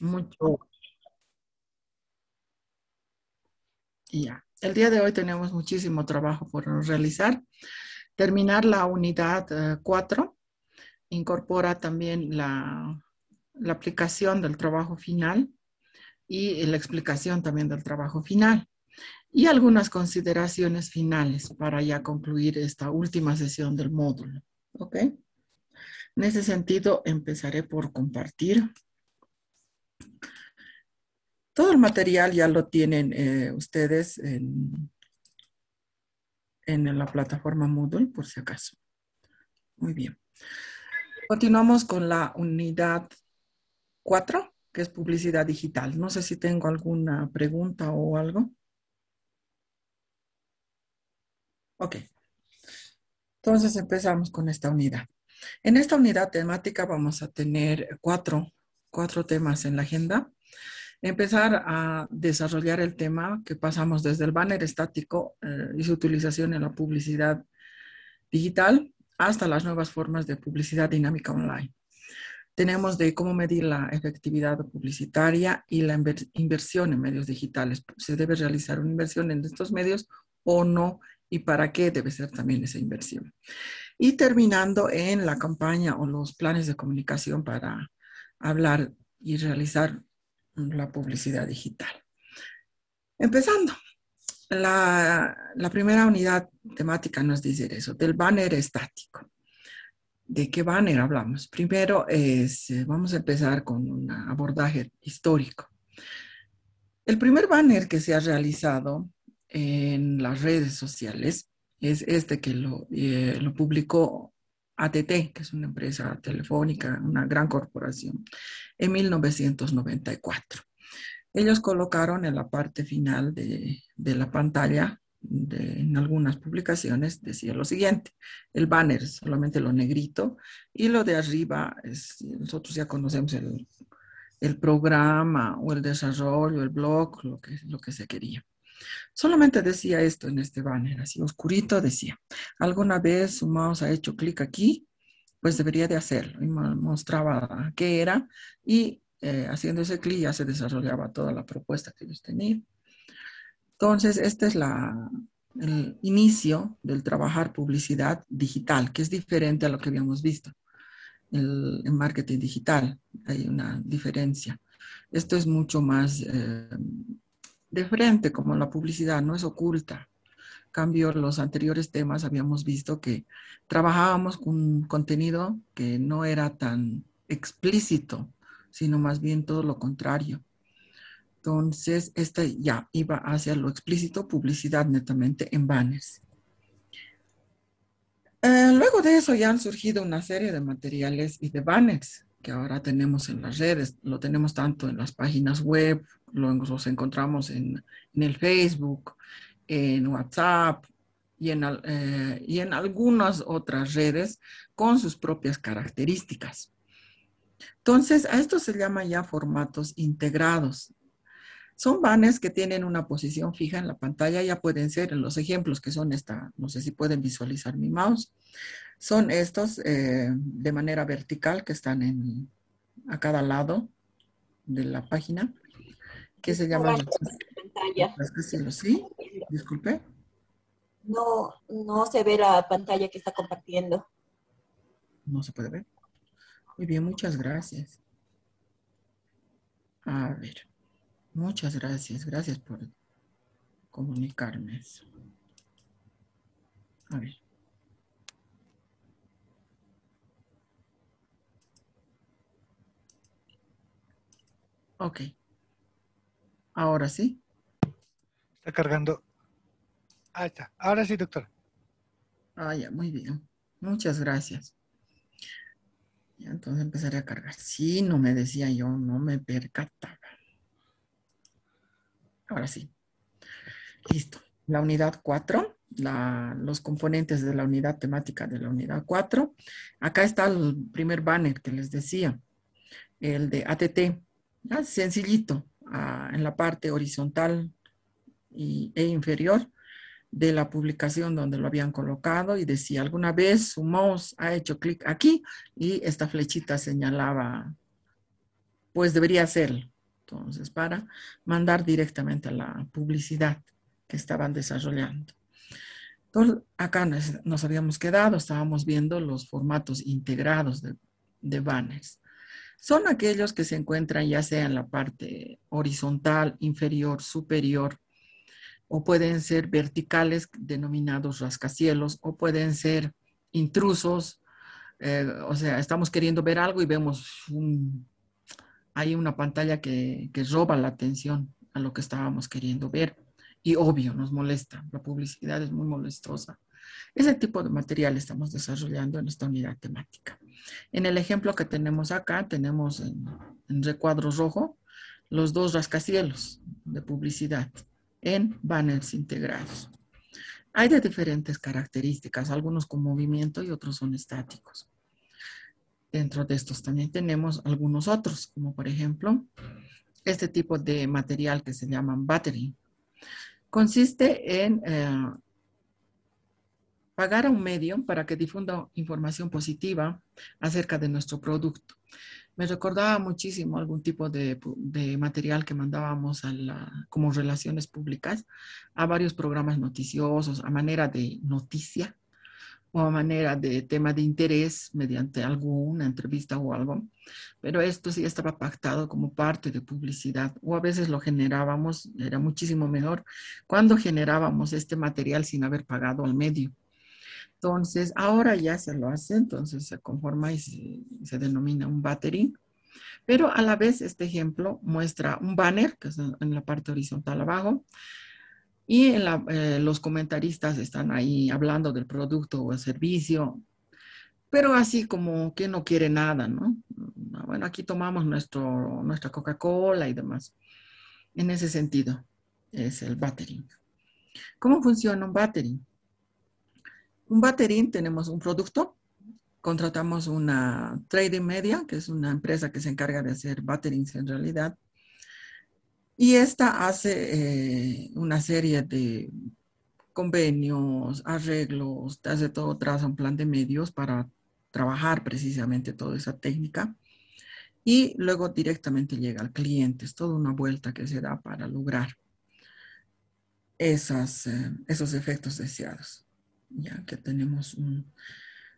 Mucho. Ya. El día de hoy tenemos muchísimo trabajo por realizar. Terminar la unidad 4. Eh, incorpora también la, la aplicación del trabajo final y la explicación también del trabajo final y algunas consideraciones finales para ya concluir esta última sesión del módulo. ¿Ok? En ese sentido, empezaré por compartir. Todo el material ya lo tienen eh, ustedes en, en la plataforma Moodle, por si acaso. Muy bien. Continuamos con la unidad 4, que es publicidad digital. No sé si tengo alguna pregunta o algo. Ok. Entonces empezamos con esta unidad. En esta unidad temática vamos a tener cuatro cuatro temas en la agenda. Empezar a desarrollar el tema que pasamos desde el banner estático eh, y su utilización en la publicidad digital hasta las nuevas formas de publicidad dinámica online. Tenemos de cómo medir la efectividad publicitaria y la inversión en medios digitales. ¿Se debe realizar una inversión en estos medios o no? ¿Y para qué debe ser también esa inversión? Y terminando en la campaña o los planes de comunicación para hablar y realizar la publicidad digital. Empezando, la, primera unidad temática nos dice eso, del banner estático. ¿De qué banner hablamos? Primero es, eh, vamos a empezar con un abordaje histórico. El primer banner que se ha realizado en las redes sociales es este que lo, eh, lo publicó ATT, que es una empresa ah, telefónica, una gran corporación, en 1994. Ellos colocaron en la parte final de, la pantalla, en algunas publicaciones, decía lo siguiente, el banner, solamente lo negrito, y lo de arriba, es, nosotros ya conocemos el, programa o el desarrollo, el blog, lo que se quería. Solamente decía esto en este banner, así oscurito decía, ¿alguna vez su mouse ha hecho clic aquí? Pues debería de hacerlo. Y mostraba qué era y eh, haciendo ese clic ya se desarrollaba toda la propuesta que ellos tenían. Entonces, este es la, el inicio del trabajar publicidad digital, que es diferente a lo que habíamos visto el, en marketing digital. Hay una diferencia. Esto es mucho más... Eh, de frente, como la publicidad, no es oculta. En cambio, los anteriores temas habíamos visto que trabajábamos con contenido que no era tan explícito, sino más bien todo lo contrario. Entonces, este ya iba hacia lo explícito, publicidad netamente en banners. Eh, luego de eso ya han surgido una serie de materiales y de banners que ahora tenemos en las redes, lo tenemos tanto en las páginas web, los encontramos en, el Facebook, en WhatsApp y en, eh, y en algunas otras redes con sus propias características. Entonces, a esto se llama ya formatos integrados. Son banners que tienen una posición fija en la pantalla, ya pueden ser en los ejemplos que son esta, no sé si pueden visualizar mi mouse. Son estos eh, de manera vertical que están en, a cada lado de la página, que se llama? ¿sí? Disculpe. No, no se ve la pantalla que está compartiendo. No se puede ver. Muy bien, muchas gracias. A ver, muchas gracias. Gracias por comunicarme eso. A ver. Ok. Ahora sí. Está cargando. Ahí está. Ahora sí, doctor. Ah, ya, muy bien. Muchas gracias. Ya, entonces empezaré a cargar. Sí, no me decía yo, no me percataba. Ahora sí. Listo. La unidad 4, los componentes de la unidad temática de la unidad 4. Acá está el primer banner que les decía, el de ATT, Ah, sencillito, ah, en la parte horizontal e inferior de la publicación donde lo habían colocado y decía, alguna vez su mouse ha hecho clic aquí y esta flechita señalaba, pues debería ser, Entonces, para mandar directamente a la publicidad que estaban desarrollando. Entonces, acá nos, habíamos quedado, estábamos viendo los formatos integrados de banners son aquellos que se encuentran ya sea en la parte horizontal, inferior, superior, o pueden ser verticales, denominados rascacielos, o pueden ser intrusos. Eh, o sea, estamos queriendo ver algo y vemos hay una pantalla que roba la atención a lo que estábamos queriendo ver. Y obvio, nos molesta. La publicidad es muy molestosa. Ese tipo de material estamos desarrollando en esta unidad temática. En el ejemplo que tenemos acá, tenemos en, recuadro rojo los dos rascacielos de publicidad en banners integrados. Hay de diferentes características, algunos con movimiento y otros son estáticos. Dentro de estos también tenemos algunos otros, como por ejemplo este tipo de material que se llaman battery. Consiste en eh, pagar a un medio para que difunda información positiva acerca de nuestro producto. Me recordaba muchísimo algún tipo de, material que mandábamos a la, como relaciones públicas a varios programas noticiosos a manera de noticia o a manera de tema de interés mediante alguna entrevista o algo, pero esto sí estaba pactado como parte de publicidad o a veces lo generábamos, era muchísimo mejor cuando generábamos este material sin haber pagado al medio. Entonces, ahora ya se lo hace, entonces se conforma y se, denomina un battery. Pero a la vez este ejemplo muestra un banner, que es en la parte horizontal abajo, y eh, los comentaristas están ahí hablando del producto o el servicio, pero así como que no quiere nada, ¿no? Ah, bueno, aquí tomamos nuestro, nuestra Coca-Cola y demás. En ese sentido es el battery. ¿Cómo funciona un battery? un baterín, tenemos un producto, contratamos una trading media, que es una empresa que se encarga de hacer batterings en realidad. Y esta hace eh, una serie de convenios, arreglos, hace todo, traza un plan de medios para trabajar precisamente toda esa técnica. Y luego directamente llega al cliente. Es toda una vuelta que se da para lograr esas, eh, esos efectos deseados ya que tenemos un...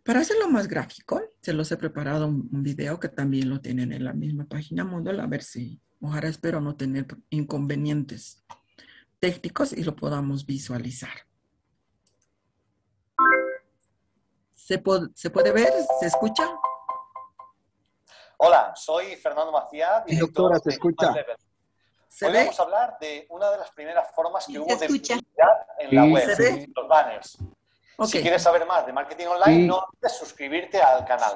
Para hacerlo más gráfico, se los he preparado un, video que también lo tienen en la misma página Moodle, a ver si, ojalá espero no tener inconvenientes técnicos y lo podamos visualizar. ¿Se, puede ver? ¿Se escucha? Hola, soy Fernando Macías. doctora, ¿se escucha? vamos a hablar de una de las primeras formas que hubo de publicidad en la web, los banners. Si quieres saber más de marketing online, no olvides suscribirte al canal.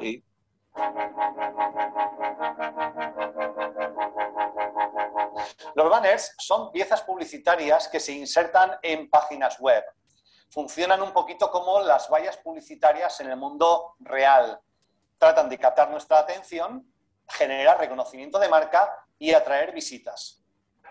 Los banners son piezas publicitarias que se insertan en páginas web. Funcionan un poquito como las vallas publicitarias en el mundo real. Tratan de captar nuestra atención, generar reconocimiento de marca y atraer visitas.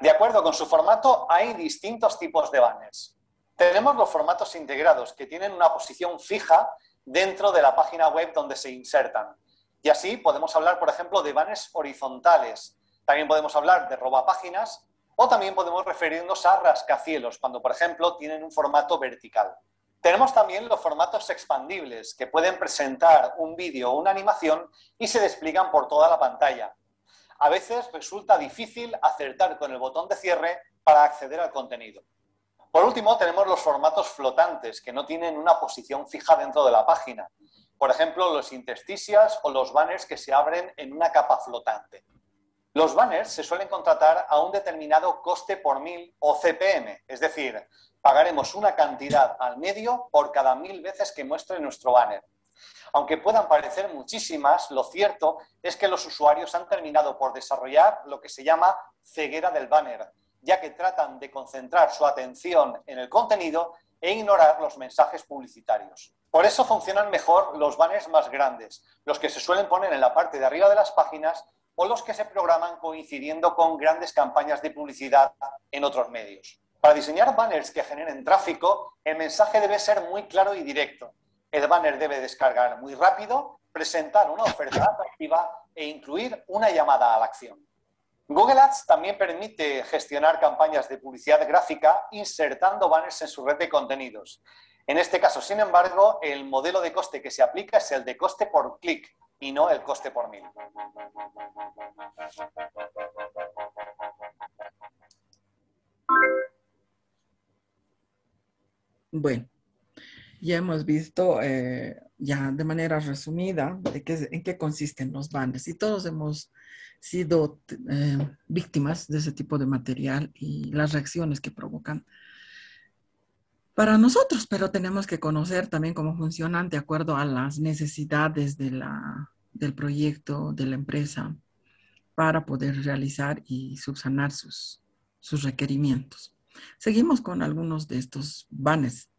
De acuerdo con su formato, hay distintos tipos de banners. Tenemos los formatos integrados que tienen una posición fija dentro de la página web donde se insertan. Y así podemos hablar, por ejemplo, de banners horizontales. También podemos hablar de roba páginas o también podemos referirnos a rascacielos, cuando, por ejemplo, tienen un formato vertical. Tenemos también los formatos expandibles, que pueden presentar un vídeo o una animación y se despliegan por toda la pantalla. A veces resulta difícil acertar con el botón de cierre para acceder al contenido. Por último, tenemos los formatos flotantes, que no tienen una posición fija dentro de la página. Por ejemplo, los intersticias o los banners que se abren en una capa flotante. Los banners se suelen contratar a un determinado coste por mil o CPM, es decir, pagaremos una cantidad al medio por cada mil veces que muestre nuestro banner. Aunque puedan parecer muchísimas, lo cierto es que los usuarios han terminado por desarrollar lo que se llama ceguera del banner, ya que tratan de concentrar su atención en el contenido e ignorar los mensajes publicitarios. Por eso funcionan mejor los banners más grandes, los que se suelen poner en la parte de arriba de las páginas o los que se programan coincidiendo con grandes campañas de publicidad en otros medios. Para diseñar banners que generen tráfico, el mensaje debe ser muy claro y directo. El banner debe descargar muy rápido, presentar una oferta atractiva e incluir una llamada a la acción. Google Ads también permite gestionar campañas de publicidad gráfica insertando banners en su red de contenidos. En este caso, sin embargo, el modelo de coste que se aplica es el de coste por clic y no el coste por mil. Bueno, ya hemos visto eh, ya de manera resumida de qué, en qué consisten los vanes Y todos hemos sido eh, víctimas de ese tipo de material y las reacciones que provocan para nosotros, pero tenemos que conocer también cómo funcionan de acuerdo a las necesidades de del proyecto, de la empresa, para poder realizar y subsanar sus, sus requerimientos. Seguimos con algunos de estos vanes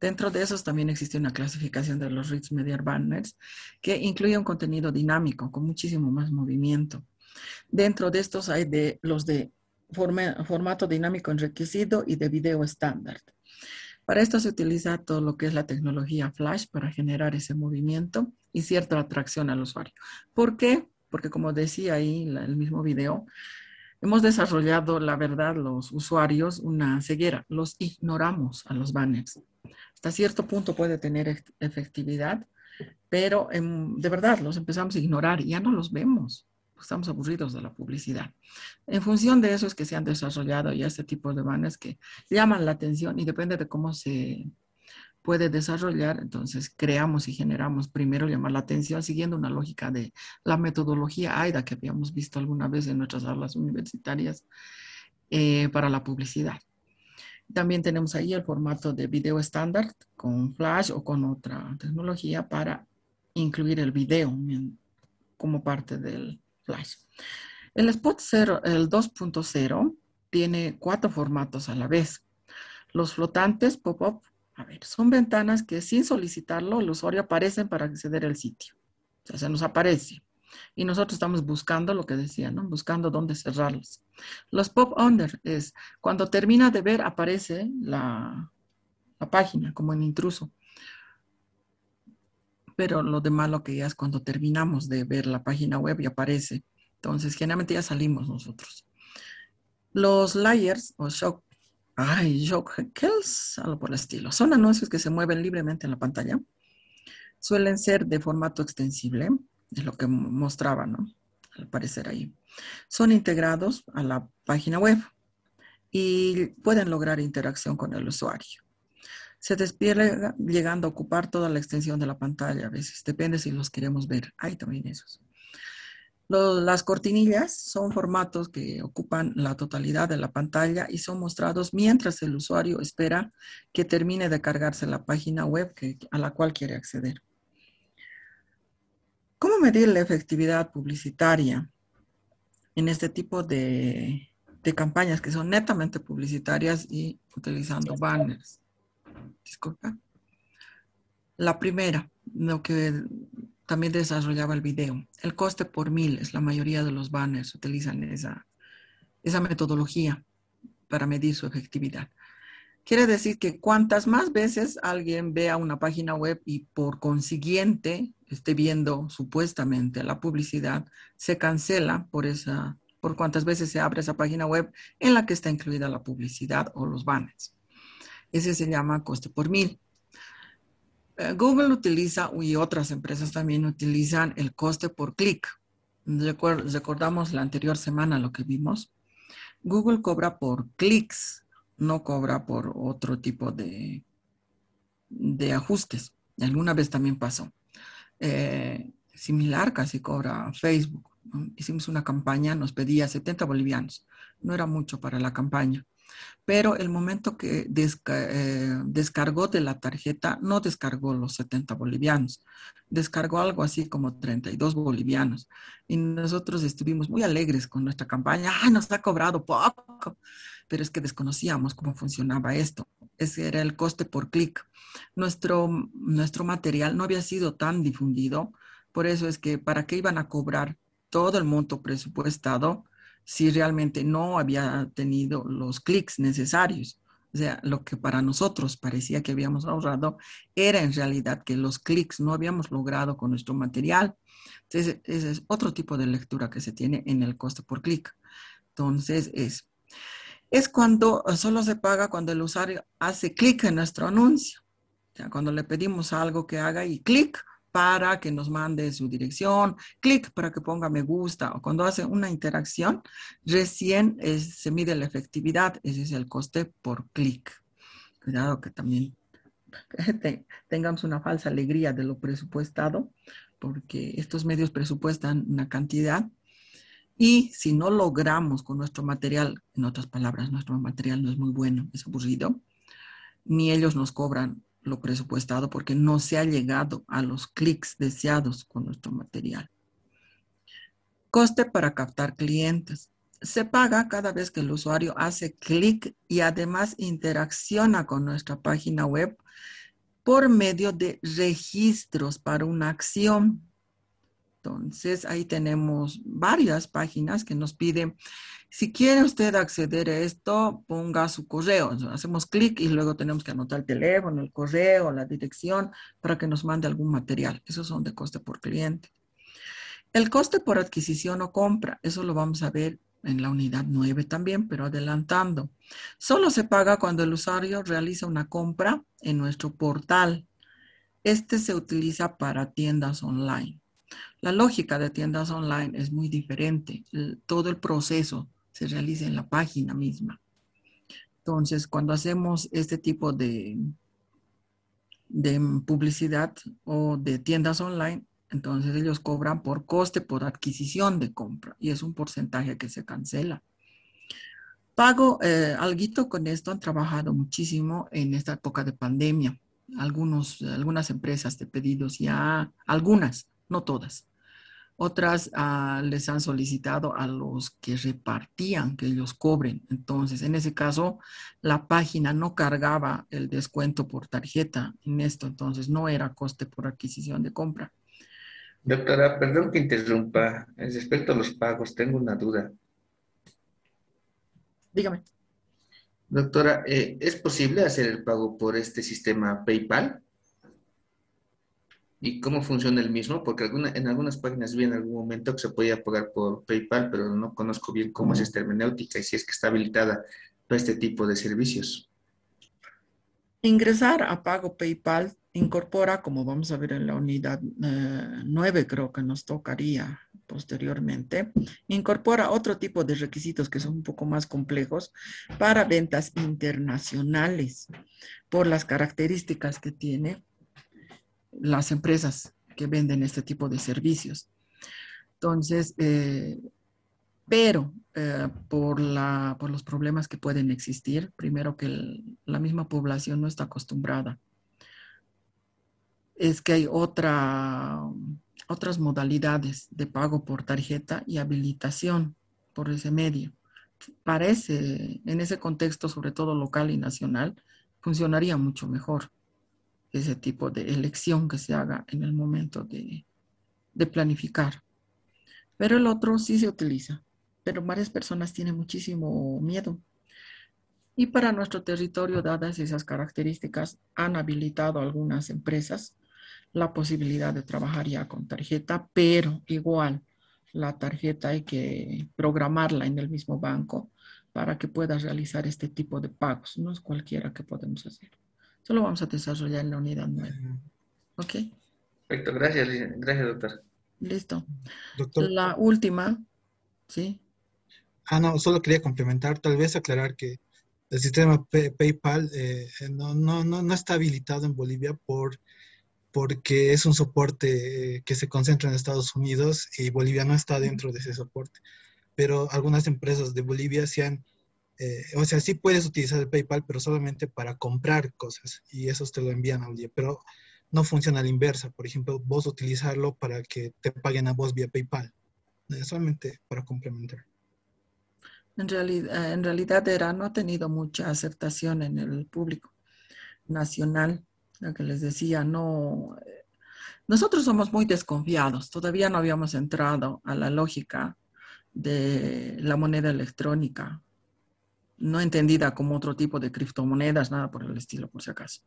Dentro de esos también existe una clasificación de los Rich Media Banners que incluye un contenido dinámico con muchísimo más movimiento. Dentro de estos hay de los de formato dinámico enriquecido y de video estándar. Para esto se utiliza todo lo que es la tecnología flash para generar ese movimiento y cierta atracción al usuario. ¿Por qué? Porque como decía ahí en el mismo video, hemos desarrollado, la verdad, los usuarios una ceguera, los ignoramos a los banners hasta cierto punto puede tener efectividad, pero em, de verdad los empezamos a ignorar y ya no los vemos. Estamos aburridos de la publicidad. En función de eso es que se han desarrollado ya este tipo de banners que llaman la atención y depende de cómo se puede desarrollar, entonces creamos y generamos primero llamar la atención siguiendo una lógica de la metodología AIDA que habíamos visto alguna vez en nuestras aulas universitarias eh, para la publicidad. También tenemos ahí el formato de video estándar con flash o con otra tecnología para incluir el video como parte del flash. El spot 0, el 2.0, tiene cuatro formatos a la vez. Los flotantes pop-up, a ver, son ventanas que sin solicitarlo el usuario aparecen para acceder al sitio. O sea, se nos aparece. Y nosotros estamos buscando lo que decía, ¿no? Buscando dónde cerrarlos. Los pop under es cuando termina de ver aparece la, la página como en intruso. Pero lo demás lo que ya es cuando terminamos de ver la página web y aparece. Entonces, generalmente ya salimos nosotros. Los layers o shock, ay, shock kills, algo por el estilo, son anuncios que se mueven libremente en la pantalla. Suelen ser de formato extensible es lo que mostraban, ¿no? Al parecer ahí. Son integrados a la página web y pueden lograr interacción con el usuario. Se despierta llegando a ocupar toda la extensión de la pantalla, a veces depende si los queremos ver. Hay también esos. las cortinillas son formatos que ocupan la totalidad de la pantalla y son mostrados mientras el usuario espera que termine de cargarse la página web que, a la cual quiere acceder. ¿Cómo medir la efectividad publicitaria en este tipo de, campañas que son netamente publicitarias y utilizando banners? Disculpa. La primera, lo que también desarrollaba el video. El coste por miles, la mayoría de los banners utilizan esa, esa metodología para medir su efectividad. Quiere decir que cuantas más veces alguien vea una página web y por consiguiente esté viendo supuestamente la publicidad se cancela por esa por cuántas veces se abre esa página web en la que está incluida la publicidad o los banners. Ese se llama coste por mil. Eh, Google utiliza y otras empresas también utilizan el coste por clic. Recordamos la anterior semana lo que vimos. Google cobra por clics, no cobra por otro tipo de, de ajustes. Alguna vez también pasó. Eh, similar casi cobra Facebook. Hicimos una campaña, nos pedía 70 bolivianos. No era mucho para la campaña. Pero el momento que eh, descargó de la tarjeta, no descargó los 70 bolivianos, descargó algo así como 32 bolivianos. Y nosotros estuvimos muy alegres con nuestra campaña. ¡Ah, nos ha cobrado poco! pero es que desconocíamos cómo funcionaba esto. Ese era el coste por clic. Nuestro, nuestro material no había sido tan difundido, por eso es que para qué iban a cobrar todo el monto presupuestado si realmente no había tenido los clics necesarios. O sea, lo que para nosotros parecía que habíamos ahorrado era en realidad que los clics no habíamos logrado con nuestro material. Entonces, ese es otro tipo de lectura que se tiene en el coste por clic. Entonces, es es cuando solo se paga cuando el usuario hace clic en nuestro anuncio. O sea, cuando le pedimos algo que haga y clic para que nos mande su dirección, clic para que ponga me gusta o cuando hace una interacción, recién se mide la efectividad, ese es el coste por clic. Cuidado que también tengamos una falsa alegría de lo presupuestado, porque estos medios presupuestan una cantidad y si no logramos con nuestro material, en otras palabras, nuestro material no es muy bueno, es aburrido, ni ellos nos cobran lo presupuestado porque no se ha llegado a los clics deseados con nuestro material. Coste para captar clientes. Se paga cada vez que el usuario hace clic y además interacciona con nuestra página web por medio de registros para una acción entonces, ahí tenemos varias páginas que nos piden, si quiere usted acceder a esto, ponga su correo. hacemos clic y luego tenemos que anotar el teléfono, el correo, la dirección para que nos mande algún material. Esos son de coste por cliente. El coste por adquisición o compra, eso lo vamos a ver en la unidad 9 también, pero adelantando. Solo se paga cuando el usuario realiza una compra en nuestro portal. Este se utiliza para tiendas online. La lógica de tiendas online es muy diferente. todo el proceso se realiza en la página misma. Entonces, cuando hacemos este tipo de, de publicidad o de tiendas online, entonces ellos cobran por coste, por adquisición de compra y es un porcentaje que se cancela. Pago eh, alguito con esto, han trabajado muchísimo en esta época de pandemia. Algunos, algunas empresas de pedidos ya, algunas, no todas, otras ah, les han solicitado a los que repartían que ellos cobren. Entonces, en ese caso, la página no cargaba el descuento por tarjeta en esto, entonces no era coste por adquisición de compra. Doctora, perdón que interrumpa. Respecto a los pagos, tengo una duda. Dígame. Doctora, eh, ¿es posible hacer el pago por este sistema PayPal? y cómo funciona el mismo, porque en algunas páginas vi en algún momento que se podía pagar por PayPal, pero no conozco bien cómo es esta hermenéutica y si es que está habilitada para este tipo de servicios. Ingresar a pago PayPal incorpora, como vamos a ver en la unidad 9, eh, creo que nos tocaría posteriormente, incorpora otro tipo de requisitos que son un poco más complejos para ventas internacionales por las características que tiene las empresas que venden este tipo de servicios. Entonces, eh, pero eh, por, la, por, los problemas que pueden existir, primero que la misma población no está acostumbrada. Es que hay otra, otras modalidades de pago por tarjeta y habilitación por ese medio. Parece, en ese contexto, sobre todo local y nacional, funcionaría mucho mejor ese tipo de elección que se haga en el momento de, planificar. Pero el otro sí se utiliza, pero varias personas tienen muchísimo miedo. Y para nuestro territorio, dadas esas características, han habilitado algunas empresas la posibilidad de trabajar ya con tarjeta, pero igual la tarjeta hay que programarla en el mismo banco para que pueda realizar este tipo de pagos. No es cualquiera que podemos hacer. Eso lo vamos a desarrollar en la unidad nueve, ¿Ok? Perfecto, gracias, gracias, doctor. Listo. Doctor. La última, ¿sí? Ah, no, solo quería complementar, tal vez aclarar que el sistema PayPal eh, no, no, está habilitado en Bolivia por, porque es un soporte eh, que se concentra en Estados Unidos y Bolivia no está dentro de ese soporte. Pero algunas empresas de Bolivia se han eh, o sea, sí puedes utilizar el PayPal, pero solamente para comprar cosas y esos te lo envían a día, pero no funciona a la inversa. Por ejemplo, vos utilizarlo para que te paguen a vos vía PayPal, eh, solamente para complementar. En realidad, eh, en realidad era, no ha tenido mucha aceptación en el público nacional, la que les decía, no, nosotros somos muy desconfiados, todavía no habíamos entrado a la lógica de la moneda electrónica, no entendida como otro tipo de criptomonedas, nada por el estilo, por si acaso,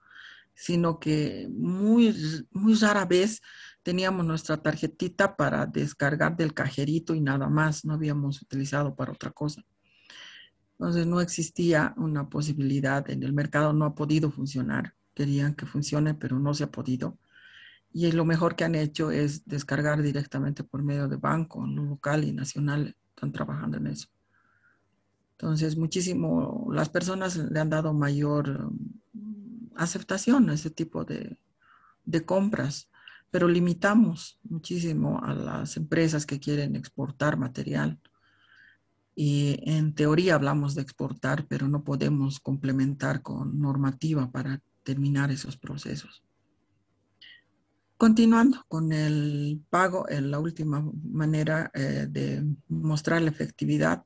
sino que muy, muy rara vez teníamos nuestra tarjetita para descargar del cajerito y nada más, no habíamos utilizado para otra cosa. Entonces no existía una posibilidad, en el mercado no ha podido funcionar, querían que funcione, pero no se ha podido. Y lo mejor que han hecho es descargar directamente por medio de banco, local y nacional, están trabajando en eso. Entonces, muchísimo, las personas le han dado mayor mm, aceptación a ese tipo de, de compras, pero limitamos muchísimo a las empresas que quieren exportar material. Y en teoría hablamos de exportar, pero no podemos complementar con normativa para terminar esos procesos. Continuando con el pago, eh, la última manera eh, de mostrar la efectividad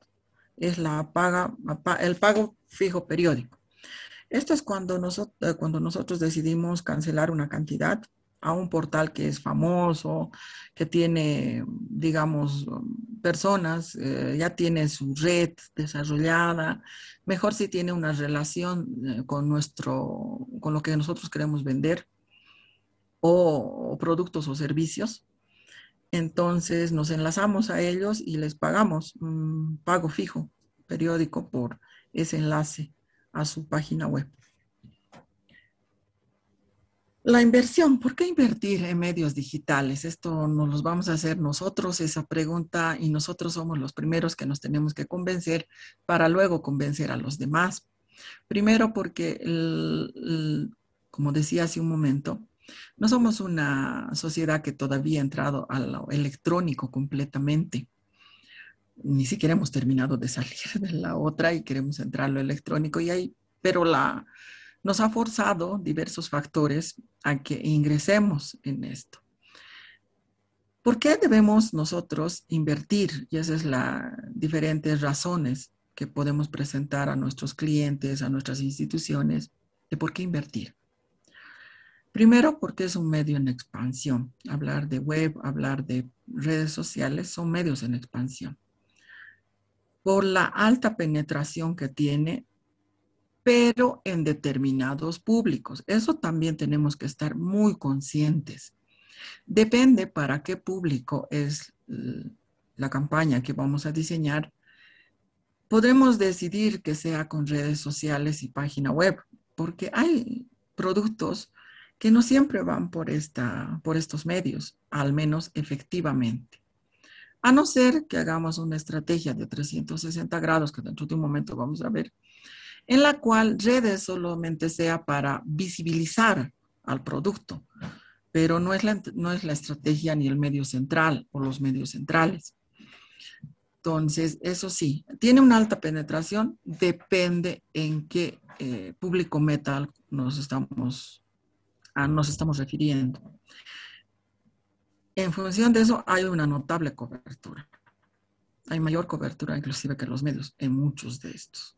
es la paga, el pago fijo periódico. Esto es cuando nosotros, eh, cuando nosotros decidimos cancelar una cantidad a un portal que es famoso, que tiene, digamos, personas, eh, ya tiene su red desarrollada, mejor si tiene una relación eh, con nuestro, con lo que nosotros queremos vender o productos o servicios. Entonces nos enlazamos a ellos y les pagamos un pago fijo periódico por ese enlace a su página web. La inversión, ¿por qué invertir en medios digitales? Esto nos los vamos a hacer nosotros esa pregunta y nosotros somos los primeros que nos tenemos que convencer para luego convencer a los demás. Primero porque, como decía hace un momento, no somos una sociedad que todavía ha entrado a lo electrónico completamente. Ni siquiera hemos terminado de salir de la otra y queremos entrar a lo electrónico y ahí, pero la, nos ha forzado diversos factores a que ingresemos en esto. ¿Por qué debemos nosotros invertir? Y esas son las diferentes razones que podemos presentar a nuestros clientes, a nuestras instituciones, de por qué invertir. Primero porque es un medio en expansión. Hablar de web, hablar de redes sociales son medios en expansión. Por la alta penetración que tiene, pero en determinados públicos. Eso también tenemos que estar muy conscientes. Depende para qué público es eh, la campaña que vamos a diseñar. Podemos decidir que sea con redes sociales y página web, porque hay productos que no siempre van por, esta, por estos medios, al menos efectivamente. A no ser que hagamos una estrategia de 360 grados, que dentro de un momento vamos a ver, en la cual redes solamente sea para visibilizar al producto, pero no es la, no es la estrategia ni el medio central o los medios centrales. Entonces, eso sí, tiene una alta penetración, depende en qué eh, público meta nos estamos nos estamos refiriendo. En función de eso, hay una notable cobertura. Hay mayor cobertura inclusive que los medios en muchos de estos.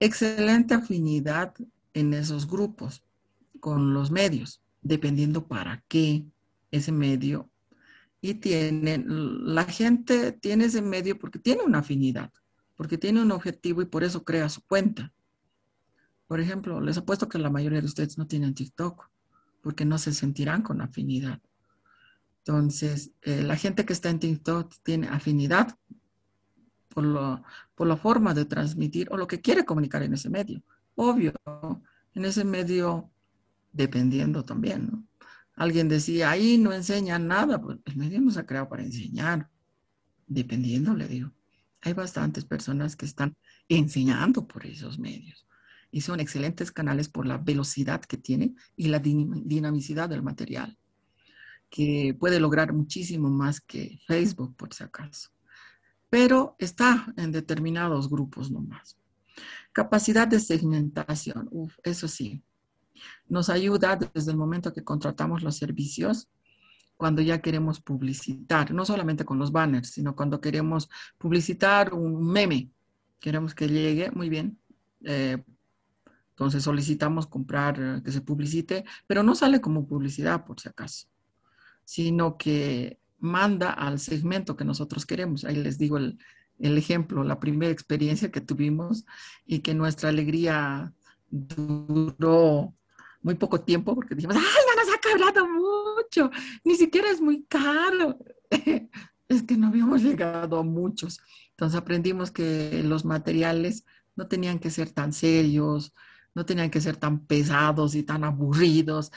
Excelente afinidad en esos grupos con los medios, dependiendo para qué ese medio. Y tiene, la gente tiene ese medio porque tiene una afinidad, porque tiene un objetivo y por eso crea su cuenta. Por ejemplo, les he puesto que la mayoría de ustedes no tienen TikTok porque no se sentirán con afinidad. Entonces, eh, la gente que está en TikTok tiene afinidad por, la forma de transmitir o lo que quiere comunicar en ese medio. Obvio, en ese medio dependiendo también, Alguien decía, ahí no enseña nada, pues el medio no se ha creado para enseñar, dependiendo, le digo. Hay bastantes personas que están enseñando por esos medios y son excelentes canales por la velocidad que tienen y la dinamicidad del material, que puede lograr muchísimo más que Facebook, por si acaso. Pero está en determinados grupos nomás. Capacidad de segmentación, eso sí, nos ayuda desde el momento que contratamos los servicios cuando ya queremos publicitar, no solamente con los banners, sino cuando queremos publicitar un meme, queremos que llegue, muy bien, eh, entonces solicitamos comprar, que se publicite, pero no sale como publicidad por si acaso, sino que manda al segmento que nosotros queremos. Ahí les digo el, el ejemplo, la primera experiencia que tuvimos y que nuestra alegría duró muy poco tiempo porque dijimos, ¡ay, ya nos ha cabrado mucho! Ni siquiera es muy caro. es que no habíamos llegado a muchos. Entonces aprendimos que los materiales no tenían que ser tan serios, no tenían que ser tan pesados y tan aburridos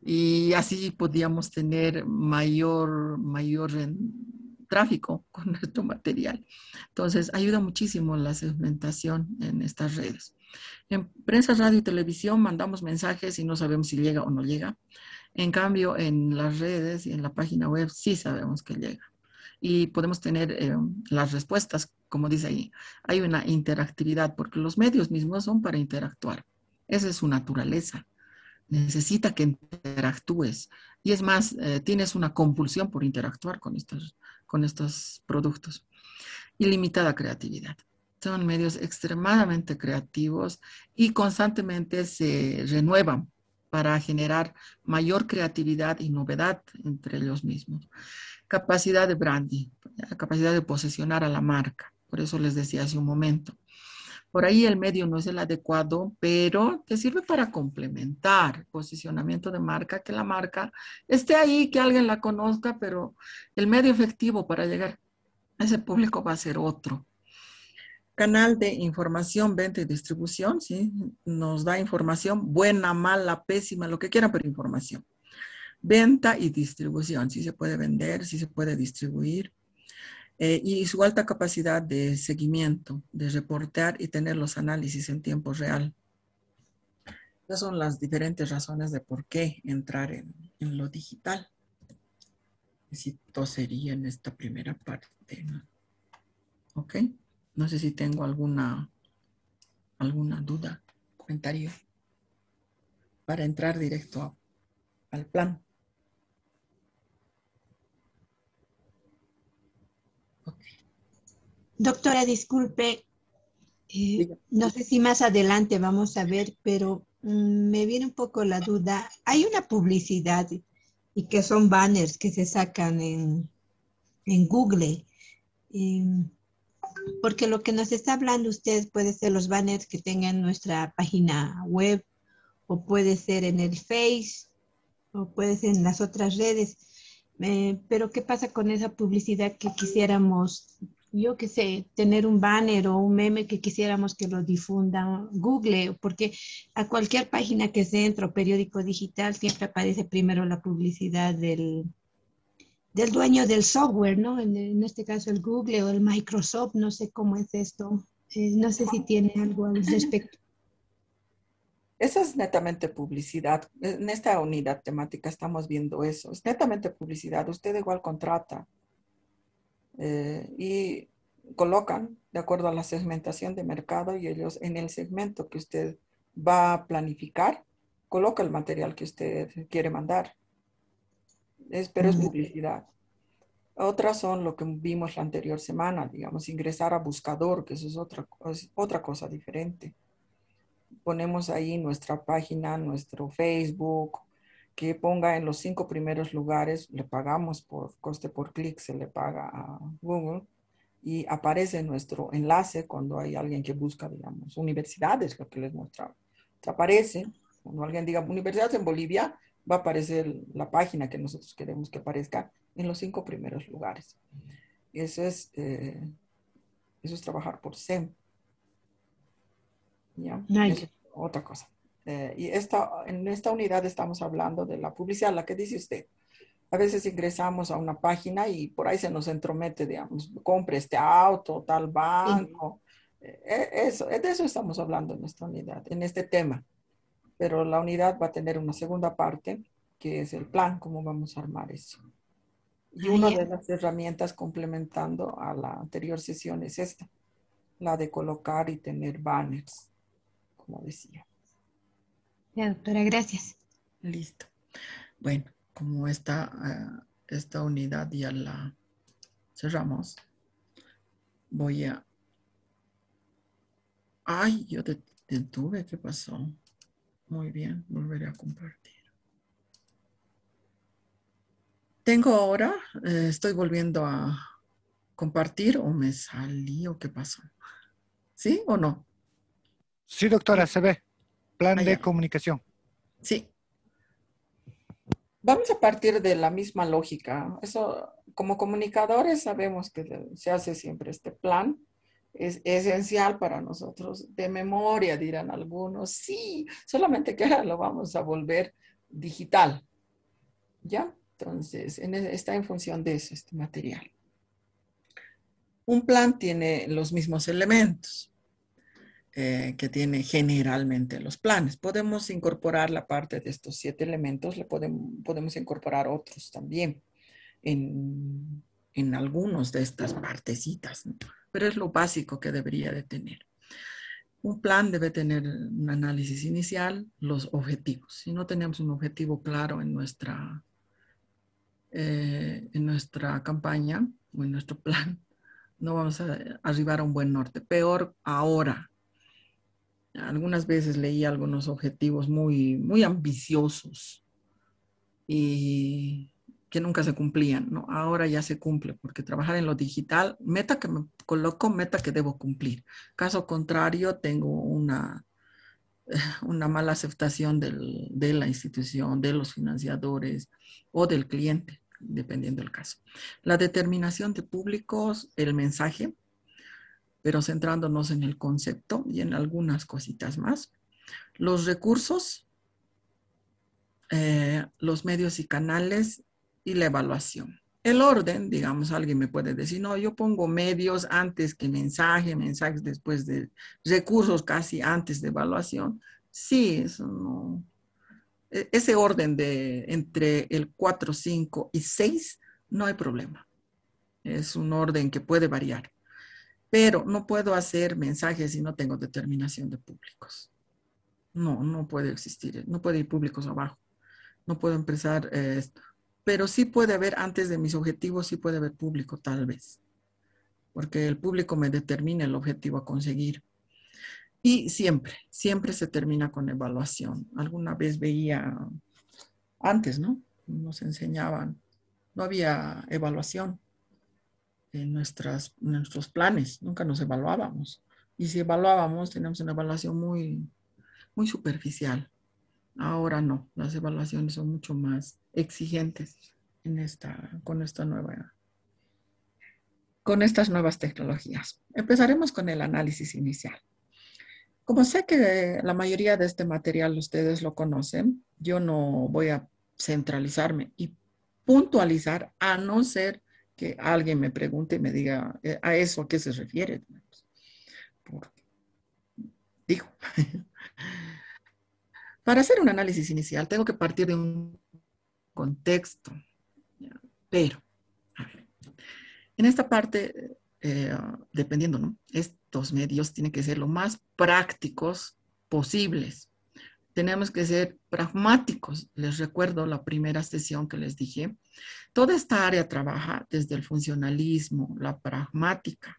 y así podíamos tener mayor, mayor eh, tráfico con nuestro material. Entonces, ayuda muchísimo la segmentación en estas redes. En prensa, radio y televisión mandamos mensajes y no sabemos si llega o no llega. En cambio, en las redes y en la página web sí sabemos que llega. Y podemos tener eh, las respuestas, como dice ahí. Hay una interactividad porque los medios mismos son para interactuar. Esa es su naturaleza. Necesita que interactúes. Y es más, eh, tienes una compulsión por interactuar con estos, con estos productos. Ilimitada creatividad. Son medios extremadamente creativos y constantemente se renuevan para generar mayor creatividad y novedad entre ellos mismos. Capacidad de branding, capacidad de posesionar a la marca. Por eso les decía hace un momento. Por ahí el medio no es el adecuado, pero te sirve para complementar posicionamiento de marca, que la marca esté ahí, que alguien la conozca, pero el medio efectivo para llegar a ese público va a ser otro. Canal de información, venta y distribución, ¿sí? Nos da información buena, mala, pésima, lo que quieran, pero información. Venta y distribución, si ¿sí? se puede vender, si ¿sí? se puede distribuir eh, y su alta capacidad de seguimiento, de reportear y tener los análisis en tiempo real. Esas son las diferentes razones de por qué entrar en, lo digital. eso sería en esta primera parte. ¿no? ¿Ok? No sé si tengo alguna, alguna duda, comentario para entrar directo al plan. Doctora, disculpe, eh, no sé si más adelante vamos a ver, pero mm, me viene un poco la duda. Hay una publicidad y que son banners que se sacan en, Google. porque lo que nos está hablando usted puede ser los banners que tengan nuestra página web o puede ser en el Face o puede ser en las otras redes. Eh, pero ¿qué pasa con esa publicidad que quisiéramos yo qué sé, tener un banner o un meme que quisiéramos que lo difundan. Google, porque a cualquier página que se entre periódico digital siempre aparece primero la publicidad del, dueño del software, ¿no? En, este caso el Google o el Microsoft, no sé cómo es esto, eh, no sé si tiene algo al respecto. Eso es netamente publicidad. En esta unidad temática estamos viendo eso. Es netamente publicidad. Usted igual contrata eh, y colocan de acuerdo a la segmentación de mercado y ellos en el segmento que usted va a planificar, coloca el material que usted quiere mandar. Es, pero es publicidad. Otras son lo que vimos la anterior semana, digamos, ingresar a buscador, que eso es otra, otra cosa diferente. Ponemos ahí nuestra página, nuestro Facebook, que ponga en los cinco primeros lugares, le pagamos por coste por clic, se le paga a Google y aparece nuestro enlace cuando hay alguien que busca, digamos, universidades, lo que les mostraba. se aparece, cuando alguien diga universidades en Bolivia, va a aparecer la página que nosotros queremos que aparezca en los cinco primeros lugares. Eso es, eh, eso es trabajar por SEM. ¿Ya? otra cosa. Eh, y esta, en esta unidad estamos hablando de la publicidad, la que dice usted. A veces ingresamos a una página y por ahí se nos entromete, digamos, compre este auto, tal banco. Eh, eh, eso de eso estamos hablando en nuestra unidad, en este tema. Pero la unidad va a tener una segunda parte, que es el plan, cómo vamos a armar eso. Y una de las herramientas complementando a la anterior sesión es esta, la de colocar y tener banners, como decía. Ya, doctora, gracias. Listo. Bueno, como esta, eh, esta unidad ya la cerramos, voy a... Ay, yo detuve, ¿qué pasó? Muy bien, volveré a compartir. Tengo ahora, eh, estoy volviendo a compartir o me salí o qué pasó. ¿Sí o no? Sí, doctora, se ve. Plan ah, de comunicación. Sí. Vamos a partir de la misma lógica. Eso, como comunicadores sabemos que se hace siempre este plan. Es esencial para nosotros. De memoria, dirán algunos. Sí, solamente que ahora lo vamos a volver digital. ¿Ya? Entonces, e, está en función de eso, este material. Un plan tiene los mismos elementos. Eh, que tiene generalmente los planes. Podemos incorporar la parte de estos siete elementos, le podemos, podemos incorporar otros también en, en algunos de estas partecitas, pero es lo básico que debería de tener. Un plan debe tener un análisis inicial, los objetivos. Si no tenemos un objetivo claro en nuestra, eh, en nuestra campaña o en nuestro plan, no vamos a arribar a un buen norte. Peor ahora, algunas veces leí algunos objetivos muy, muy ambiciosos y que nunca se cumplían, Ahora ya se cumple, porque trabajar en lo digital, meta que me coloco, meta que debo cumplir. Caso contrario, tengo una, una mala aceptación de la institución, de los financiadores o del cliente, dependiendo del caso. La determinación de públicos, el mensaje, pero centrándonos en el concepto y en algunas cositas más. Los recursos, eh, los medios y canales y la evaluación. El orden, digamos, alguien me puede decir, no, yo pongo medios antes que mensaje, mensajes después de recursos casi antes de evaluación. Sí, e-, Ese orden de entre el 4, 5 y 6, no hay problema. Es un orden que puede variar pero no puedo hacer mensajes si no tengo determinación de públicos. No, no puede existir, no puede ir públicos abajo, no puedo empezar, eh, esto. pero sí puede haber antes de mis objetivos, sí puede haber público tal vez, porque el público me determina el objetivo a conseguir. Y siempre, siempre se termina con evaluación. Alguna vez veía, antes, ¿no? Nos enseñaban, no había evaluación en nuestras, nuestros planes, nunca nos evaluábamos. Y si evaluábamos, teníamos una evaluación muy, muy superficial. Ahora no, las evaluaciones son mucho más exigentes en esta, con, esta nueva, con estas nuevas tecnologías. Empezaremos con el análisis inicial. Como sé que la mayoría de este material ustedes lo conocen, yo no voy a centralizarme y puntualizar a no ser que alguien me pregunte y me diga eh, a eso a qué se refiere. dijo Para hacer un análisis inicial tengo que partir de un contexto, pero en esta parte, eh, dependiendo, ¿no? estos medios tienen que ser lo más prácticos posibles tenemos que ser pragmáticos. Les recuerdo la primera sesión que les dije. Toda esta área trabaja desde el funcionalismo, la pragmática.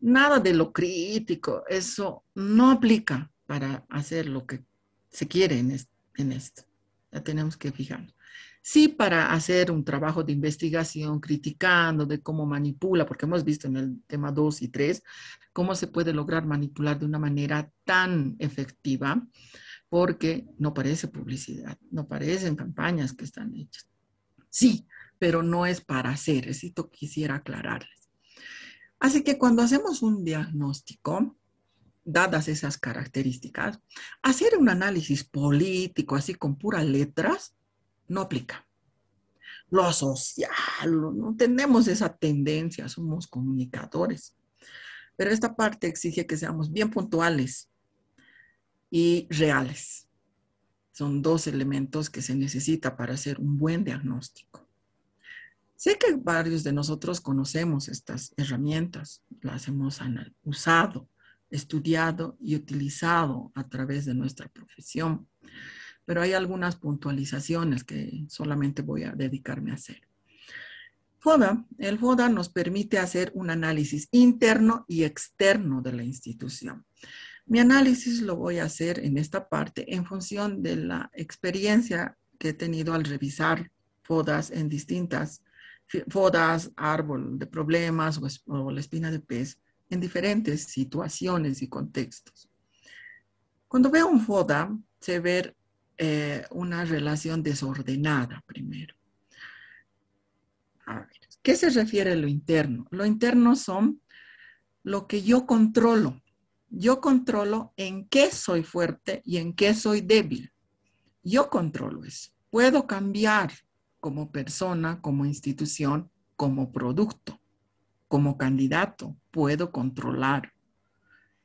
Nada de lo crítico, eso no aplica para hacer lo que se quiere en, en esto. Ya tenemos que fijarnos. Sí, para hacer un trabajo de investigación, criticando de cómo manipula, porque hemos visto en el tema 2 y 3, cómo se puede lograr manipular de una manera tan efectiva porque no parece publicidad, no parecen campañas que están hechas. Sí, pero no es para hacer, esto quisiera aclararles. Así que cuando hacemos un diagnóstico, dadas esas características, hacer un análisis político así con puras letras no aplica. Lo social, no tenemos esa tendencia, somos comunicadores. Pero esta parte exige que seamos bien puntuales, y reales. Son dos elementos que se necesita para hacer un buen diagnóstico. Sé que varios de nosotros conocemos estas herramientas, las hemos usado, estudiado y utilizado a través de nuestra profesión, pero hay algunas puntualizaciones que solamente voy a dedicarme a hacer. el FODA nos permite hacer un análisis interno y externo de la institución. Mi análisis lo voy a hacer en esta parte en función de la experiencia que he tenido al revisar fodas en distintas fodas, árbol de problemas o, la espina de pez en diferentes situaciones y contextos. Cuando veo un foda, se ve eh, una relación desordenada primero. ¿Qué se refiere a lo interno? Lo interno son lo que yo controlo, yo controlo en qué soy fuerte y en qué soy débil. Yo controlo eso. Puedo cambiar como persona, como institución, como producto, como candidato. Puedo controlar.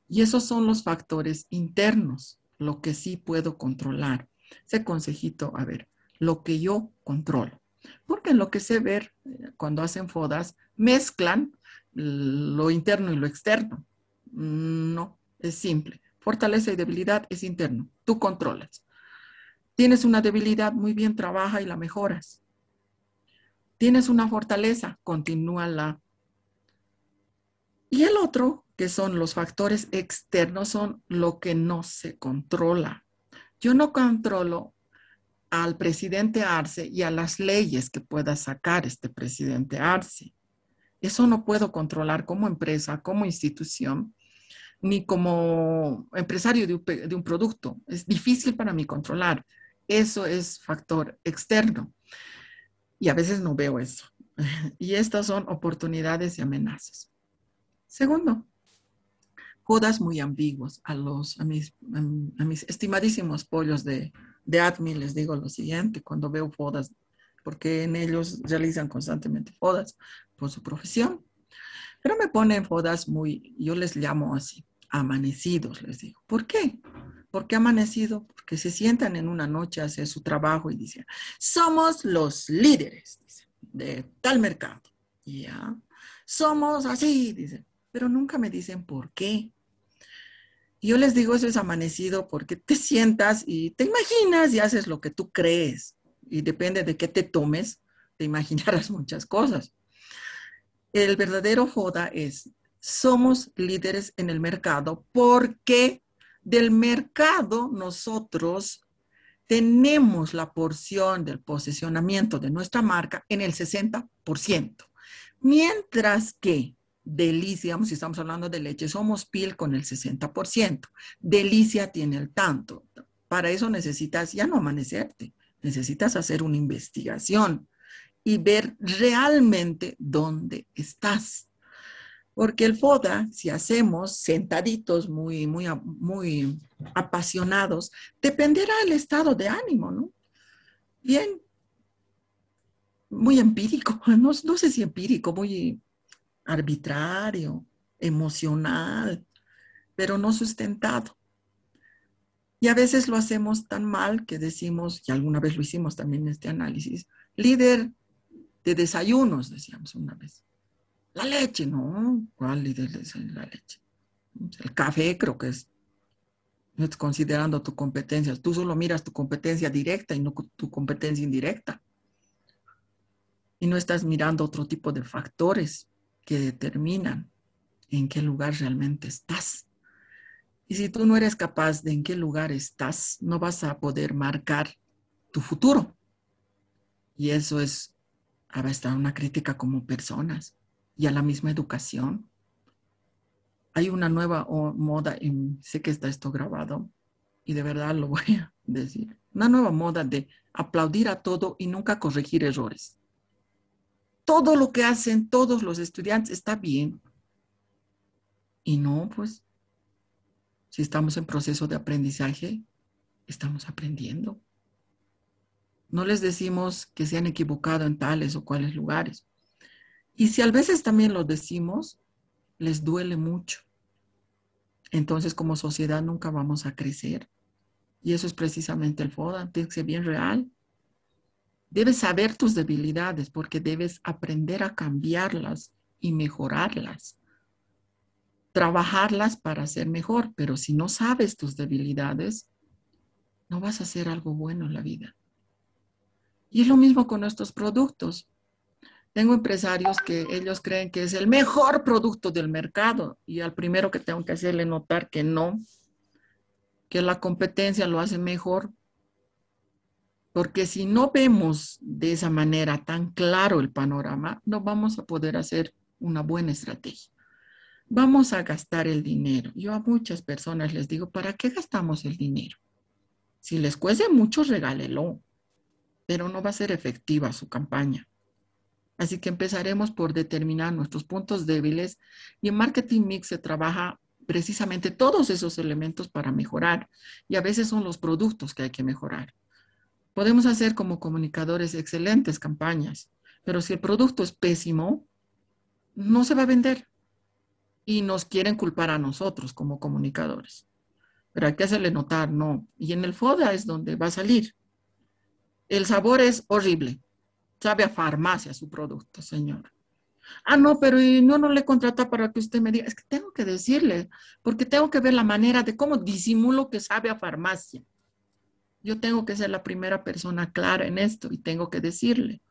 Y esos son los factores internos, lo que sí puedo controlar. Ese consejito, a ver, lo que yo controlo. Porque en lo que sé ver, eh, cuando hacen fodas, mezclan lo interno y lo externo. No, es simple. Fortaleza y debilidad es interno. Tú controlas. Tienes una debilidad, muy bien, trabaja y la mejoras. Tienes una fortaleza, continúa la. Y el otro, que son los factores externos, son lo que no se controla. Yo no controlo al presidente Arce y a las leyes que pueda sacar este presidente Arce. Eso no puedo controlar como empresa, como institución ni como empresario de un, producto. Es difícil para mí controlar. Eso es factor externo. Y a veces no veo eso. Y estas son oportunidades y amenazas. Segundo, FODAS muy ambiguos a, los, a, mis, mis estimadísimos pollos de, de Les digo lo siguiente, cuando veo FODAS, porque en ellos realizan constantemente FODAS por su profesión. Pero me ponen fodas muy, yo les llamo así, amanecidos, les digo. ¿Por qué? Porque amanecido? Porque se sientan en una noche a hacer su trabajo y dicen, somos los líderes, de tal mercado. Ya, somos así, dicen, pero nunca me dicen por qué. Yo les digo, eso es amanecido porque te sientas y te imaginas y haces lo que tú crees. Y depende de qué te tomes, te imaginarás muchas cosas. El verdadero joda es somos líderes en el mercado porque del mercado nosotros tenemos la porción del posicionamiento de nuestra marca en el 60%. Mientras que Delicia, si estamos hablando de leche, somos PIL con el 60%. Delicia tiene el tanto. Para eso necesitas ya no amanecerte, necesitas hacer una investigación y ver realmente dónde estás. Porque el FODA, si hacemos sentaditos muy, muy, muy apasionados, dependerá del estado de ánimo, ¿no? Bien, muy empírico, no, no sé si empírico, muy arbitrario, emocional, pero no sustentado. Y a veces lo hacemos tan mal que decimos, y alguna vez lo hicimos también en este análisis, líder de desayunos, decíamos una vez. La leche, no, ¿cuál líder es la leche? El café creo que es. No estás considerando tu competencia. Tú solo miras tu competencia directa y no tu competencia indirecta. Y no estás mirando otro tipo de factores que determinan en qué lugar realmente estás. Y si tú no eres capaz de en qué lugar estás, no vas a poder marcar tu futuro. Y eso es a una crítica como personas y a la misma educación. Hay una nueva moda, en, sé que está esto grabado y de verdad lo voy a decir, una nueva moda de aplaudir a todo y nunca corregir errores. Todo lo que hacen todos los estudiantes está bien. Y no, pues, si estamos en proceso de aprendizaje, estamos aprendiendo. No les decimos que se han equivocado en tales o cuales lugares. Y si a veces también lo decimos, les duele mucho. Entonces, como sociedad nunca vamos a crecer. Y eso es precisamente el FODA, tiene que ser bien real. Debes saber tus debilidades porque debes aprender a cambiarlas y mejorarlas. Trabajarlas para ser mejor, pero si no sabes tus debilidades, no vas a hacer algo bueno en la vida. Y es lo mismo con nuestros productos. Tengo empresarios que ellos creen que es el mejor producto del mercado y al primero que tengo que hacerle notar que no, que la competencia lo hace mejor. Porque si no vemos de esa manera tan claro el panorama, no vamos a poder hacer una buena estrategia. Vamos a gastar el dinero. Yo a muchas personas les digo, ¿para qué gastamos el dinero? Si les cuesta mucho, regálelo, pero no va a ser efectiva su campaña. Así que empezaremos por determinar nuestros puntos débiles y en Marketing Mix se trabaja precisamente todos esos elementos para mejorar y a veces son los productos que hay que mejorar. Podemos hacer como comunicadores excelentes campañas, pero si el producto es pésimo, no se va a vender y nos quieren culpar a nosotros como comunicadores. Pero hay que hacerle notar, no. Y en el FODA es donde va a salir. El sabor es horrible. Sabe a farmacia su producto, señor. Ah, no, pero y no, no le contrata para que usted me diga. Es que tengo que decirle, porque tengo que ver la manera de cómo disimulo que sabe a farmacia. Yo tengo que ser la primera persona clara en esto y tengo que decirle.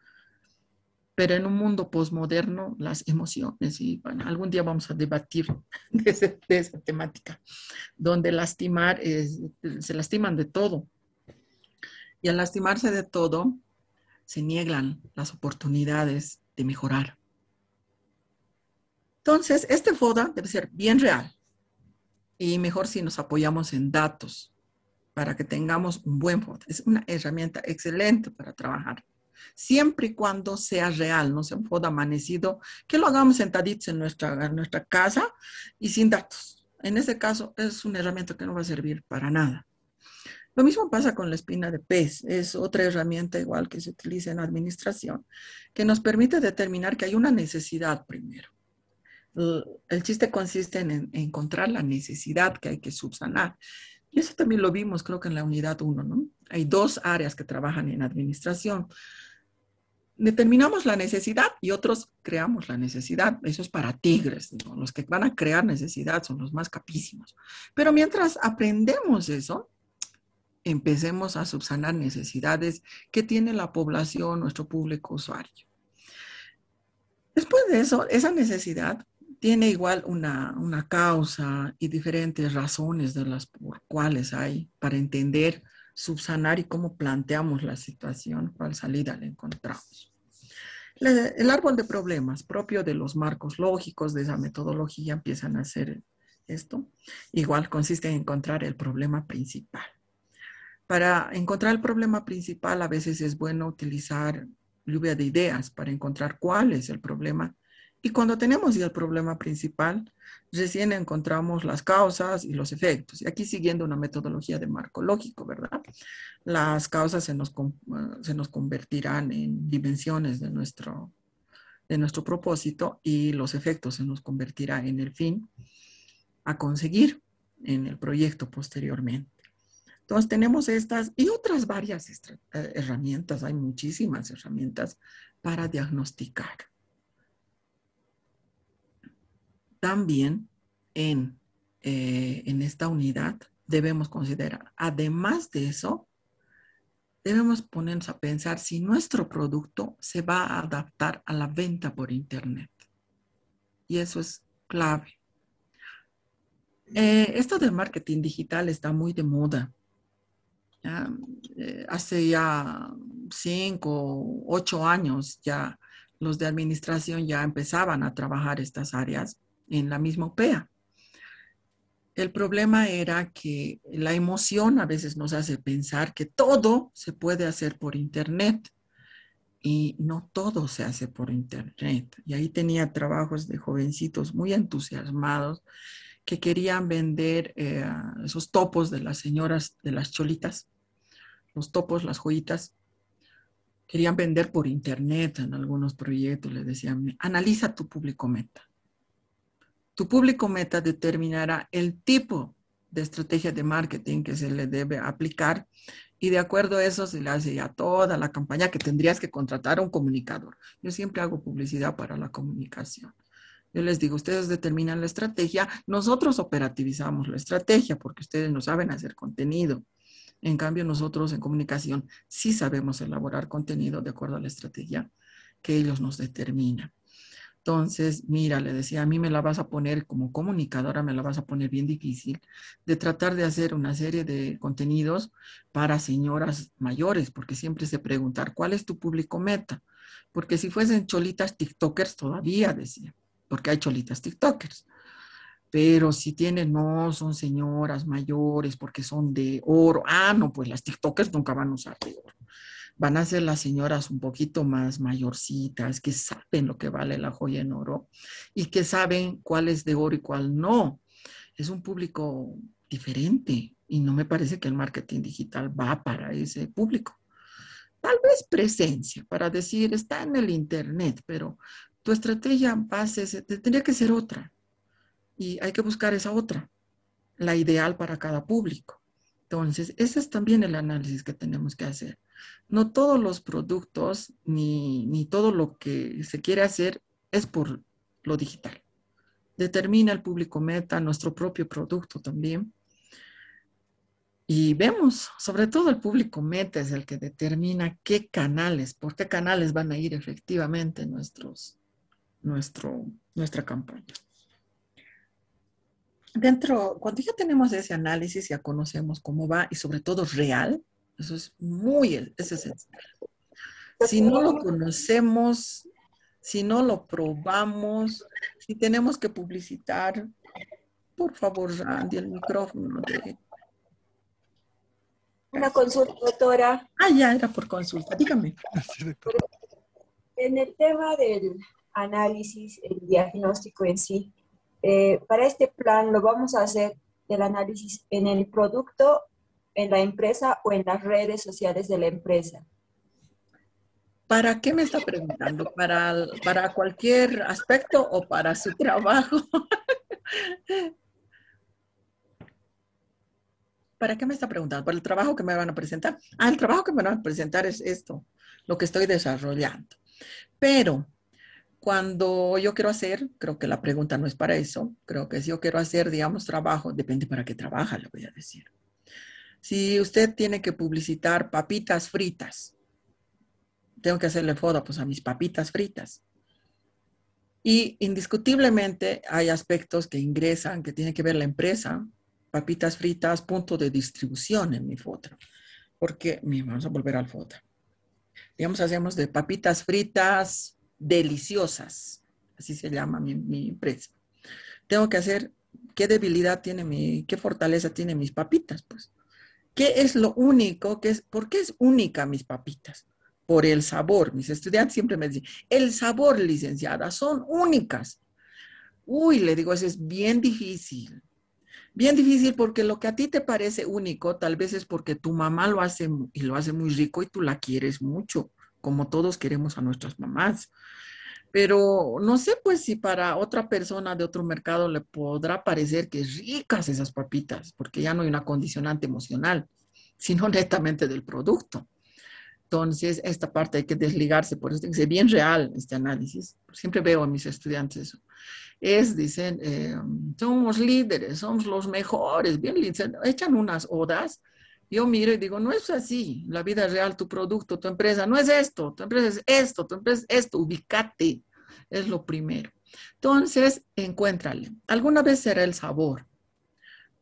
Pero en un mundo posmoderno, las emociones, y bueno, algún día vamos a debatir de, esa temática, donde lastimar, se lastiman de todo. Y al lastimarse de todo, se niegan las oportunidades de mejorar. Entonces, este FODA debe ser bien real y mejor si nos apoyamos en datos para que tengamos un buen FODA. Es una herramienta excelente para trabajar, siempre y cuando sea real, no sea un FODA amanecido, que lo hagamos sentaditos en nuestra, en nuestra casa y sin datos. En ese caso, es una herramienta que no va a servir para nada. Lo mismo pasa con la espina de pez, es otra herramienta igual que se utiliza en administración, que nos permite determinar que hay una necesidad primero. El chiste consiste en encontrar la necesidad que hay que subsanar. Y eso también lo vimos, creo que en la unidad 1, ¿no? Hay dos áreas que trabajan en administración. Determinamos la necesidad y otros creamos la necesidad. Eso es para tigres. Los que van a crear necesidad son los más capísimos. Pero mientras aprendemos eso, empecemos a subsanar necesidades que tiene la población, nuestro público usuario. Después de eso, esa necesidad tiene igual una, causa y diferentes razones de las por cuales hay para entender, subsanar y cómo planteamos la situación, cuál salida le encontramos. el árbol de problemas propio de los marcos lógicos de esa metodología empiezan a hacer esto. Igual consiste en encontrar el problema principal. Para encontrar el problema principal a veces es bueno utilizar lluvia de ideas para encontrar cuál es el problema. Y cuando tenemos ya el problema principal, recién encontramos las causas y los efectos. Y aquí siguiendo una metodología de marco lógico, ¿verdad? Las causas se nos, eh, se nos convertirán en dimensiones de nuestro, de nuestro propósito y los efectos se nos convertirán en el fin a conseguir en el proyecto posteriormente. Entonces tenemos estas y otras varias eh, herramientas, hay muchísimas herramientas para diagnosticar. También eh, en, esta unidad debemos considerar, además de eso, debemos ponernos a pensar si nuestro producto se va a adaptar a la venta por Internet. Y eso es clave. Eh, esto del marketing digital está muy de moda eh, hace ya cinco, ocho años ya los de administración ya empezaban a trabajar estas áreas en la misma OPEA. El problema era que la emoción a veces nos hace pensar que todo se puede hacer por Internet y no todo se hace por Internet. Y ahí tenía trabajos de jovencitos muy entusiasmados que querían vender eh, esos topos de las señoras, de las cholitas, los topos, las joyitas, querían vender por internet en algunos proyectos, les decían, analiza tu público meta. Tu público meta determinará el tipo de estrategia de marketing que se le debe aplicar y de acuerdo a eso se le hace ya toda la campaña que tendrías que contratar a un comunicador. Yo siempre hago publicidad para la comunicación. Yo les digo, ustedes determinan la estrategia, nosotros operativizamos la estrategia porque ustedes no saben hacer contenido. En cambio, nosotros en comunicación sí sabemos elaborar contenido de acuerdo a la estrategia que ellos nos determinan. Entonces, mira, le decía, a mí me la vas a poner como comunicadora, me la vas a poner bien difícil de tratar de hacer una serie de contenidos para señoras mayores, porque siempre se preguntar, ¿cuál es tu público meta? Porque si fuesen cholitas TikTokers todavía, decía, porque hay cholitas TikTokers, pero si tienen, no, son señoras mayores porque son de oro. Ah, no, pues las TikTokers nunca van a usar de oro. Van a ser las señoras un poquito más mayorcitas, que saben lo que vale la joya en oro y que saben cuál es de oro y cuál no. Es un público diferente y no me parece que el marketing digital va para ese público. Tal vez presencia, para decir, está en el Internet, pero tu estrategia base tendría que ser otra y hay que buscar esa otra, la ideal para cada público. Entonces, ese es también el análisis que tenemos que hacer. No todos los productos ni, ni todo lo que se quiere hacer es por lo digital. Determina el público meta, nuestro propio producto también. Y vemos, sobre todo el público meta es el que determina qué canales, por qué canales van a ir efectivamente nuestros, nuestro, nuestra campaña dentro, cuando ya tenemos ese análisis, ya conocemos cómo va y sobre todo real, eso es muy e-, es esencial. Si no lo conocemos, si no lo probamos, si tenemos que publicitar, por favor, Randy, el micrófono. Una consulta, doctora. Ah, ya era por consulta, dígame. En el tema del análisis, el diagnóstico en sí, eh, para este plan lo vamos a hacer el análisis en el producto, en la empresa o en las redes sociales de la empresa. ¿Para qué me está preguntando? ¿Para, para cualquier aspecto o para su trabajo? ¿Para qué me está preguntando? ¿Para el trabajo que me van a presentar? Ah, el trabajo que me van a presentar es esto, lo que estoy desarrollando. Pero cuando yo quiero hacer, creo que la pregunta no es para eso, creo que si yo quiero hacer, digamos, trabajo, depende para qué trabaja, le voy a decir. Si usted tiene que publicitar papitas fritas, tengo que hacerle foto pues, a mis papitas fritas. Y indiscutiblemente hay aspectos que ingresan, que tiene que ver la empresa, papitas fritas, punto de distribución en mi foto. Porque, mira, vamos a volver al foto. Digamos, hacemos de papitas fritas deliciosas. Así se llama mi, empresa. Tengo que hacer qué debilidad tiene mi, qué fortaleza tiene mis papitas, pues. ¿Qué es lo único que es? ¿Por qué es única mis papitas? Por el sabor. Mis estudiantes siempre me dicen, el sabor, licenciada, son únicas. Uy, le digo, eso es bien difícil. Bien difícil porque lo que a ti te parece único, tal vez es porque tu mamá lo hace y lo hace muy rico y tú la quieres mucho como todos queremos a nuestras mamás. Pero no sé pues si para otra persona de otro mercado le podrá parecer que ricas esas papitas, porque ya no hay una condicionante emocional, sino netamente del producto. Entonces, esta parte hay que desligarse, por eso tiene que ser bien real este análisis. Siempre veo a mis estudiantes eso. Es, dicen, eh, somos líderes, somos los mejores, bien, dicen, echan unas odas yo miro y digo, no es así, la vida real, tu producto, tu empresa, no es esto, tu empresa es esto, tu empresa es esto, ubícate, es lo primero. Entonces, encuéntrale. Alguna vez será el sabor,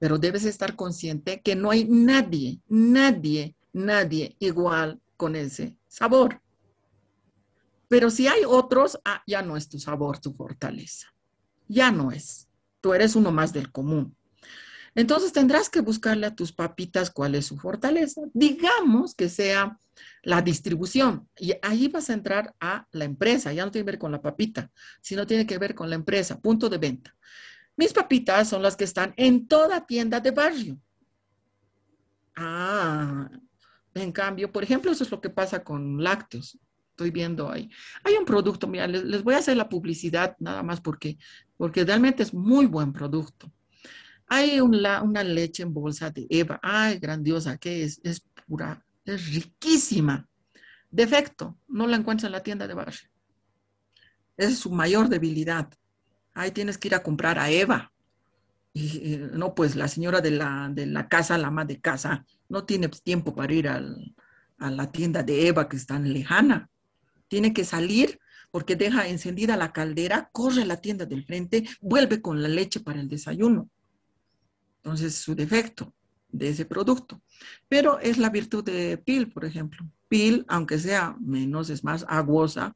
pero debes estar consciente que no hay nadie, nadie, nadie igual con ese sabor. Pero si hay otros, ah, ya no es tu sabor, tu fortaleza. Ya no es. Tú eres uno más del común. Entonces tendrás que buscarle a tus papitas cuál es su fortaleza. Digamos que sea la distribución. Y ahí vas a entrar a la empresa. Ya no tiene que ver con la papita, sino tiene que ver con la empresa, punto de venta. Mis papitas son las que están en toda tienda de barrio. Ah, en cambio, por ejemplo, eso es lo que pasa con lácteos. Estoy viendo ahí. Hay un producto, mira, les, les voy a hacer la publicidad nada más porque, porque realmente es muy buen producto. Hay una leche en bolsa de Eva. Ay, grandiosa, que es, es pura, es riquísima. Defecto, no la encuentras en la tienda de bar. es su mayor debilidad. Ahí tienes que ir a comprar a Eva. no, pues la señora de la, de la casa, la ama de casa, no tiene tiempo para ir a la tienda de Eva que está tan lejana. Tiene que salir porque deja encendida la caldera, corre a la tienda del frente, vuelve con la leche para el desayuno. Entonces, su defecto de ese producto. Pero es la virtud de PIL, por ejemplo. PIL, aunque sea menos, es más aguosa,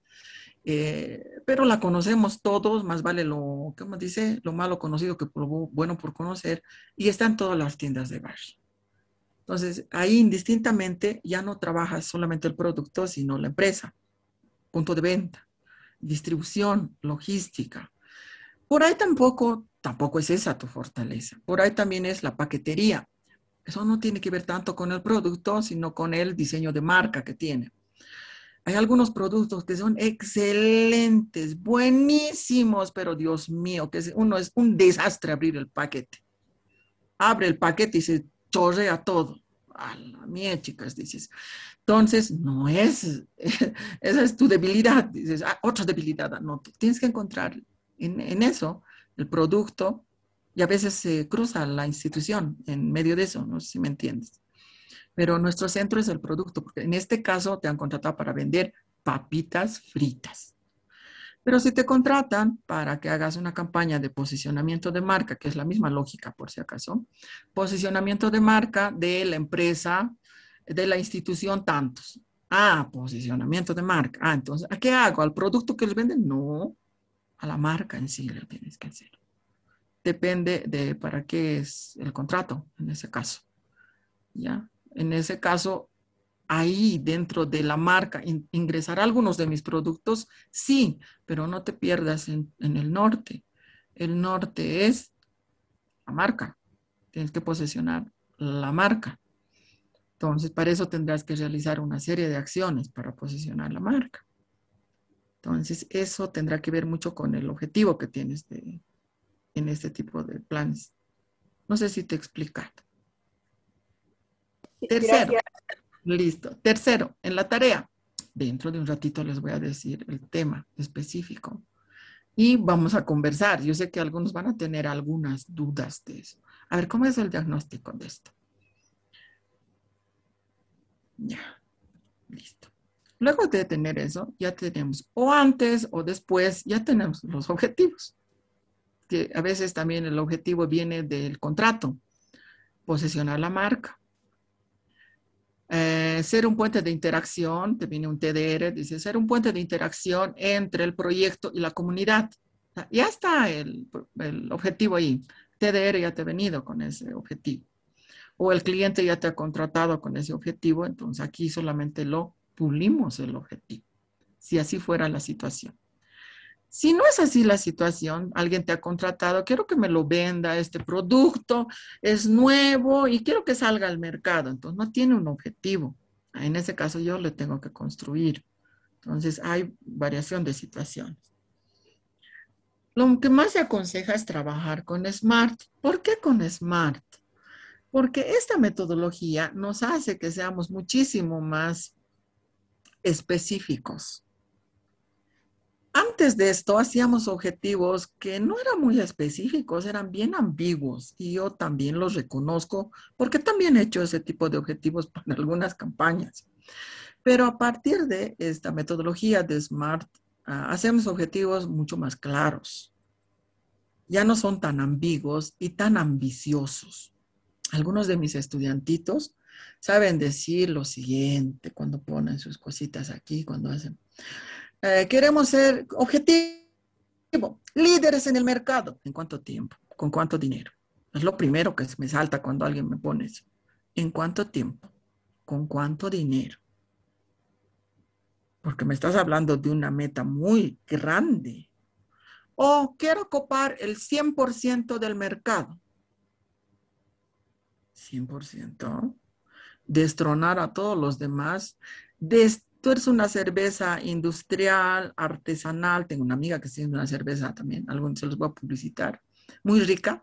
eh, pero la conocemos todos, más vale lo, ¿cómo dice? Lo malo conocido que probó bueno por conocer, y está en todas las tiendas de barrio. Entonces, ahí indistintamente ya no trabaja solamente el producto, sino la empresa, punto de venta, distribución, logística, por ahí tampoco, tampoco es esa tu fortaleza. Por ahí también es la paquetería. Eso no tiene que ver tanto con el producto, sino con el diseño de marca que tiene. Hay algunos productos que son excelentes, buenísimos, pero Dios mío, que uno es un desastre abrir el paquete. Abre el paquete y se chorrea todo. A la mía, chicas, dices. Entonces, no es, esa es tu debilidad, dices, ah, otra debilidad. Ah, no, tienes que encontrar en, eso, el producto, y a veces se cruza la institución en medio de eso, no sé si me entiendes. Pero nuestro centro es el producto, porque en este caso te han contratado para vender papitas fritas. Pero si te contratan para que hagas una campaña de posicionamiento de marca, que es la misma lógica por si acaso, posicionamiento de marca de la empresa, de la institución tantos. Ah, posicionamiento de marca. Ah, entonces, ¿a qué hago? ¿Al producto que les venden? No, a la marca en sí lo tienes que hacer. Depende de para qué es el contrato en ese caso. ¿Ya? En ese caso, ahí dentro de la marca, ingresar algunos de mis productos, sí, pero no te pierdas en, el norte. El norte es la marca. Tienes que posicionar la marca. Entonces, para eso tendrás que realizar una serie de acciones para posicionar la marca. Entonces, eso tendrá que ver mucho con el objetivo que tienes en este tipo de planes. No sé si te explicar. Tercero, listo. Tercero, en la tarea. Dentro de un ratito les voy a decir el tema específico y vamos a conversar. Yo sé que algunos van a tener algunas dudas de eso. A ver, ¿cómo es el diagnóstico de esto? Ya, listo. Luego de tener eso, ya tenemos o antes o después, ya tenemos los objetivos. Que a veces también el objetivo viene del contrato, Posicionar la marca. Eh, ser un puente de interacción, te viene un TDR, dice ser un puente de interacción entre el proyecto y la comunidad. Ya está el, el objetivo ahí. TDR ya te ha venido con ese objetivo. O el cliente ya te ha contratado con ese objetivo, entonces aquí solamente lo pulimos el objetivo, si así fuera la situación. Si no es así la situación, alguien te ha contratado, quiero que me lo venda este producto, es nuevo y quiero que salga al mercado, entonces no tiene un objetivo. Ah, en ese caso yo le tengo que construir. Entonces hay variación de situaciones. Lo que más se aconseja es trabajar con SMART. ¿Por qué con SMART? Porque esta metodología nos hace que seamos muchísimo más específicos. Antes de esto hacíamos objetivos que no eran muy específicos, eran bien ambiguos y yo también los reconozco porque también he hecho ese tipo de objetivos para algunas campañas. Pero a partir de esta metodología de SMART ah, hacemos objetivos mucho más claros. Ya no son tan ambiguos y tan ambiciosos. Algunos de mis estudiantitos saben decir lo siguiente cuando ponen sus cositas aquí, cuando hacen. Eh, queremos ser objetivo, líderes en el mercado. ¿En cuánto tiempo? ¿Con cuánto dinero? Es lo primero que me salta cuando alguien me pone eso. ¿En cuánto tiempo? ¿Con cuánto dinero? Porque me estás hablando de una meta muy grande. O quiero ocupar el 100% del mercado. 100% destronar a todos los demás, es una cerveza industrial, artesanal, tengo una amiga que tiene una cerveza también, algún se los voy a publicitar, muy rica,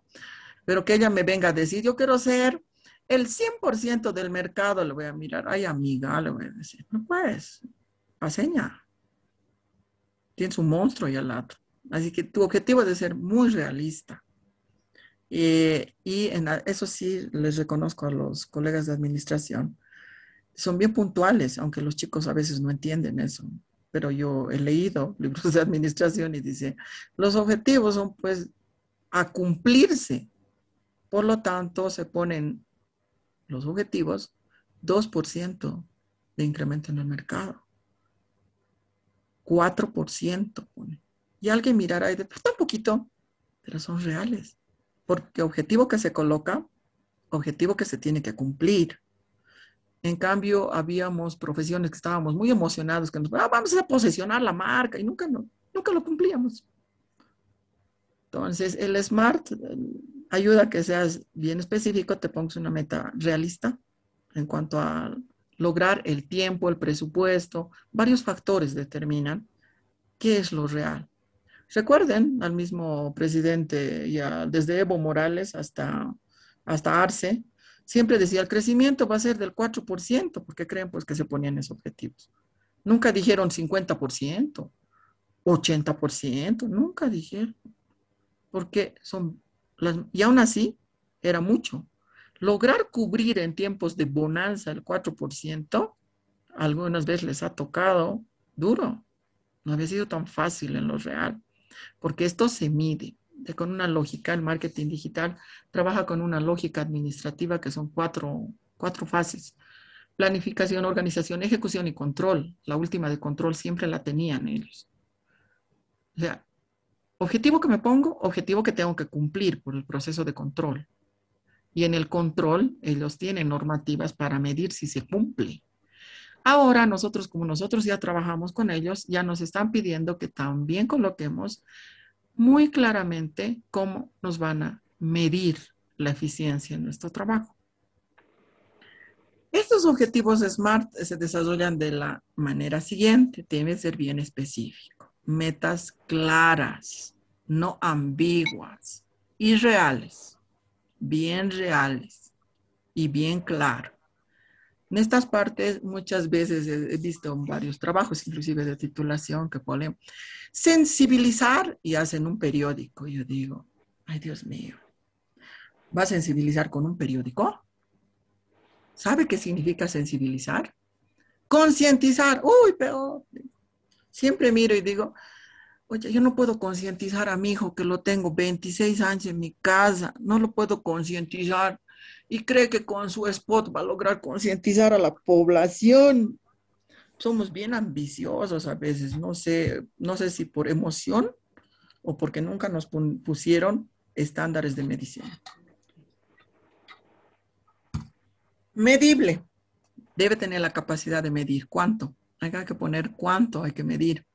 pero que ella me venga a decir, yo quiero ser el 100% del mercado, le voy a mirar, ay amiga, le voy a decir, no puedes, paseña, tienes un monstruo ahí al lado. Así que tu objetivo es de ser muy realista. Eh, y eso sí les reconozco a los colegas de administración. Son bien puntuales, aunque los chicos a veces no entienden eso. Pero yo he leído libros de administración y dice, los objetivos son pues a cumplirse. Por lo tanto, se ponen los objetivos 2% de incremento en el mercado. 4% Y alguien mirará y dice, pues tan poquito, pero son reales porque objetivo que se coloca, objetivo que se tiene que cumplir. En cambio, habíamos profesiones que estábamos muy emocionados, que nos, ah, vamos a posicionar la marca y nunca, no, nunca lo cumplíamos. Entonces, el SMART eh, ayuda a que seas bien específico, te pongas una meta realista en cuanto a lograr el tiempo, el presupuesto, varios factores determinan qué es lo real. Recuerden al mismo presidente, ya desde Evo Morales hasta, hasta Arce, siempre decía, el crecimiento va a ser del 4%, porque creen pues que se ponían esos objetivos. Nunca dijeron 50%, 80%, nunca dijeron, porque son, y aún así era mucho. Lograr cubrir en tiempos de bonanza el 4%, algunas veces les ha tocado duro, no había sido tan fácil en lo real porque esto se mide con una lógica. El marketing digital trabaja con una lógica administrativa que son cuatro, fases. Planificación, organización, ejecución y control. La última de control siempre la tenían ellos. O sea, objetivo que me pongo, objetivo que tengo que cumplir por el proceso de control. Y en el control ellos tienen normativas para medir si se cumple. Ahora nosotros, como nosotros ya trabajamos con ellos, ya nos están pidiendo que también coloquemos muy claramente cómo nos van a medir la eficiencia en nuestro trabajo. Estos objetivos SMART se desarrollan de la manera siguiente. deben ser bien específico. Metas claras, no ambiguas y reales. Bien reales y bien claros. En estas partes muchas veces he visto varios trabajos, inclusive de titulación, que ponen sensibilizar y hacen un periódico. Yo digo, ay Dios mío, ¿va a sensibilizar con un periódico? ¿Sabe qué significa sensibilizar? Concientizar, uy, pero Siempre miro y digo, oye, yo no puedo concientizar a mi hijo que lo tengo 26 años en mi casa, no lo puedo concientizar y cree que con su spot va a lograr concientizar a la población. Somos bien ambiciosos a veces, no sé, no sé si por emoción o porque nunca nos pusieron estándares de medicina. Medible. Debe tener la capacidad de medir. ¿Cuánto? Hay que poner cuánto hay que medir.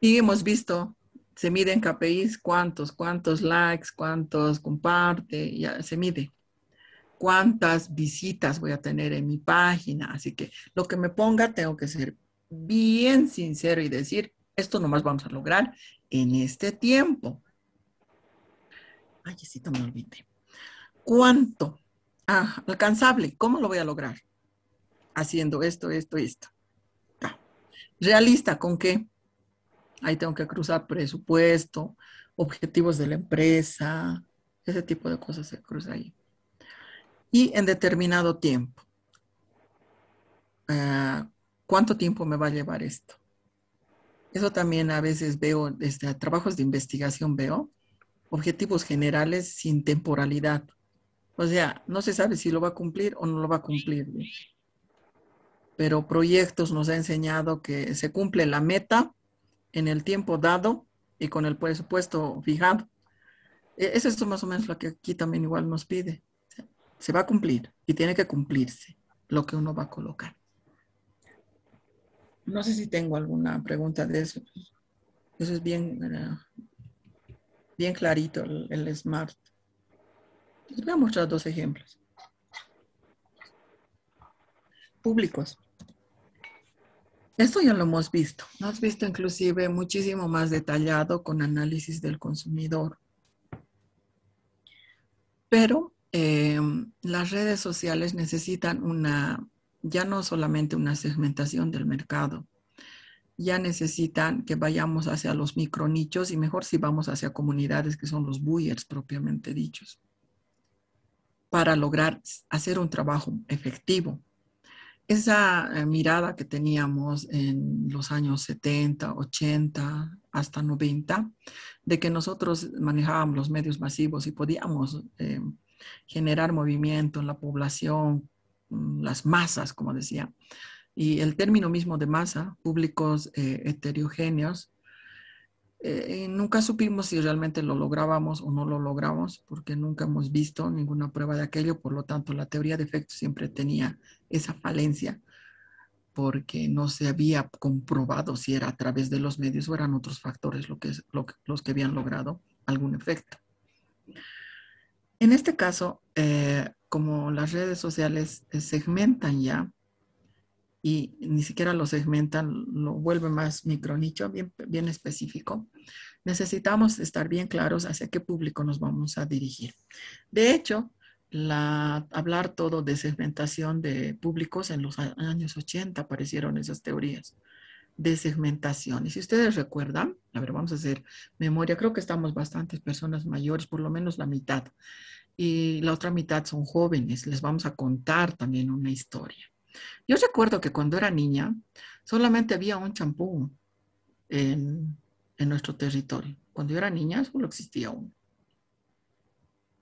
Y hemos visto, se mide en KPIs, cuántos, cuántos likes, cuántos comparte, ya se mide cuántas visitas voy a tener en mi página. Así que lo que me ponga tengo que ser bien sincero y decir, esto nomás vamos a lograr en este tiempo. Ay, sí, me olvidé. ¿Cuánto? Ah, alcanzable. ¿Cómo lo voy a lograr? Haciendo esto, esto, esto. Realista, ¿con qué? Ahí tengo que cruzar presupuesto, objetivos de la empresa, ese tipo de cosas se cruza ahí y en determinado tiempo. Ah, ¿Cuánto tiempo me va a llevar esto? Eso también a veces veo, desde trabajos de investigación veo, objetivos generales sin temporalidad. O sea, no se sabe si lo va a cumplir o no lo va a cumplir. Pero proyectos nos ha enseñado que se cumple la meta en el tiempo dado y con el presupuesto fijado. E, eso es más o menos lo que aquí también igual nos pide se va a cumplir y tiene que cumplirse lo que uno va a colocar. No sé si tengo alguna pregunta de eso. Eso es bien, eh, bien clarito el, SMART. Les voy a mostrar dos ejemplos. Públicos. Esto ya lo hemos visto. Lo has visto inclusive muchísimo más detallado con análisis del consumidor. Pero Em, las redes sociales necesitan una, ya no solamente una segmentación del mercado, ya necesitan que vayamos hacia los micronichos y mejor si vamos hacia comunidades que son los buyers propiamente dichos, para lograr hacer un trabajo efectivo. Esa eh, mirada que teníamos en los años 70, 80, hasta 90, de que nosotros manejábamos los medios masivos y podíamos em, generar movimiento en la población, mm, las masas, como decía. Y el término mismo de masa, públicos eh, heterogéneos, eh, eh, nunca supimos si realmente lo lográbamos o no lo logramos, porque nunca hemos visto ninguna prueba de aquello, por lo tanto la teoría de efecto siempre tenía esa falencia, porque no se había comprobado si era a través de los medios o eran otros factores lo que, los que habían logrado algún efecto. En este caso, eh, como las redes sociales eh, segmentan ya y ni siquiera lo segmentan, lo vuelve más micronicho, bien, específico, necesitamos estar bien claros hacia qué público nos vamos a dirigir. De hecho, hablar todo de segmentación de públicos en los años 80 aparecieron esas teorías de segmentación. Y si ustedes recuerdan, a ver, vamos a hacer memoria, creo que estamos bastantes personas mayores, por lo menos la mitad, y la otra mitad son jóvenes, les vamos a contar también una historia. Yo recuerdo que cuando era niña solamente había un champú en, nuestro territorio. Cuando yo era niña solo existía uno.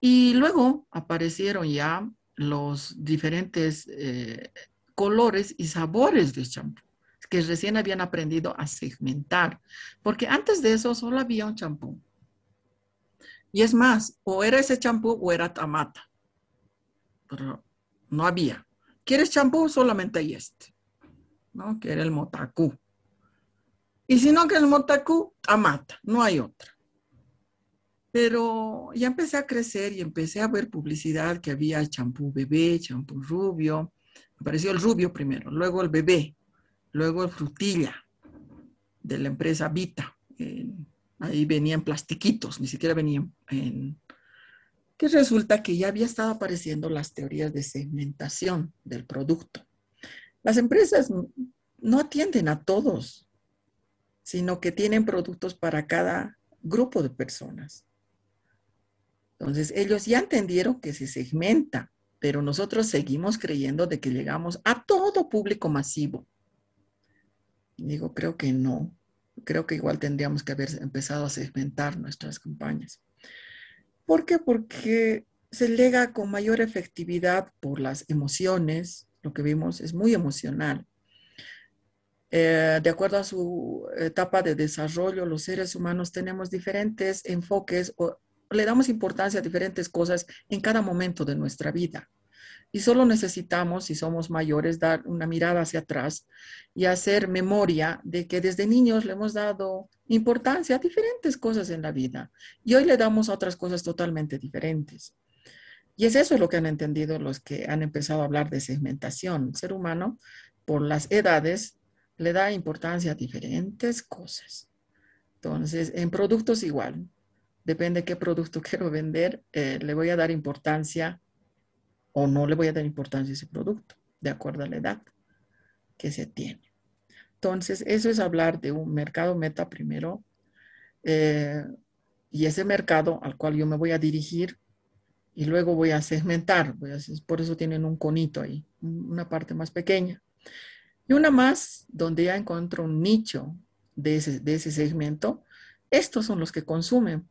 Y luego aparecieron ya los diferentes eh, colores y sabores de champú que recién habían aprendido a segmentar, porque antes de eso solo había un champú. Y es más, o era ese champú o era tamata, pero no había. ¿Quieres champú? Solamente hay este, ¿no? Que era el motacú. Y si no, que el motacú, tamata, no hay otra. Pero ya empecé a crecer y empecé a ver publicidad que había champú bebé, champú rubio. Apareció el rubio primero, luego el bebé, Luego frutilla de la empresa Vita. ahí venían plastiquitos, ni siquiera venían en... Que resulta que ya había estado apareciendo las teorías de segmentación del producto. Las empresas no atienden a todos, sino que tienen productos para cada grupo de personas. Entonces, ellos ya entendieron que se segmenta, pero nosotros seguimos creyendo de que llegamos a todo público masivo digo, creo que no. Creo que igual tendríamos que haber empezado a segmentar nuestras campañas. ¿Por qué? Porque se llega con mayor efectividad por las emociones. Lo que vimos es muy emocional. Eh, de acuerdo a su etapa de desarrollo, los seres humanos tenemos diferentes enfoques o le damos importancia a diferentes cosas en cada momento de nuestra vida. Y solo necesitamos, si somos mayores, dar una mirada hacia atrás y hacer memoria de que desde niños le hemos dado importancia a diferentes cosas en la vida y hoy le damos a otras cosas totalmente diferentes. Y es eso lo que han entendido los que han empezado a hablar de segmentación. El ser humano, por las edades, le da importancia a diferentes cosas. Entonces, en productos igual. Depende qué producto quiero vender, eh, le voy a dar importancia o no le voy a dar importancia a ese producto, de acuerdo a la edad que se tiene. Entonces, eso es hablar de un mercado meta primero eh, y ese mercado al cual yo me voy a dirigir y luego voy a segmentar, por eso tienen un conito ahí, una parte más pequeña. Y una más donde ya encuentro un nicho de de ese segmento. Estos son los que consumen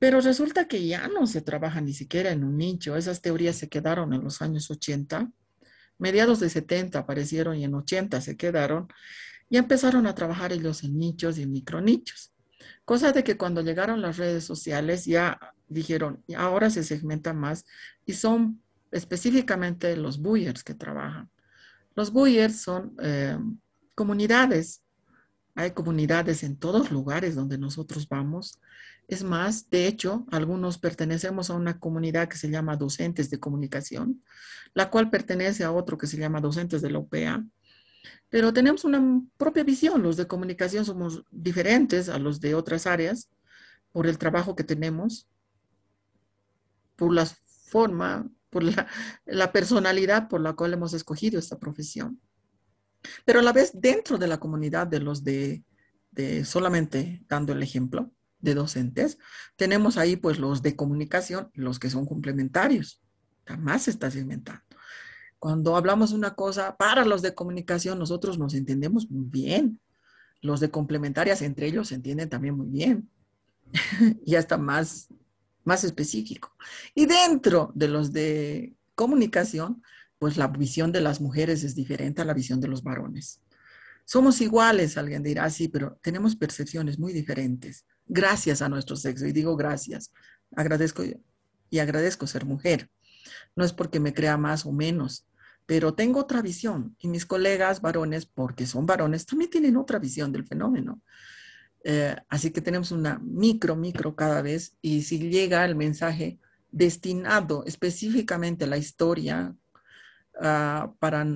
pero resulta que ya no se trabaja ni siquiera en un nicho. Esas teorías se quedaron en los años 80, mediados de 70 aparecieron y en 80 se quedaron. Y empezaron a trabajar ellos en nichos y en micronichos. Cosa de que cuando llegaron las redes sociales ya dijeron, ahora se segmenta más y son específicamente los buyers que trabajan. Los buyers son eh, comunidades. Hay comunidades en todos lugares donde nosotros vamos es más, de hecho, algunos pertenecemos a una comunidad que se llama Docentes de Comunicación, la cual pertenece a otro que se llama Docentes de la UPA, pero tenemos una propia visión. Los de comunicación somos diferentes a los de otras áreas por el trabajo que tenemos, por la forma, por la, personalidad por la cual hemos escogido esta profesión. Pero a la vez dentro de la comunidad de los de solamente dando el ejemplo, de docentes, tenemos ahí pues los de comunicación, los que son complementarios. Jamás se está segmentando. Cuando hablamos una cosa para los de comunicación, nosotros nos entendemos bien. Los de complementarias entre ellos se entienden también muy bien. ya está más, más específico. Y dentro de los de comunicación, pues la visión de las mujeres es diferente a la visión de los varones. Somos iguales, alguien dirá, ah, sí, pero tenemos percepciones muy diferentes gracias a nuestro sexo. Y digo gracias. Agradezco y agradezco ser mujer. No es porque me crea más o menos, pero tengo otra visión. Y mis colegas varones, porque son varones, también tienen otra visión del fenómeno. Eh, así que tenemos una micro, micro cada vez. Y si llega el mensaje destinado específicamente a la historia ah, para,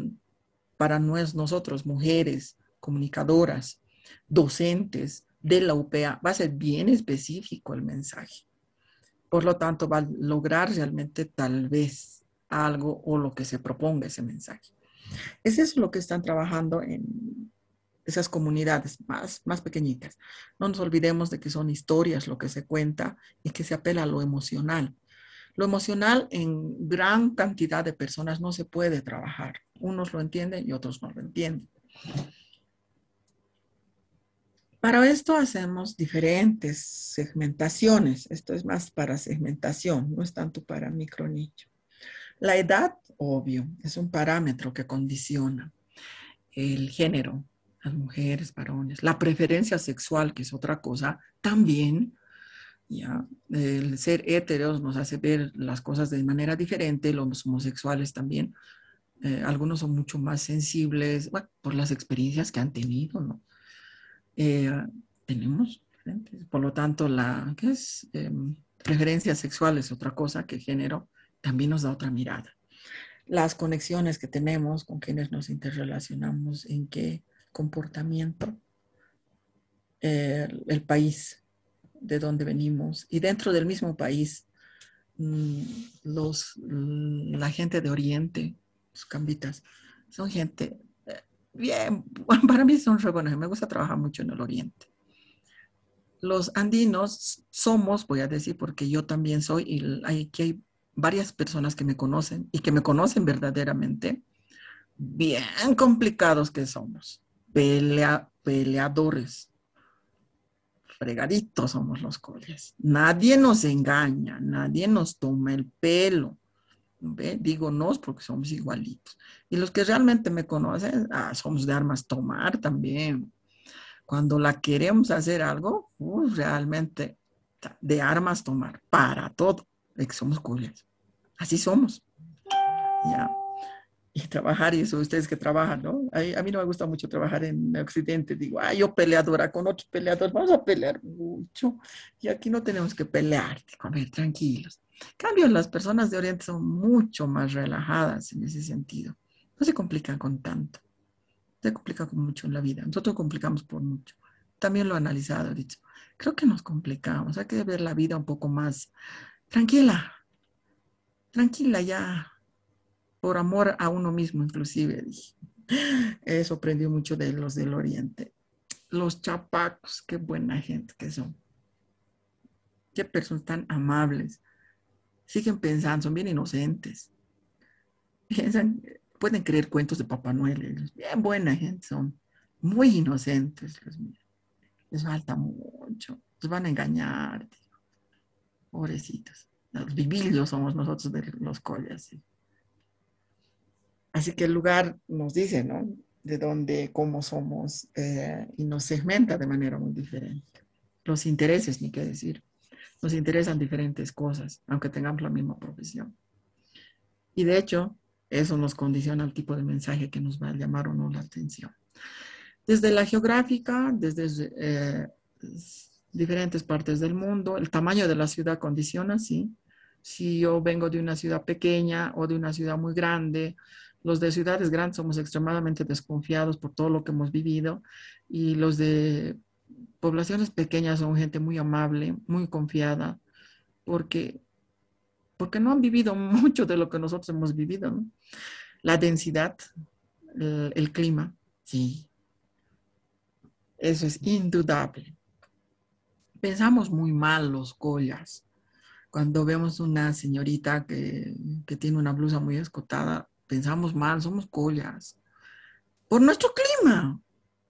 para nosotros, mujeres, comunicadoras, docentes, de la UPA. Va a ser bien específico el mensaje. Por lo tanto, va a lograr realmente tal vez algo o lo que se proponga ese mensaje. Es lo que están trabajando en esas comunidades más, más pequeñitas. No nos olvidemos de que son historias lo que se cuenta y que se apela a lo emocional. Lo emocional en gran cantidad de personas no se puede trabajar. Unos lo entienden y otros no lo entienden. Para esto hacemos diferentes segmentaciones. Esto es más para segmentación, no es tanto para micronicho. La edad, obvio, es un parámetro que condiciona el género, las mujeres, varones. La preferencia sexual, que es otra cosa, también. ¿ya? El ser heteros nos hace ver las cosas de manera diferente, los homosexuales también. Eh, algunos son mucho más sensibles, bueno, por las experiencias que han tenido, ¿no? Eh, tenemos Por lo tanto, la ¿qué es? preferencia em, sexual es otra cosa que género también nos da otra mirada. Las conexiones que tenemos con quienes nos interrelacionamos, en qué comportamiento, el país de donde venimos y dentro del mismo país, mm, los, mm, la gente de Oriente, los cambitas, son gente bien, para mí son re buenos, me gusta trabajar mucho en el oriente. Los andinos somos, voy a decir, porque yo también soy, y hay, aquí hay varias personas que me conocen y que me conocen verdaderamente, bien complicados que somos, pelea, peleadores, fregaditos somos los coles. Nadie nos engaña, nadie nos toma el pelo. Digo nos porque somos igualitos. Y los que realmente me conocen, ah, somos de armas tomar también. Cuando la queremos hacer algo, realmente de armas tomar para todo, es que somos culias. Así somos. Ya y trabajar, y eso ustedes que trabajan, ¿no? A, mí no me gusta mucho trabajar en Occidente, digo, ay, yo peleadora con otros peleadores, vamos a pelear mucho, y aquí no tenemos que pelear, a ver, tranquilos. En cambio, las personas de Oriente son mucho más relajadas en ese sentido, no se complican con tanto, se complica con mucho en la vida, nosotros complicamos por mucho, también lo he analizado, he dicho, creo que nos complicamos, hay que ver la vida un poco más tranquila, tranquila ya, por amor a uno mismo inclusive, dije. Eso aprendió mucho de los del Oriente. Los chapacos, qué buena gente que son. Qué personas tan amables. Siguen pensando, son bien inocentes. Piensan, pueden creer cuentos de Papá Noel. Bien buena gente son. Muy inocentes. Los Les falta mucho. Los van a engañar. Pobrecitos. Los vivillos somos nosotros de los collas. ¿sí? Así que el lugar nos dice, ¿no? De dónde, cómo somos eh, y nos segmenta de manera muy diferente. Los intereses, ni qué decir. Nos interesan diferentes cosas, aunque tengamos la misma profesión. Y de hecho, eso nos condiciona el tipo de mensaje que nos va a llamar o no la atención. Desde la geográfica, desde eh, diferentes partes del mundo, el tamaño de la ciudad condiciona, sí, si yo vengo de una ciudad pequeña o de una ciudad muy grande, los de ciudades grandes somos extremadamente desconfiados por todo lo que hemos vivido y los de poblaciones pequeñas son gente muy amable, muy confiada, porque, porque no han vivido mucho de lo que nosotros hemos vivido. La densidad, el, clima, sí. Eso es indudable. Pensamos muy mal los collas cuando vemos una señorita que, tiene una blusa muy escotada, pensamos mal, somos collas. Por nuestro clima,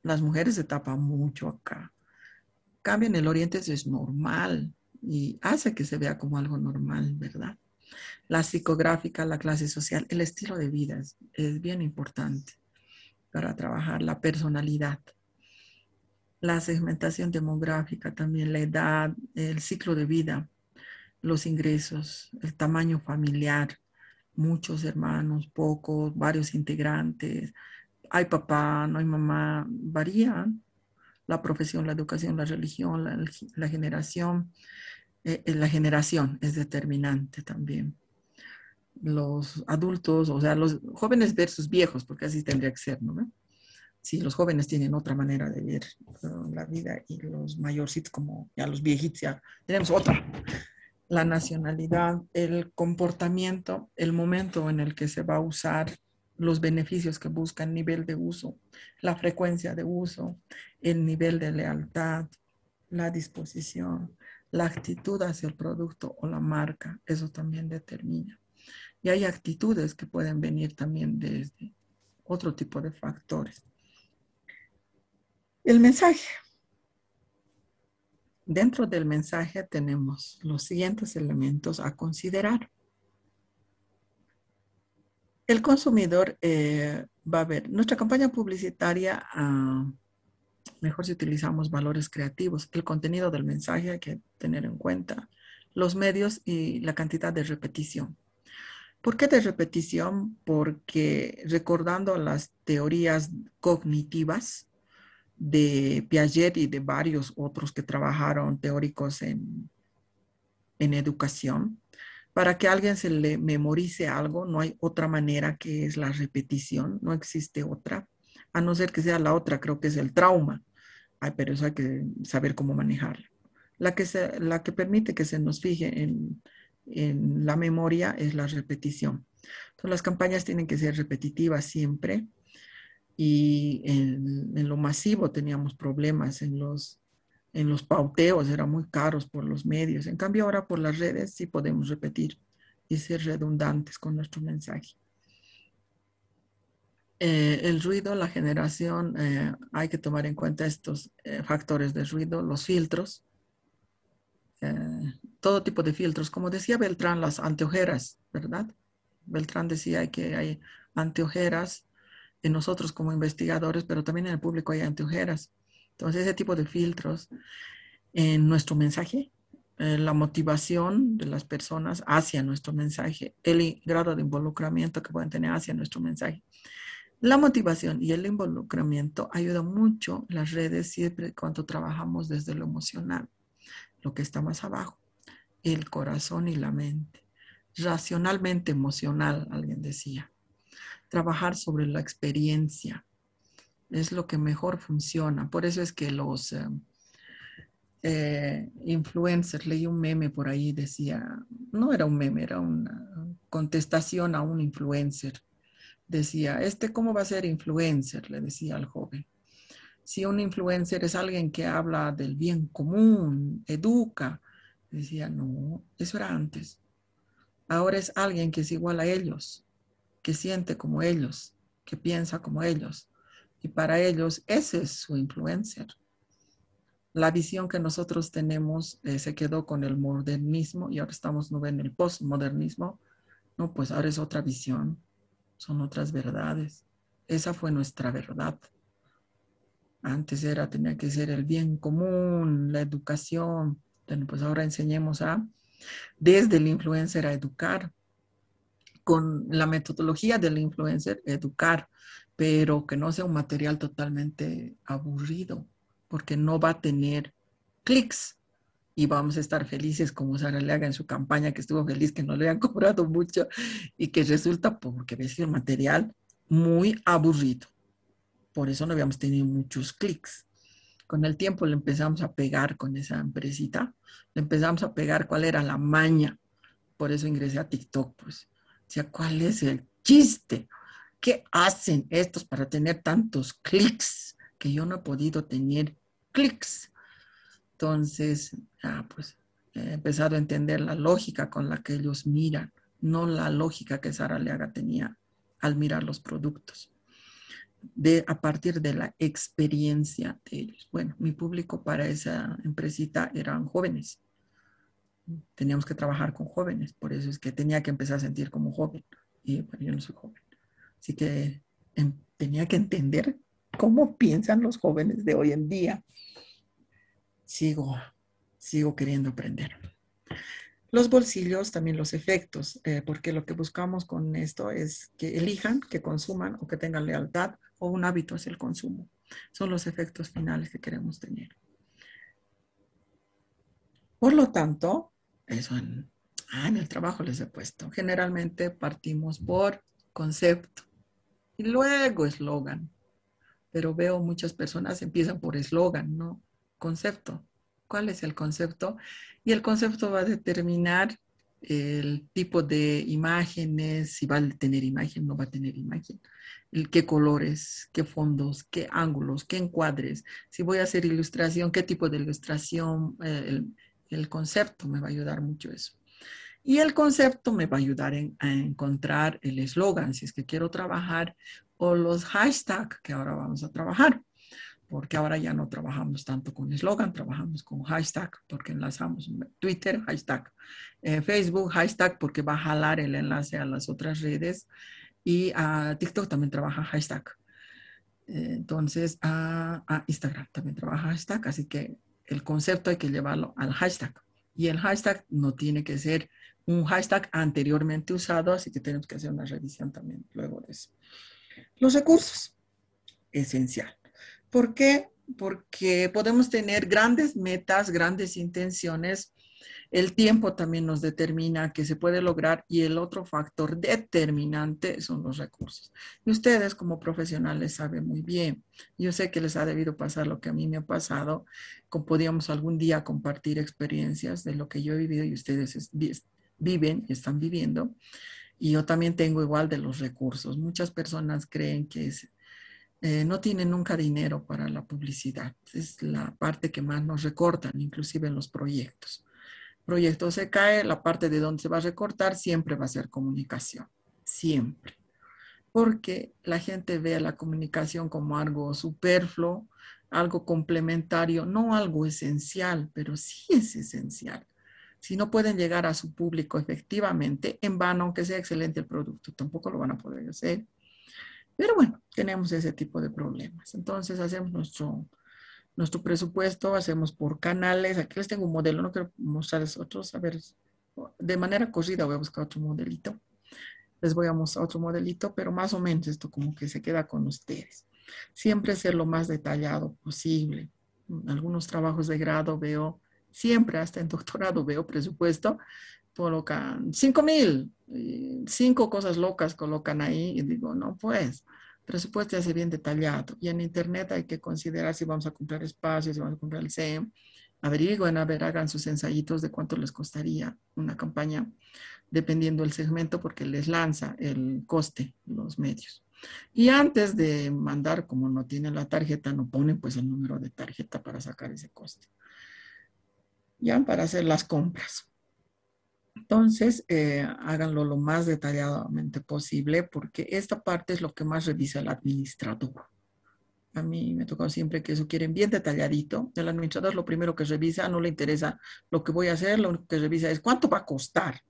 las mujeres se tapan mucho acá. Cambia en el oriente eso es normal y hace que se vea como algo normal, ¿verdad? La psicográfica, la clase social, el estilo de vida es, es bien importante para trabajar la personalidad. La segmentación demográfica también, la edad, el ciclo de vida, los ingresos, el tamaño familiar, muchos hermanos, pocos, varios integrantes, hay papá, no hay mamá, varían la profesión, la educación, la religión, la, generación. Eh, eh, la generación es determinante también. Los adultos, o sea, los jóvenes versus viejos, porque así tendría que ser, ¿no? Sí, los jóvenes tienen otra manera de ver la vida y los mayores, como ya los viejitos, ya tenemos otra la nacionalidad, el comportamiento, el momento en el que se va a usar, los beneficios que buscan, nivel de uso, la frecuencia de uso, el nivel de lealtad, la disposición, la actitud hacia el producto o la marca, eso también determina. Y hay actitudes que pueden venir también desde este otro tipo de factores. El mensaje, Dentro del mensaje tenemos los siguientes elementos a considerar. El consumidor eh, va a ver nuestra campaña publicitaria, ah, mejor si utilizamos valores creativos, el contenido del mensaje hay que tener en cuenta, los medios y la cantidad de repetición. ¿Por qué de repetición? Porque recordando las teorías cognitivas, de Piaget y de varios otros que trabajaron teóricos en, educación. Para que alguien se le memorice algo, no hay otra manera que es la repetición, no existe otra, a no ser que sea la otra, creo que es el trauma, pero eso hay que saber cómo manejarlo. La que, la que permite que se nos fije en, la memoria es la repetición. las campañas tienen que ser repetitivas siempre y en, lo masivo teníamos problemas, en los, en los pauteos eran muy caros por los medios. En cambio ahora por las redes sí podemos repetir y ser redundantes con nuestro mensaje. Eh, el ruido, la generación, eh, hay que tomar en cuenta estos eh, factores de ruido, los filtros, todo tipo de filtros. Como decía Beltrán, las anteojeras, ¿verdad? Beltrán decía que hay anteojeras en nosotros como investigadores, pero también en el público hay anteojeras Entonces, ese tipo de filtros en nuestro mensaje, eh, la motivación de las personas hacia nuestro mensaje, el grado de involucramiento que pueden tener hacia nuestro mensaje. La motivación y el involucramiento ayuda mucho las redes siempre cuando trabajamos desde lo emocional, lo que está más abajo, el corazón y la mente. Racionalmente emocional, alguien decía trabajar sobre la experiencia. Es lo que mejor funciona. Por eso es que los eh, eh, influencers, leí un meme por ahí, decía, no era un meme, era una contestación a un influencer. Decía, ¿este cómo va a ser influencer? Le decía al joven. Si un influencer es alguien que habla del bien común, educa, decía, no, eso era antes. Ahora es alguien que es igual a ellos, que siente como ellos, que piensa como ellos. Y para ellos ese es su influencer. La visión que nosotros tenemos eh, se quedó con el modernismo y ahora estamos en el postmodernismo. No, pues ahora es otra visión, son otras verdades. Esa fue nuestra verdad. Antes era, tenía que ser el bien común, la educación. Bueno, pues ahora enseñemos a, desde el influencer, a educar con la metodología del influencer educar, pero que no sea un material totalmente aburrido, porque no va a tener clics y vamos a estar felices como Sara Leaga en su campaña, que estuvo feliz que no le han cobrado mucho y que resulta porque ves un material muy aburrido. Por eso no habíamos tenido muchos clics. Con el tiempo le empezamos a pegar con esa empresita, le empezamos a pegar cuál era la maña. Por eso ingresé a TikTok, pues. ¿cuál es el chiste? ¿Qué hacen estos para tener tantos clics? Que yo no he podido tener clics. Entonces, pues he empezado a entender la lógica con la que ellos miran, no la lógica que Sara Leaga tenía al mirar los productos. De, a partir de la experiencia de ellos. Bueno, mi público para esa empresita eran jóvenes teníamos que trabajar con jóvenes, por eso es que tenía que empezar a sentir como joven, y bueno, yo no soy joven. Así que tenía que entender cómo piensan los jóvenes de hoy en día. Sigo, sigo queriendo aprender. Los bolsillos, también los efectos, eh, porque lo que buscamos con esto es que elijan, que consuman o que tengan lealtad o un hábito hacia el consumo. Son los efectos finales que queremos tener. Por lo tanto, eso en, ah, en el trabajo les he puesto. Generalmente partimos por concepto y luego eslogan. Pero veo muchas personas empiezan por eslogan, ¿no? Concepto. ¿Cuál es el concepto? Y el concepto va a determinar el tipo de imágenes, si va a tener imagen, no va a tener imagen, el, qué colores, qué fondos, qué ángulos, qué encuadres, si voy a hacer ilustración, qué tipo de ilustración, eh, el concepto me va a ayudar mucho eso. Y el concepto me va a ayudar a encontrar el eslogan, si es que quiero trabajar, o los hashtags que ahora vamos a trabajar, porque ahora ya no trabajamos tanto con eslogan, trabajamos con hashtag, porque enlazamos Twitter, hashtag, eh, Facebook, hashtag, porque va a jalar el enlace a las otras redes, y a ah, TikTok también trabaja hashtag. Entonces, a, ah, a ah, Instagram también trabaja hashtag, así que el concepto hay que llevarlo al hashtag. Y el hashtag no tiene que ser un hashtag anteriormente usado, así que tenemos que hacer una revisión también luego de eso. Los recursos, esencial. ¿Por qué? Porque podemos tener grandes metas, grandes intenciones, el tiempo también nos determina que se puede lograr y el otro factor determinante son los recursos. Y ustedes como profesionales saben muy bien. Yo sé que les ha debido pasar lo que a mí me ha pasado. Como podíamos algún día compartir experiencias de lo que yo he vivido y ustedes viven están viviendo. Y yo también tengo igual de los recursos. Muchas personas creen que eh, no tienen nunca dinero para la publicidad. Es la parte que más nos recortan, inclusive en los proyectos proyecto se cae, la parte de donde se va a recortar siempre va a ser comunicación, siempre. Porque la gente ve a la comunicación como algo superfluo, algo complementario, no algo esencial, pero sí es esencial. Si no pueden llegar a su público efectivamente, en vano, aunque sea excelente el producto, tampoco lo van a poder hacer. Pero bueno, tenemos ese tipo de problemas. Entonces hacemos nuestro nuestro presupuesto, hacemos por canales. Aquí les tengo un modelo, no quiero mostrarles otros. A ver, de manera corrida voy a buscar otro modelito. Les voy a mostrar otro modelito, pero más o menos esto como que se queda con ustedes. Siempre ser lo más detallado posible. algunos trabajos de grado veo, siempre hasta en doctorado veo presupuesto, colocan 5 mil, eh, cinco cosas locas colocan ahí y digo, no pues, presupuesto ya se bien detallado. Y en Internet hay que considerar si vamos a comprar espacios, si vamos a comprar el SEM. Averigüen, a ver, hagan sus ensayitos de cuánto les costaría una campaña, dependiendo del segmento, porque les lanza el coste, los medios. Y antes de mandar, como no tienen la tarjeta, no ponen pues el número de tarjeta para sacar ese coste. Ya para hacer las compras. Entonces, eh, háganlo lo más detalladamente posible porque esta parte es lo que más revisa el administrador. A mí me ha tocado siempre que eso quieren bien detalladito. El administrador lo primero que revisa, no le interesa lo que voy a hacer, lo único que revisa es cuánto va a costar.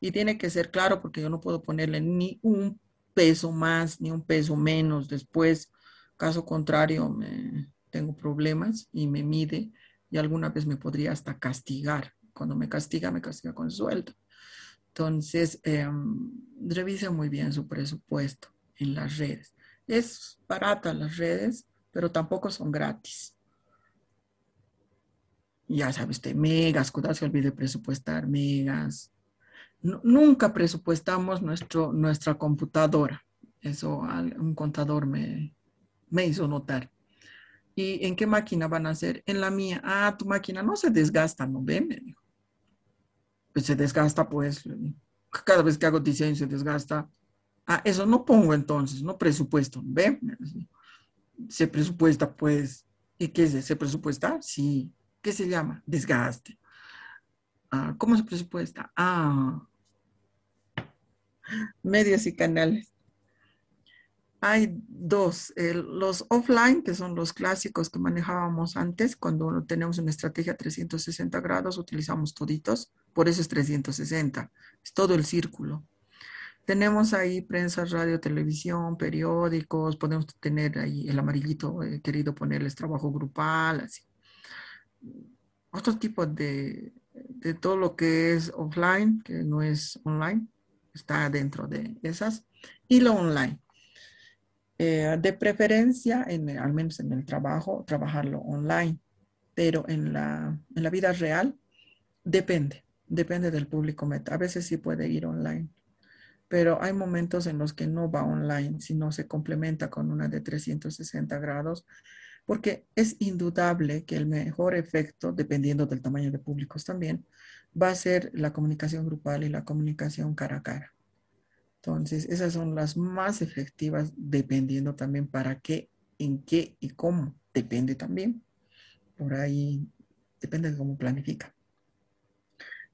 Y tiene que ser claro porque yo no puedo ponerle ni un peso más ni un peso menos después. Caso contrario, me, tengo problemas y me mide y alguna vez me podría hasta castigar cuando me castiga, me castiga con sueldo. Entonces, em, revise muy bien su presupuesto en las redes. Es barata las redes, pero tampoco son gratis. Ya sabe usted, megas, cuidado, se olvide presupuestar, megas. nunca presupuestamos nuestro, nuestra computadora. Eso un contador me, me hizo notar. ¿Y en qué máquina van a hacer? En la mía. Ah, tu máquina no se desgasta, no ve, me dijo pues se desgasta, pues. Cada vez que hago diseño se desgasta. Ah, eso no pongo entonces, no presupuesto. ¿Ve? Se presupuesta, pues. ¿Y qué es? ¿Se presupuesta? Sí. ¿Qué se llama? Desgaste. Ah, ¿Cómo se presupuesta? Ah, medios y canales hay dos, los offline, que son los clásicos que manejábamos antes, cuando tenemos una estrategia 360 grados, utilizamos toditos, por eso es 360, es todo el círculo. Tenemos ahí prensa, radio, televisión, periódicos, podemos tener ahí el amarillito, he eh, querido ponerles trabajo grupal, así. Otro tipo de todo lo que es offline, que no es online, está dentro de esas, y lo online eh, de preferencia, en, al menos en el trabajo, trabajarlo online, pero en la, vida real depende, depende del público meta. A veces sí puede ir online, pero hay momentos en los que no va online, sino se complementa con una de 360 grados, porque es indudable que el mejor efecto, dependiendo del tamaño de públicos también, va a ser la comunicación grupal y la comunicación cara a cara. Entonces, esas son las más efectivas dependiendo también para qué, en qué y cómo. Depende también. Por ahí, depende de cómo planifica.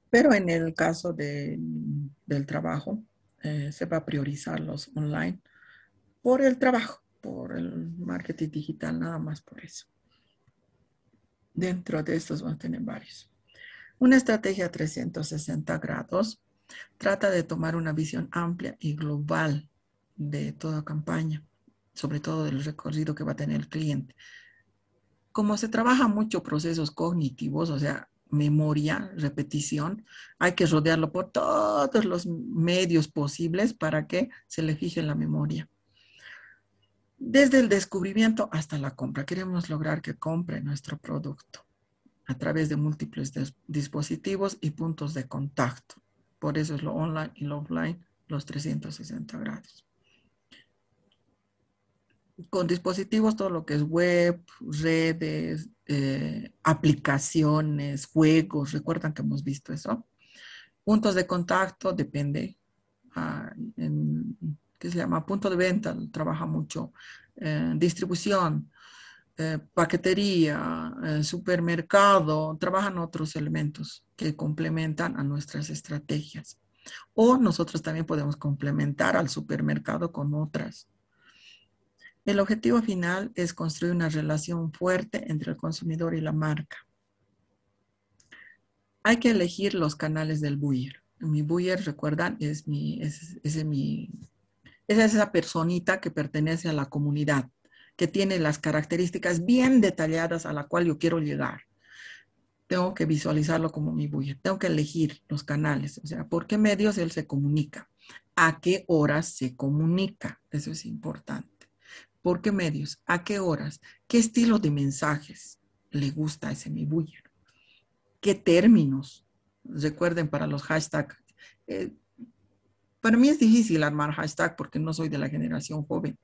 Pero en el caso del trabajo, eh, se va a priorizar los online por el trabajo, por el marketing digital, nada más por eso. Dentro de estos van a tener varios. Una estrategia 360 grados Trata de tomar una visión amplia y global de toda campaña, sobre todo del recorrido que va a tener el cliente. Como se trabaja mucho procesos cognitivos, o sea, memoria, repetición, hay que rodearlo por todos los medios posibles para que se le fije en la memoria. Desde el descubrimiento hasta la compra, queremos lograr que compre nuestro producto a través de múltiples dispositivos y puntos de contacto. Por eso es lo online y lo offline, los 360 grados. Con dispositivos, todo lo que es web, redes, eh, aplicaciones, juegos, recuerdan que hemos visto eso. Puntos de contacto, depende. Ah, ¿Qué se llama? Punto de venta, trabaja mucho. Eh, distribución, eh, paquetería, supermercado, trabajan otros elementos que complementan a nuestras estrategias. O nosotros también podemos complementar al supermercado con otras. El objetivo final es construir una relación fuerte entre el consumidor y la marca. Hay que elegir los canales del buyer. Mi buyer, recuerdan, es, mi, es, es esa personita que pertenece a la comunidad, que tiene las características bien detalladas a la cual yo quiero llegar tengo que visualizarlo como mi Buyer, tengo que elegir los canales, o sea, por qué medios él se comunica, a qué horas se comunica, eso es importante. ¿Por qué medios? ¿A qué horas? ¿Qué estilo de mensajes le gusta a ese mi Buyer, ¿Qué términos? Recuerden para los hashtags. Eh, para mí es difícil armar hashtag porque no soy de la generación joven.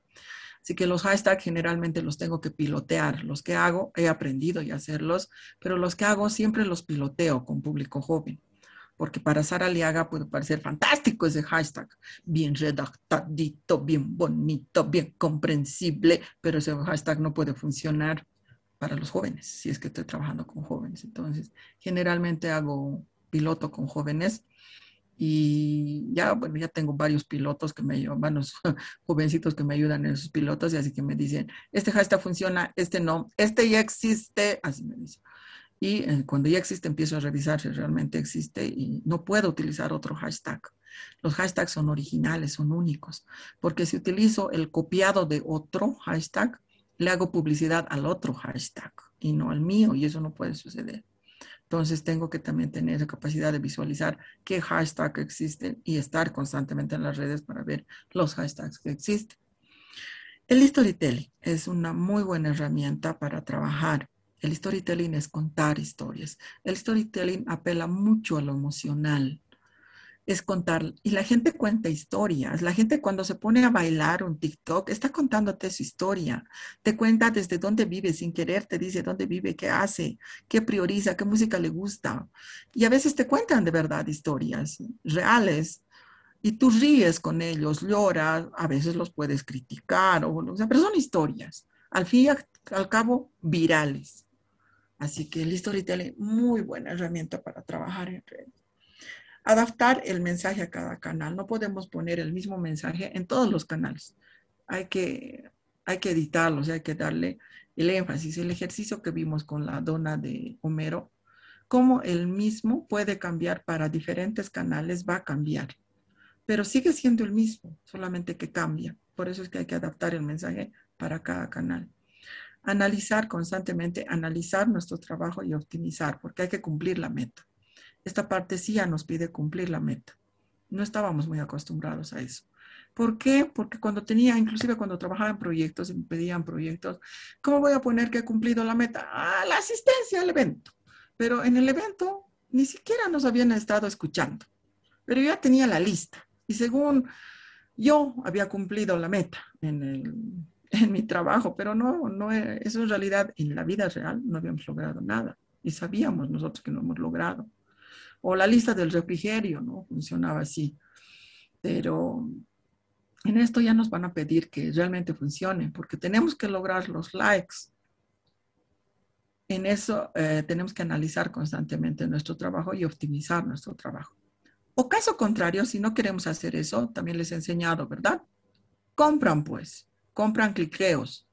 Así que los hashtags generalmente los tengo que pilotear. Los que hago, he aprendido y hacerlos, pero los que hago siempre los piloteo con público joven. Porque para Sara Liaga puede parecer fantástico ese hashtag. Bien redactadito, bien bonito, bien comprensible, pero ese hashtag no puede funcionar para los jóvenes, si es que estoy trabajando con jóvenes. Entonces, generalmente hago piloto con jóvenes y ya, bueno, ya tengo varios pilotos que me ayudan, varios jovencitos que me ayudan en sus pilotos y así que me dicen, este hashtag funciona, este no, este ya existe, así me dicen. Y eh, cuando ya existe empiezo a revisar si realmente existe y no puedo utilizar otro hashtag. Los hashtags son originales, son únicos, porque si utilizo el copiado de otro hashtag, le hago publicidad al otro hashtag y no al mío y eso no puede suceder. Entonces tengo que también tener la capacidad de visualizar qué hashtags existen y estar constantemente en las redes para ver los hashtags que existen. El storytelling es una muy buena herramienta para trabajar. El storytelling es contar historias. El storytelling apela mucho a lo emocional es contar. Y la gente cuenta historias. La gente cuando se pone a bailar un TikTok está contándote su historia. Te cuenta desde dónde vive sin querer, te dice dónde vive, qué hace, qué prioriza, qué música le gusta. Y a veces te cuentan de verdad historias reales. Y tú ríes con ellos, lloras, a veces los puedes criticar, o, pero son historias, al fin y al cabo, virales. Así que el storytelling, muy buena herramienta para trabajar en redes adaptar el mensaje a cada canal. No podemos poner el mismo mensaje en todos los canales. Hay que, hay que editarlos, hay que darle el énfasis. El ejercicio que vimos con la dona de Homero, cómo el mismo puede cambiar para diferentes canales, va a cambiar. Pero sigue siendo el mismo, solamente que cambia. Por eso es que hay que adaptar el mensaje para cada canal analizar constantemente, analizar nuestro trabajo y optimizar, porque hay que cumplir la meta esta parte sí ya nos pide cumplir la meta. No estábamos muy acostumbrados a eso. ¿Por qué? Porque cuando tenía, inclusive cuando trabajaba en proyectos, me pedían proyectos, ¿cómo voy a poner que he cumplido la meta? Ah, la asistencia al evento. Pero en el evento ni siquiera nos habían estado escuchando. Pero yo ya tenía la lista. Y según yo había cumplido la meta en, mi trabajo, pero no, no, eso en realidad en la vida real no habíamos logrado nada. Y sabíamos nosotros que no hemos logrado o la lista del refrigerio, ¿no? Funcionaba así. Pero en esto ya nos van a pedir que realmente funcione, porque tenemos que lograr los likes. En eso eh, tenemos que analizar constantemente nuestro trabajo y optimizar nuestro trabajo. O caso contrario, si no queremos hacer eso, también les he enseñado, ¿verdad? Compran pues, compran cliqueos,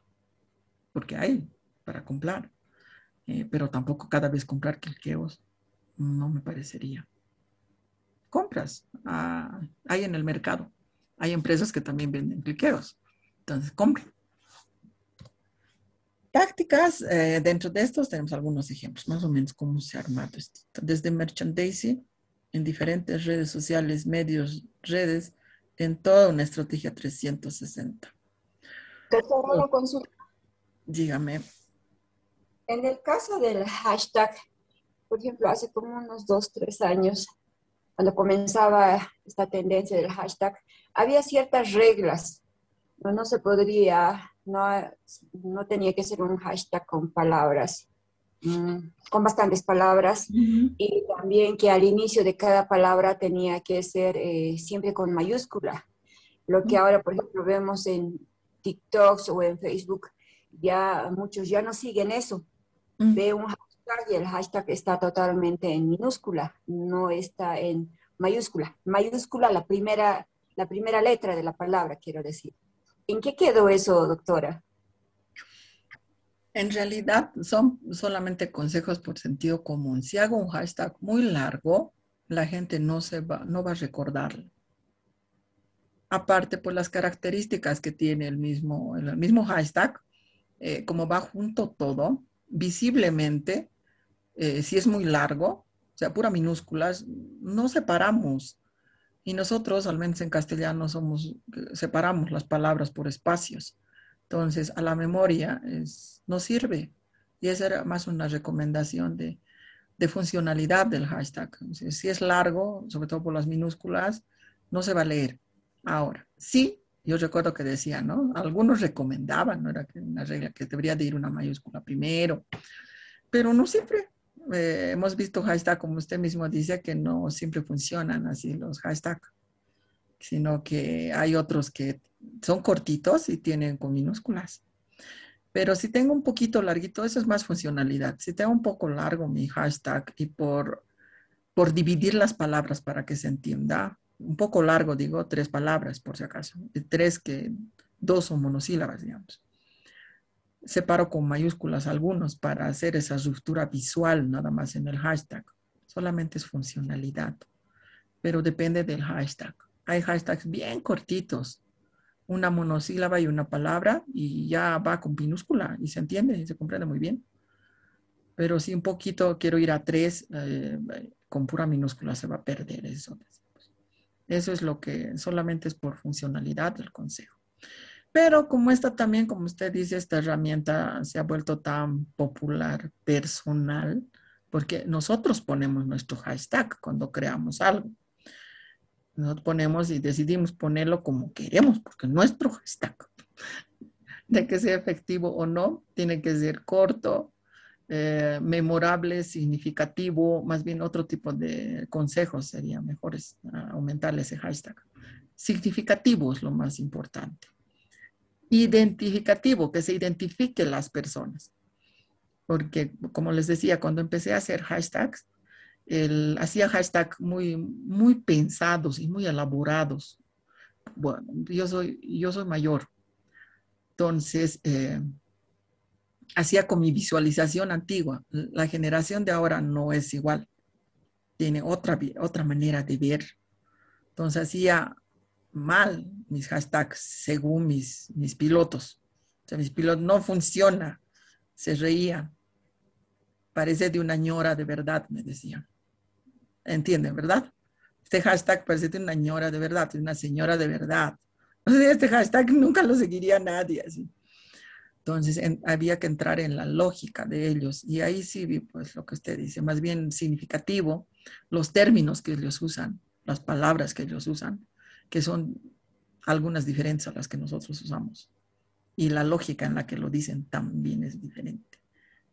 porque hay para comprar, eh, pero tampoco cada vez comprar cliqueos. No me parecería. Compras. Ah, hay en el mercado. Hay empresas que también venden cliqueros. Entonces, compra. Tácticas, eh, dentro de estos tenemos algunos ejemplos, más o menos cómo se ha armado esto. Desde merchandising, en diferentes redes sociales, medios, redes, en toda una estrategia 360. una consulta. Dígame. En el caso del hashtag por ejemplo, hace como unos dos, tres años, cuando comenzaba esta tendencia del hashtag, había ciertas reglas. No, no se podría, no, no, tenía que ser un hashtag con palabras, mm, con bastantes palabras. Y también que al inicio de cada palabra tenía que ser eh, siempre con mayúscula. Lo que ahora, por ejemplo, vemos en TikToks o en Facebook, ya muchos ya no siguen eso. Ve un hashtag y el hashtag está totalmente en minúscula, no está en mayúscula. Mayúscula la primera, la primera letra de la palabra, quiero decir. ¿En qué quedó eso, doctora? En realidad son solamente consejos por sentido común. Si hago un hashtag muy largo, la gente no, se va, no va a recordarlo. Aparte por las características que tiene el mismo, el mismo hashtag, eh, como va junto todo, visiblemente eh, si es muy largo, o sea, pura minúsculas, no separamos. Y nosotros, al menos en castellano, somos, separamos las palabras por espacios. Entonces, a la memoria no sirve. Y esa era más una recomendación de, funcionalidad del hashtag. si es largo, sobre todo por las minúsculas, no se va a leer. Ahora, sí, yo recuerdo que decía, ¿no? Algunos recomendaban, ¿no? Era una regla que debería de ir una mayúscula primero, pero no siempre. Eh, hemos visto hashtag, como usted mismo dice, que no siempre funcionan así los hashtags, sino que hay otros que son cortitos y tienen con minúsculas. Pero si tengo un poquito larguito, eso es más funcionalidad. Si tengo un poco largo mi hashtag y por, por dividir las palabras para que se entienda, un poco largo, digo, tres palabras por si acaso, tres que dos son monosílabas, digamos separo con mayúsculas algunos para hacer esa ruptura visual nada más en el hashtag. Solamente es funcionalidad, pero depende del hashtag. Hay hashtags bien cortitos, una monosílaba y una palabra y ya va con minúscula y se entiende y se comprende muy bien. Pero si un poquito quiero ir a tres, eh, con pura minúscula se va a perder eso. Eso es lo que solamente es por funcionalidad del consejo. Pero como esta también, como usted dice, esta herramienta se ha vuelto tan popular, personal, porque nosotros ponemos nuestro hashtag cuando creamos algo. Nosotros ponemos y decidimos ponerlo como queremos, porque nuestro hashtag, de que sea efectivo o no, tiene que ser corto, eh, memorable, significativo, más bien otro tipo de consejos sería mejores, ah, aumentar ese hashtag. Significativo es lo más importante identificativo, que se identifiquen las personas. Porque, como les decía, cuando empecé a hacer hashtags, hacía hashtags muy, muy pensados y muy elaborados. Bueno, yo soy, yo soy mayor. Entonces, eh, hacía con mi visualización antigua. La generación de ahora no es igual. Tiene otra, otra manera de ver. Entonces, hacía mal mis hashtags según mis, pilotos. O sea, mis pilotos no funciona. Se reía Parece de una ñora de verdad, me decían. ¿Entienden, verdad? Este hashtag parece de una ñora de verdad, de una señora de verdad. este hashtag nunca lo seguiría nadie así. Entonces había que entrar en la lógica de ellos y ahí sí vi pues lo que usted dice, más bien significativo, los términos que ellos usan, las palabras que ellos usan, que son algunas diferentes a las que nosotros usamos. Y la lógica en la que lo dicen también es diferente.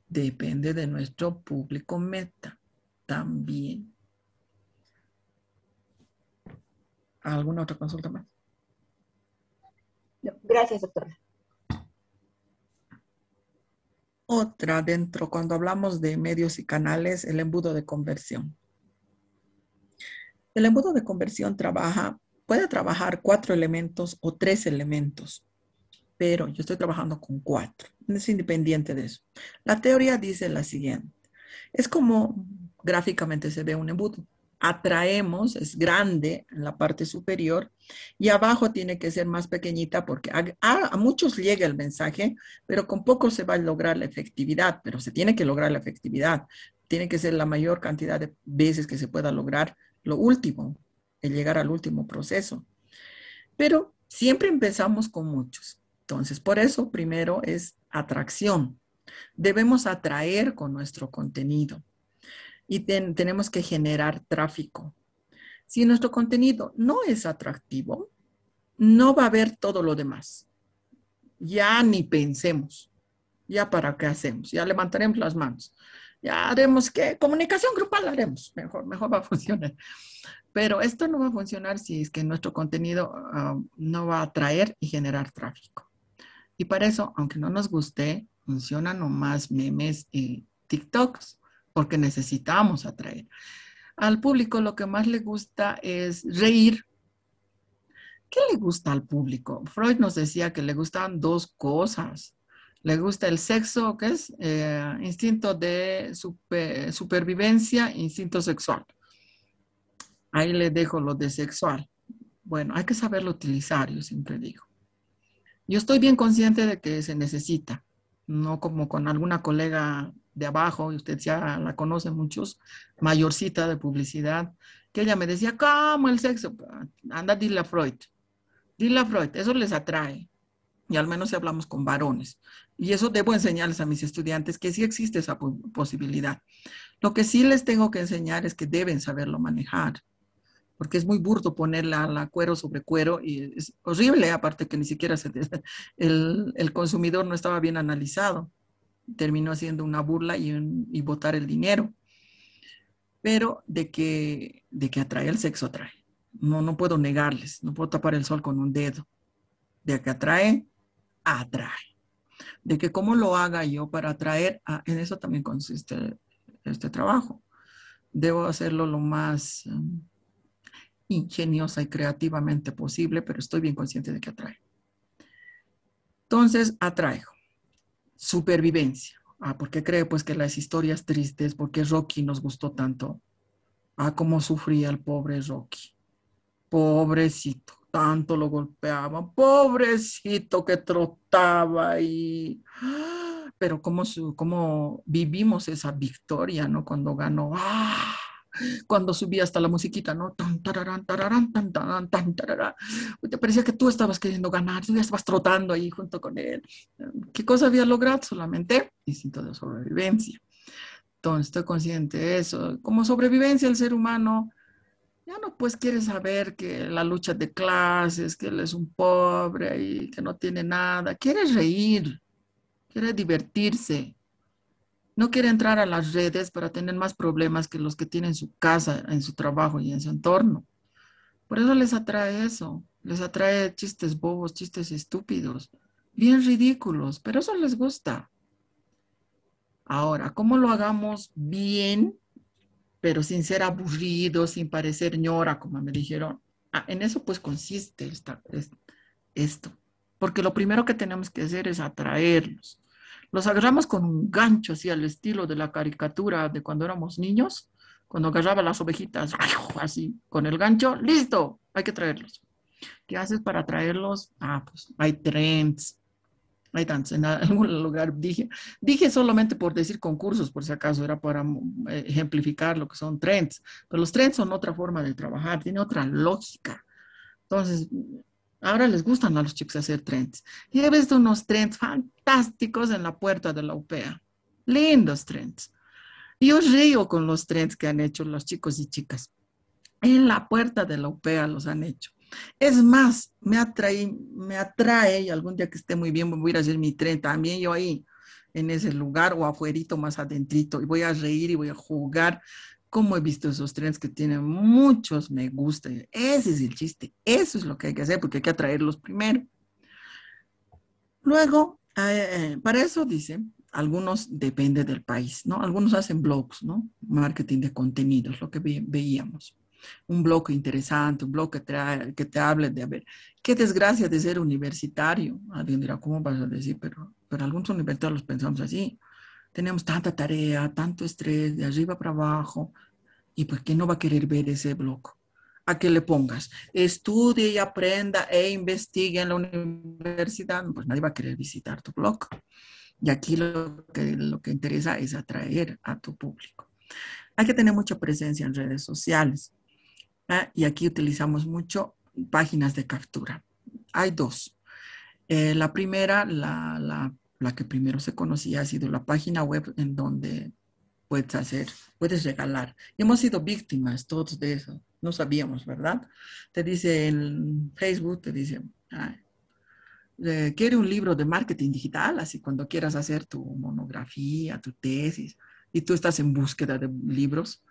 Depende de nuestro público meta también. ¿Alguna otra consulta más? gracias, doctora. Otra dentro, cuando hablamos de medios y canales, el embudo de conversión. El embudo de conversión trabaja puede trabajar cuatro elementos o tres elementos, pero yo estoy trabajando con cuatro. Es independiente de eso. La teoría dice la siguiente. Es como gráficamente se ve un embudo. Atraemos, es grande en la parte superior y abajo tiene que ser más pequeñita porque a, muchos llega el mensaje, pero con poco se va a lograr la efectividad, pero se tiene que lograr la efectividad. Tiene que ser la mayor cantidad de veces que se pueda lograr lo último, el llegar al último proceso. Pero siempre empezamos con muchos. Entonces, por eso primero es atracción. Debemos atraer con nuestro contenido y tenemos que generar tráfico. Si nuestro contenido no es atractivo, no va a haber todo lo demás. Ya ni pensemos. Ya para qué hacemos. Ya levantaremos las manos ya haremos que comunicación grupal haremos, mejor, mejor va a funcionar. Pero esto no va a funcionar si es que nuestro contenido ah, no va a atraer y generar tráfico. Y para eso, aunque no nos guste, funcionan nomás memes y TikToks, porque necesitamos atraer. Al público lo que más le gusta es reír. ¿Qué le gusta al público? Freud nos decía que le gustaban dos cosas, le gusta el sexo, ¿qué es? Eh, instinto de supervivencia, instinto sexual. Ahí le dejo lo de sexual. Bueno, hay que saberlo utilizar, yo siempre digo. Yo estoy bien consciente de que se necesita, no como con alguna colega de abajo, y usted ya la conoce muchos, mayorcita de publicidad, que ella me decía, ¿cómo el sexo? Anda, dile a Freud. Dile a Freud, eso les atrae y al menos si hablamos con varones. Y eso debo enseñarles a mis estudiantes que sí existe esa posibilidad. Lo que sí les tengo que enseñar es que deben saberlo manejar, porque es muy burdo ponerla la, cuero sobre cuero y es horrible, aparte que ni siquiera el, el, consumidor no estaba bien analizado. Terminó haciendo una burla y, y botar el dinero. Pero de que, de que atrae el sexo, atrae. No, no puedo negarles, no puedo tapar el sol con un dedo de que atrae, atrae. De que cómo lo haga yo para atraer, ah, en eso también consiste este trabajo. Debo hacerlo lo más em, ingeniosa y creativamente posible, pero estoy bien consciente de que atrae. Entonces, atrae. Supervivencia. Ah, porque cree pues que las historias tristes, porque Rocky nos gustó tanto. Ah, cómo sufría el pobre Rocky. Pobrecito tanto lo golpeaba, pobrecito que trotaba y... ¡ah! Pero cómo, cómo vivimos esa victoria, ¿no? Cuando ganó, ¡ah! cuando subía hasta la musiquita, ¿no? Tan, tararán, tararán, tan, tan, tan, tararán. Te parecía que tú estabas queriendo ganar, tú ya estabas trotando ahí junto con él. ¿Qué cosa había logrado? Solamente instinto de sobrevivencia. Entonces, estoy consciente de eso. Como sobrevivencia, el ser humano ya no, pues quiere saber que la lucha de clases, que él es un pobre y que no tiene nada. Quiere reír, quiere divertirse. No quiere entrar a las redes para tener más problemas que los que tiene en su casa, en su trabajo y en su entorno. Por eso les atrae eso. Les atrae chistes bobos, chistes estúpidos, bien ridículos, pero eso les gusta. Ahora, ¿cómo lo hagamos bien? pero sin ser aburrido, sin parecer ñora, como me dijeron. Ah, en eso pues consiste esta, esto, porque lo primero que tenemos que hacer es atraerlos. Los agarramos con un gancho, así al estilo de la caricatura de cuando éramos niños, cuando agarraba las ovejitas, así, con el gancho, listo, hay que traerlos. ¿Qué haces para traerlos? Ah, pues hay trends, hay tantos, en algún lugar dije, dije solamente por decir concursos, por si acaso, era para mm, ejemplificar lo que son trends, pero los trends son otra forma de trabajar, tiene otra lógica. Entonces, ahora les gustan a los chicos hacer trends. Y he visto unos trends fantásticos en la puerta de la UPEA, lindos trends. Yo río con los trends que han hecho los chicos y chicas. En la puerta de la UPEA los han hecho. Es más, me atrae, me atrae, y algún día que esté muy bien, voy a ir a hacer mi tren también yo ahí, en ese lugar o afuerito más adentrito, y voy a reír y voy a jugar. Como he visto esos trenes que tienen muchos me gusta. Ese es el chiste. Eso es lo que hay que hacer porque hay que atraerlos primero. Luego, eh, eh, para eso dice, algunos depende del país, ¿no? Algunos hacen blogs, ¿no? Marketing de contenidos, lo que veíamos un bloque interesante, un bloque que te hable de, a ver, qué desgracia de ser universitario. Alguien dirá, ¿cómo vas a decir? Pero, algunos universitarios los pensamos así. Tenemos tanta tarea, tanto estrés, de arriba para abajo, y por pues, qué no va a querer ver ese blog? A que le pongas, estudie y aprenda e investigue en la universidad, pues nadie va a querer visitar tu blog. Y aquí que, lo que interesa es atraer a tu público. Hay que tener mucha presencia en redes sociales. Ah, y aquí utilizamos mucho páginas de captura. Hay dos. Eh, la primera, la, que primero se conocía, ha sido la página web en donde puedes hacer, puedes regalar. Hemos sido víctimas todos de eso. No sabíamos, ¿verdad? Te dice en Facebook, te dice, eh, quiere un libro de marketing digital, así cuando quieras hacer tu monografía, tu tesis, y tú estás en búsqueda de libros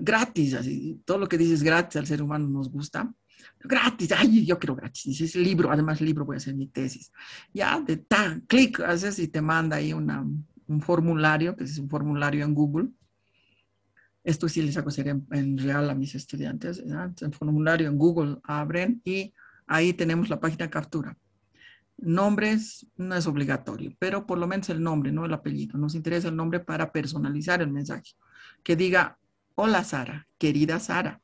gratis, así, todo lo que dices gratis al ser humano nos gusta. Gratis, ay, yo quiero gratis. Dices libro, además libro voy a hacer mi tesis. Ya, de tan, clic, haces y te manda ahí un formulario, que es un formulario en Google. Esto sí les hago en, real a mis estudiantes. El formulario en Google abren y ahí tenemos la página captura. Nombres no es obligatorio, pero por lo menos el nombre, no el apellido. Nos interesa el nombre para personalizar el mensaje. Que diga, hola Sara, querida Sara.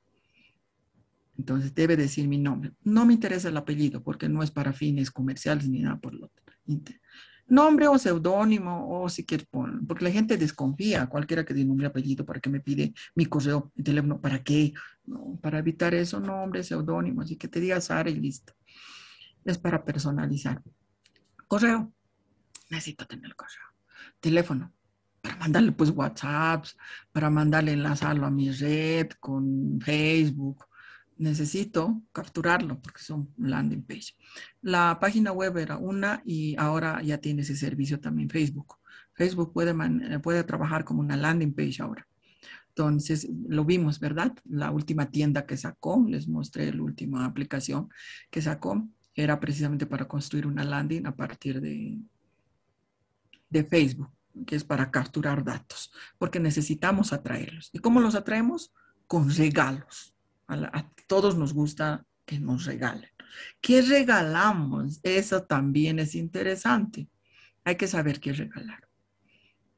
Entonces debe decir mi nombre. No me interesa el apellido porque no es para fines comerciales ni nada por lo otro. Nombre o seudónimo o si quieres poner, porque la gente desconfía, cualquiera que dé nombre apellido, ¿para que me pide mi correo, mi teléfono? ¿Para qué? para evitar eso, nombre, seudónimo, así que te diga Sara y listo. Es para personalizar. Correo. Necesito tener el correo. Teléfono para mandarle pues WhatsApps, para mandarle enlazarlo a mi red con Facebook. Necesito capturarlo porque son landing page. La página web era una y ahora ya tiene ese servicio también Facebook. Facebook puede, puede trabajar como una landing page ahora. Entonces, lo vimos, ¿verdad? La última tienda que sacó, les mostré la última aplicación que sacó, era precisamente para construir una landing a partir de, de Facebook que es para capturar datos, porque necesitamos atraerlos. ¿Y cómo los atraemos? Con regalos. A, todos nos gusta que nos regalen. ¿Qué regalamos? Eso también es interesante. Hay que saber qué regalar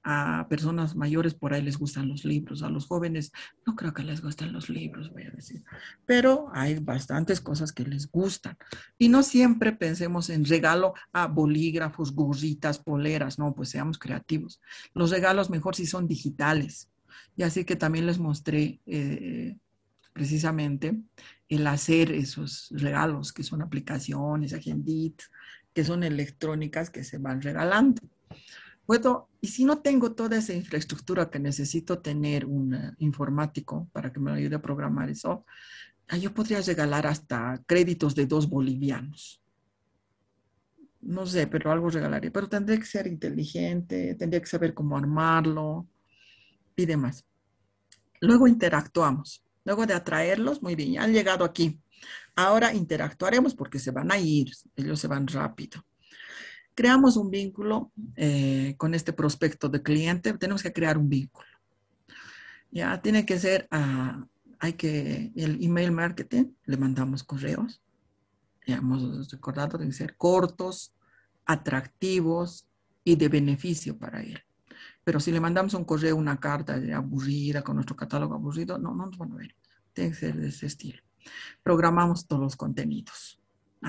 a personas mayores por ahí les gustan los libros, a los jóvenes no creo que les gusten los libros, voy a decir, pero hay bastantes cosas que les gustan. Y no siempre pensemos en regalo a bolígrafos, gorritas, poleras, no, pues seamos creativos. Los regalos mejor si son digitales. Y así que también les mostré eh, precisamente el hacer esos regalos, que son aplicaciones, agenditas, que son electrónicas que se van regalando puedo, y si no tengo toda esa infraestructura que necesito tener un eh, informático para que me ayude a programar eso, ah, yo podría regalar hasta créditos de dos bolivianos. No sé, pero algo regalaré. Pero tendría que ser inteligente, tendría que saber cómo armarlo y demás. Luego interactuamos. Luego de atraerlos, muy bien, ya han llegado aquí. Ahora interactuaremos porque se van a ir, ellos se van rápido creamos un vínculo eh, con este prospecto de cliente, tenemos que crear un vínculo. Ya tiene que ser, ah, hay que, el email marketing, le mandamos correos, ya hemos recordado, tienen que ser cortos, atractivos y de beneficio para él. Pero si le mandamos un correo, una carta aburrida, con nuestro catálogo aburrido, no, no nos van a ver. Tiene que ser de ese estilo. Programamos todos los contenidos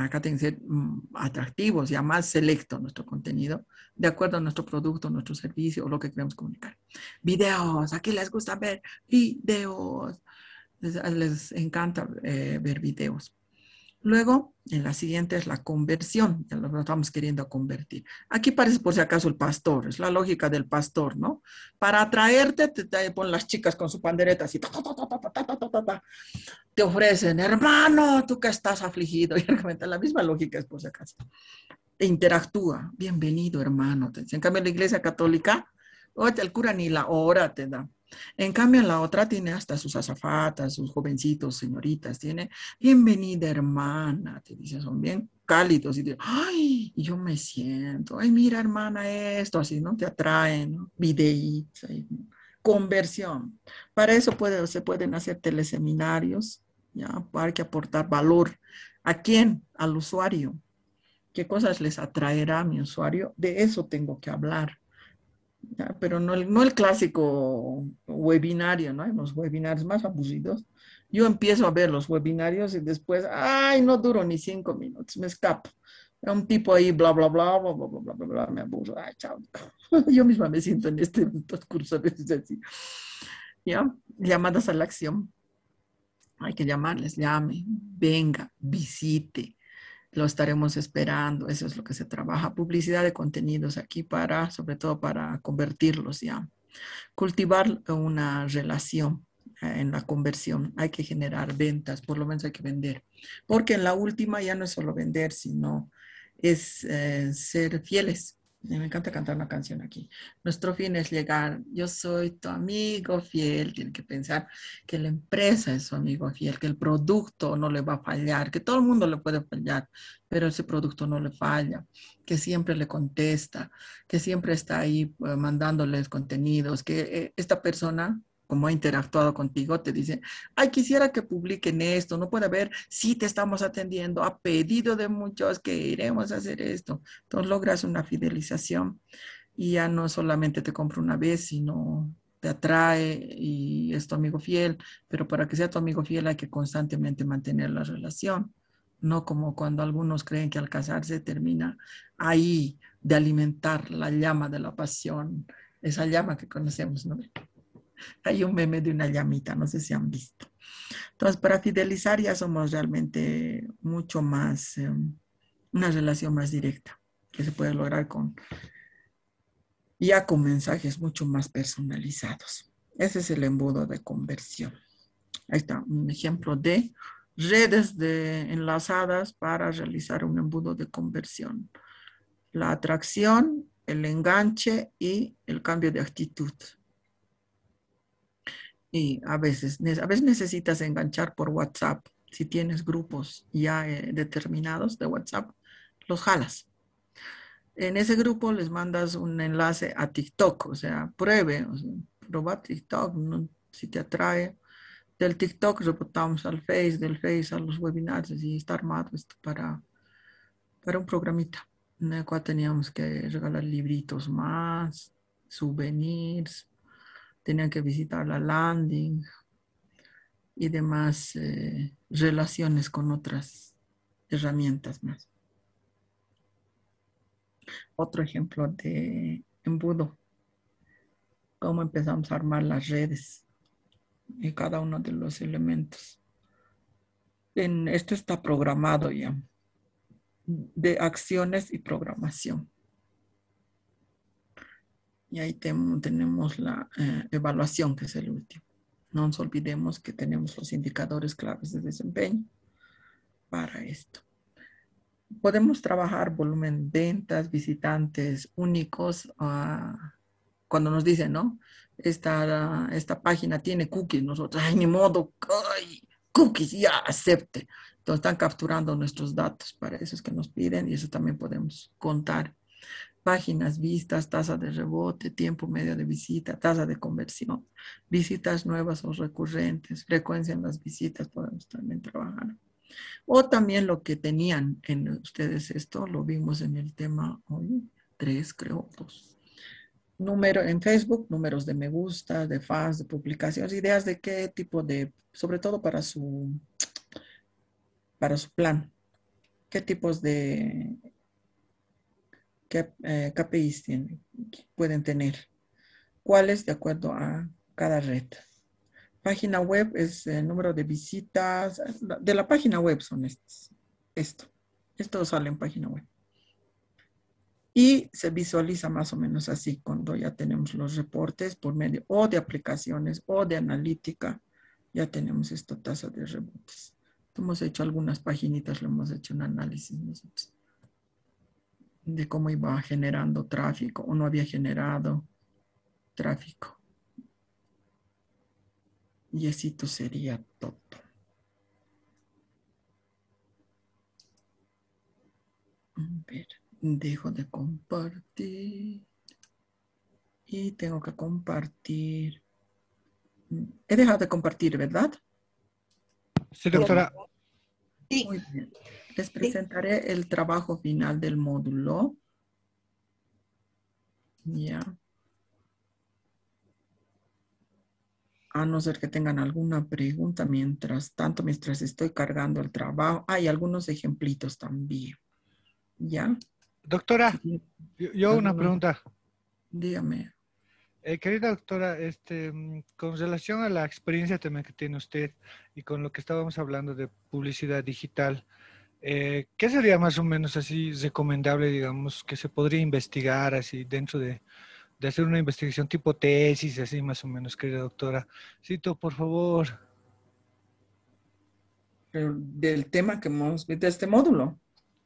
acá tienen que ser mm, atractivos, ya más selecto nuestro contenido, de acuerdo a nuestro producto, nuestro servicio o lo que queremos comunicar. Videos, aquí les gusta ver videos, les, ah, encanta eh, ver videos. Luego, en la siguiente es la conversión, ya lo estamos queriendo convertir. Aquí parece por si acaso el pastor, es la lógica del pastor, ¿no? Para atraerte, te, ponen las chicas con su pandereta así, te ofrecen, hermano, tú que estás afligido, y realmente la misma lógica, es por si acaso. interactúa, bienvenido, hermano. En cambio, en la iglesia católica, el cura ni la hora te da. En cambio, en la otra tiene hasta sus azafatas, sus jovencitos, señoritas, tiene, bienvenida hermana, te dice, son bien cálidos y ay, yo me siento, ay, mira hermana esto, así, ¿no? Te atraen, ¿no? conversión. Para eso se pueden hacer teleseminarios ¿ya? Hay que aportar valor. ¿A quién? Al usuario. ¿Qué cosas les atraerá a mi usuario? De eso tengo que hablar. Pero no el, no el clásico webinario, ¿no? Hay unos webinarios más abusivos. Yo empiezo a ver los webinarios y después, ay, no duro ni cinco minutos, me escapo. Un tipo ahí, bla, bla, bla, bla, bla, bla, bla, bla, me aburro. Ay, chao. Yo misma me siento en este, estos a así. ¿Ya? Llamadas a la acción hay que llamarles, llame, venga, visite, lo estaremos esperando, eso es lo que se trabaja, publicidad de contenidos aquí para, sobre todo para convertirlos ya, cultivar una relación eh, en la conversión, hay que generar ventas, por lo menos hay que vender, porque en la última ya no es solo vender, sino es eh, ser fieles me encanta cantar una canción aquí. Nuestro fin es llegar. Yo soy tu amigo fiel. Tiene que pensar que la empresa es su amigo fiel, que el producto no le va a fallar, que todo el mundo le puede fallar, pero ese producto no le falla, que siempre le contesta, que siempre está ahí eh, mandándoles contenidos, que eh, esta persona como ha interactuado contigo, te dice, ay, quisiera que publiquen esto, no puede haber, sí te estamos atendiendo, a pedido de muchos que iremos a hacer esto. Entonces logras una fidelización y ya no solamente te compra una vez, sino te atrae y es tu amigo fiel, pero para que sea tu amigo fiel hay que constantemente mantener la relación, no como cuando algunos creen que al casarse termina ahí de alimentar la llama de la pasión, esa llama que conocemos, ¿no? Hay un meme de una llamita, no sé si han visto. Entonces, para fidelizar ya somos realmente mucho más, em, una relación más directa que se puede lograr con, ya con mensajes mucho más personalizados. Ese es el embudo de conversión. Ahí está un ejemplo de redes de enlazadas para realizar un embudo de conversión. La atracción, el enganche y el cambio de actitud a veces, a veces necesitas enganchar por WhatsApp. Si tienes grupos ya eh, determinados de WhatsApp, los jalas. En ese grupo les mandas un enlace a TikTok, o sea, pruebe, proba TikTok, si te atrae. Del TikTok reportamos al Face, del Face a los webinars y está armado esto para, para un programita. En el cual teníamos que regalar libritos más, souvenirs, Tenían que visitar la landing y demás eh, relaciones con otras herramientas más. Otro ejemplo de embudo, cómo empezamos a armar las redes en cada uno de los elementos. En, esto está programado ya, de acciones y programación. Y ahí tenemos la eh, evaluación, que es el último. No nos olvidemos que tenemos los indicadores claves de desempeño para esto. Podemos trabajar volumen de ventas, visitantes únicos. Ah, cuando nos dicen, ¿no? Esta, esta página tiene cookies, nosotros, ay, ni modo, ay, cookies, ya, acepte. Entonces están capturando nuestros datos, para esos que nos piden y eso también podemos contar páginas vistas, tasa de rebote, tiempo medio de visita, tasa de conversión, visitas nuevas o recurrentes, frecuencia en las visitas, podemos también trabajar. O también lo que tenían en ustedes esto, lo vimos en el tema hoy, tres, creo, dos. Número en Facebook, números de me gusta, de fans, de publicaciones, ideas de qué tipo de, sobre todo para su, para su plan, qué tipos de qué eh, KPIs tienen, pueden tener, cuáles de acuerdo a cada red. Página web es el número de visitas, de la página web son estos, esto, esto sale en página web. Y se visualiza más o menos así cuando ya tenemos los reportes por medio o de aplicaciones o de analítica, ya tenemos esta tasa de rebotes. Hemos hecho algunas paginitas, lo hemos hecho un análisis nosotros de cómo iba generando tráfico o no había generado tráfico. Y esto sería todo. dejo de compartir. Y tengo que compartir. He dejado de compartir, ¿verdad? Sí, doctora. Muy bien. Les presentaré el trabajo final del módulo. Ya. A no ser que tengan alguna pregunta mientras tanto, mientras estoy cargando el trabajo. Hay algunos ejemplitos también. ¿Ya? Doctora, yo una pregunta. Dígame. Eh, querida doctora, este, mm, con relación a la experiencia también que tiene usted y con lo que estábamos hablando de publicidad digital, eh, ¿qué sería más o menos así recomendable, digamos, que se podría investigar así dentro de, de hacer una investigación tipo tesis, así más o menos, querida doctora? Cito, por favor. Del tema que hemos, de este módulo.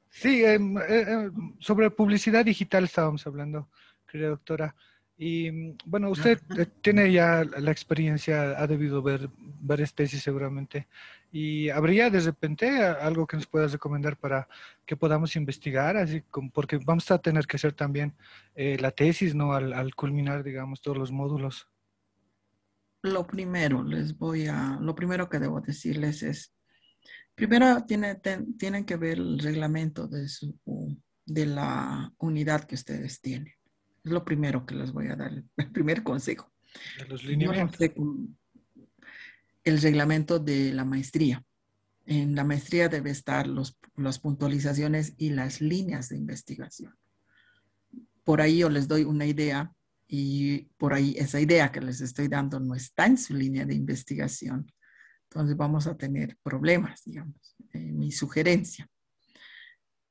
Sí, em, eh, em, sobre publicidad digital estábamos hablando, querida doctora. Y mm, bueno, usted eh, tiene ya la experiencia, ha debido ver, varias tesis seguramente. ¿Y habría de repente algo que nos puedas recomendar para que podamos investigar? Así como, porque vamos a tener que hacer también eh, la tesis, ¿no? Al, culminar, digamos, todos los módulos. Lo primero les voy a, lo primero que debo decirles es, primero tiene, tienen que ver el reglamento de, su, de la unidad que ustedes tienen es lo primero que les voy a dar, el primer consejo. El reglamento de la maestría. En la maestría debe estar las puntualizaciones y las líneas de investigación. Por ahí yo les doy una idea y por ahí esa idea que les estoy dando no está en su línea de investigación. Entonces vamos a tener problemas, digamos, eh, mi sugerencia.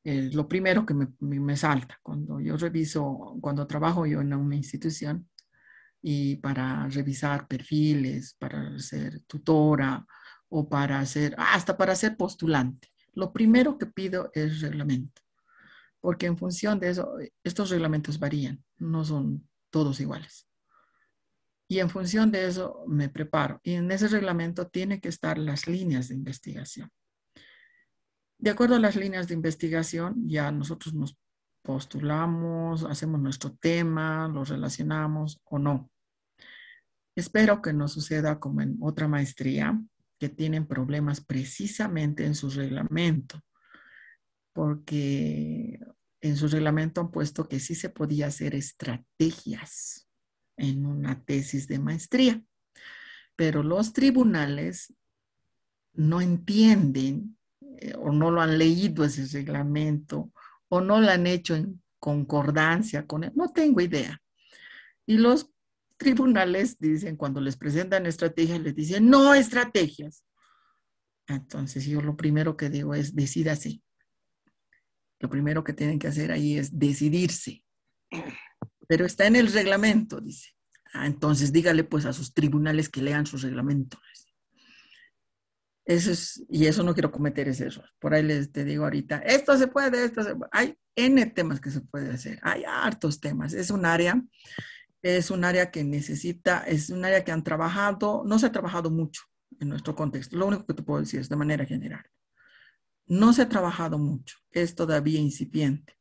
Eh, lo primero que me, salta cuando yo reviso, cuando trabajo yo en una institución y para revisar perfiles, para ser tutora o para ser, hasta para ser postulante. Lo primero que pido es reglamento, porque en función de eso, eh, estos reglamentos varían, no son todos iguales. Y en función de eso me preparo. Y en ese reglamento tiene que estar las líneas de investigación de acuerdo a las líneas de investigación, ya nosotros nos postulamos, hacemos nuestro tema, lo relacionamos o no. Espero que no suceda como en otra maestría, que tienen problemas precisamente en su reglamento, porque en su reglamento han puesto que sí se podía hacer estrategias en una tesis de maestría, pero los tribunales no entienden eh, o no lo han leído ese reglamento o no lo han hecho en concordancia con él, no tengo idea. Y los tribunales dicen, cuando les presentan estrategias, les dicen, no estrategias. Entonces yo lo primero que digo es, decídase. Lo primero que tienen que hacer ahí es decidirse. Pero está en el reglamento, dice. Ah, entonces dígale pues a sus tribunales que lean sus reglamentos es, y eso no quiero cometer ese error. Por ahí les te digo ahorita, esto se puede, esto se puede. Hay N temas que se puede hacer, hay hartos temas. Es un área, es un área que necesita, es un área que han trabajado, no se ha trabajado mucho en nuestro contexto. Lo único que te puedo decir es de manera general. No se ha trabajado mucho, es todavía incipiente,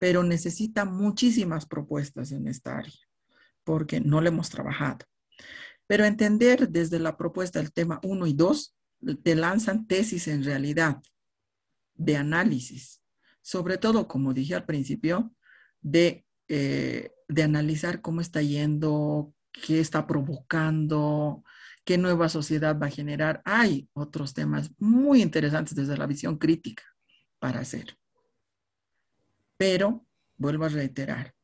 pero necesita muchísimas propuestas en esta área, porque no le hemos trabajado. Pero entender desde la propuesta del tema 1 y 2 te lanzan tesis en realidad de análisis, sobre todo, como dije al principio, eh, de, analizar cómo está yendo, qué está provocando, qué nueva sociedad va a generar. Hay otros temas muy interesantes desde la visión crítica para hacer. Pero, vuelvo a reiterar,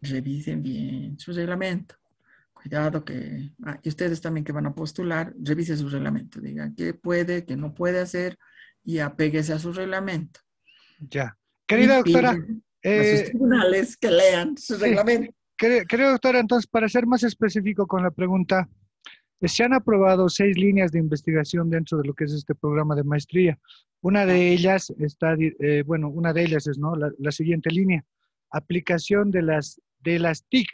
revisen bien su reglamento dado ah, que, ustedes también que van a postular, revise su reglamento, diga qué puede, qué no puede hacer y apéguese a su reglamento. Ya. Querida doctora. Eh, a que lean su reglamento. Querida doctora, entonces, para ser más específico con la pregunta, eh, se han aprobado seis líneas de investigación dentro de lo que es este programa de maestría. Una de ellas está, eh, bueno, una de ellas es, ¿no? La, la, siguiente línea, aplicación de las, de las TIC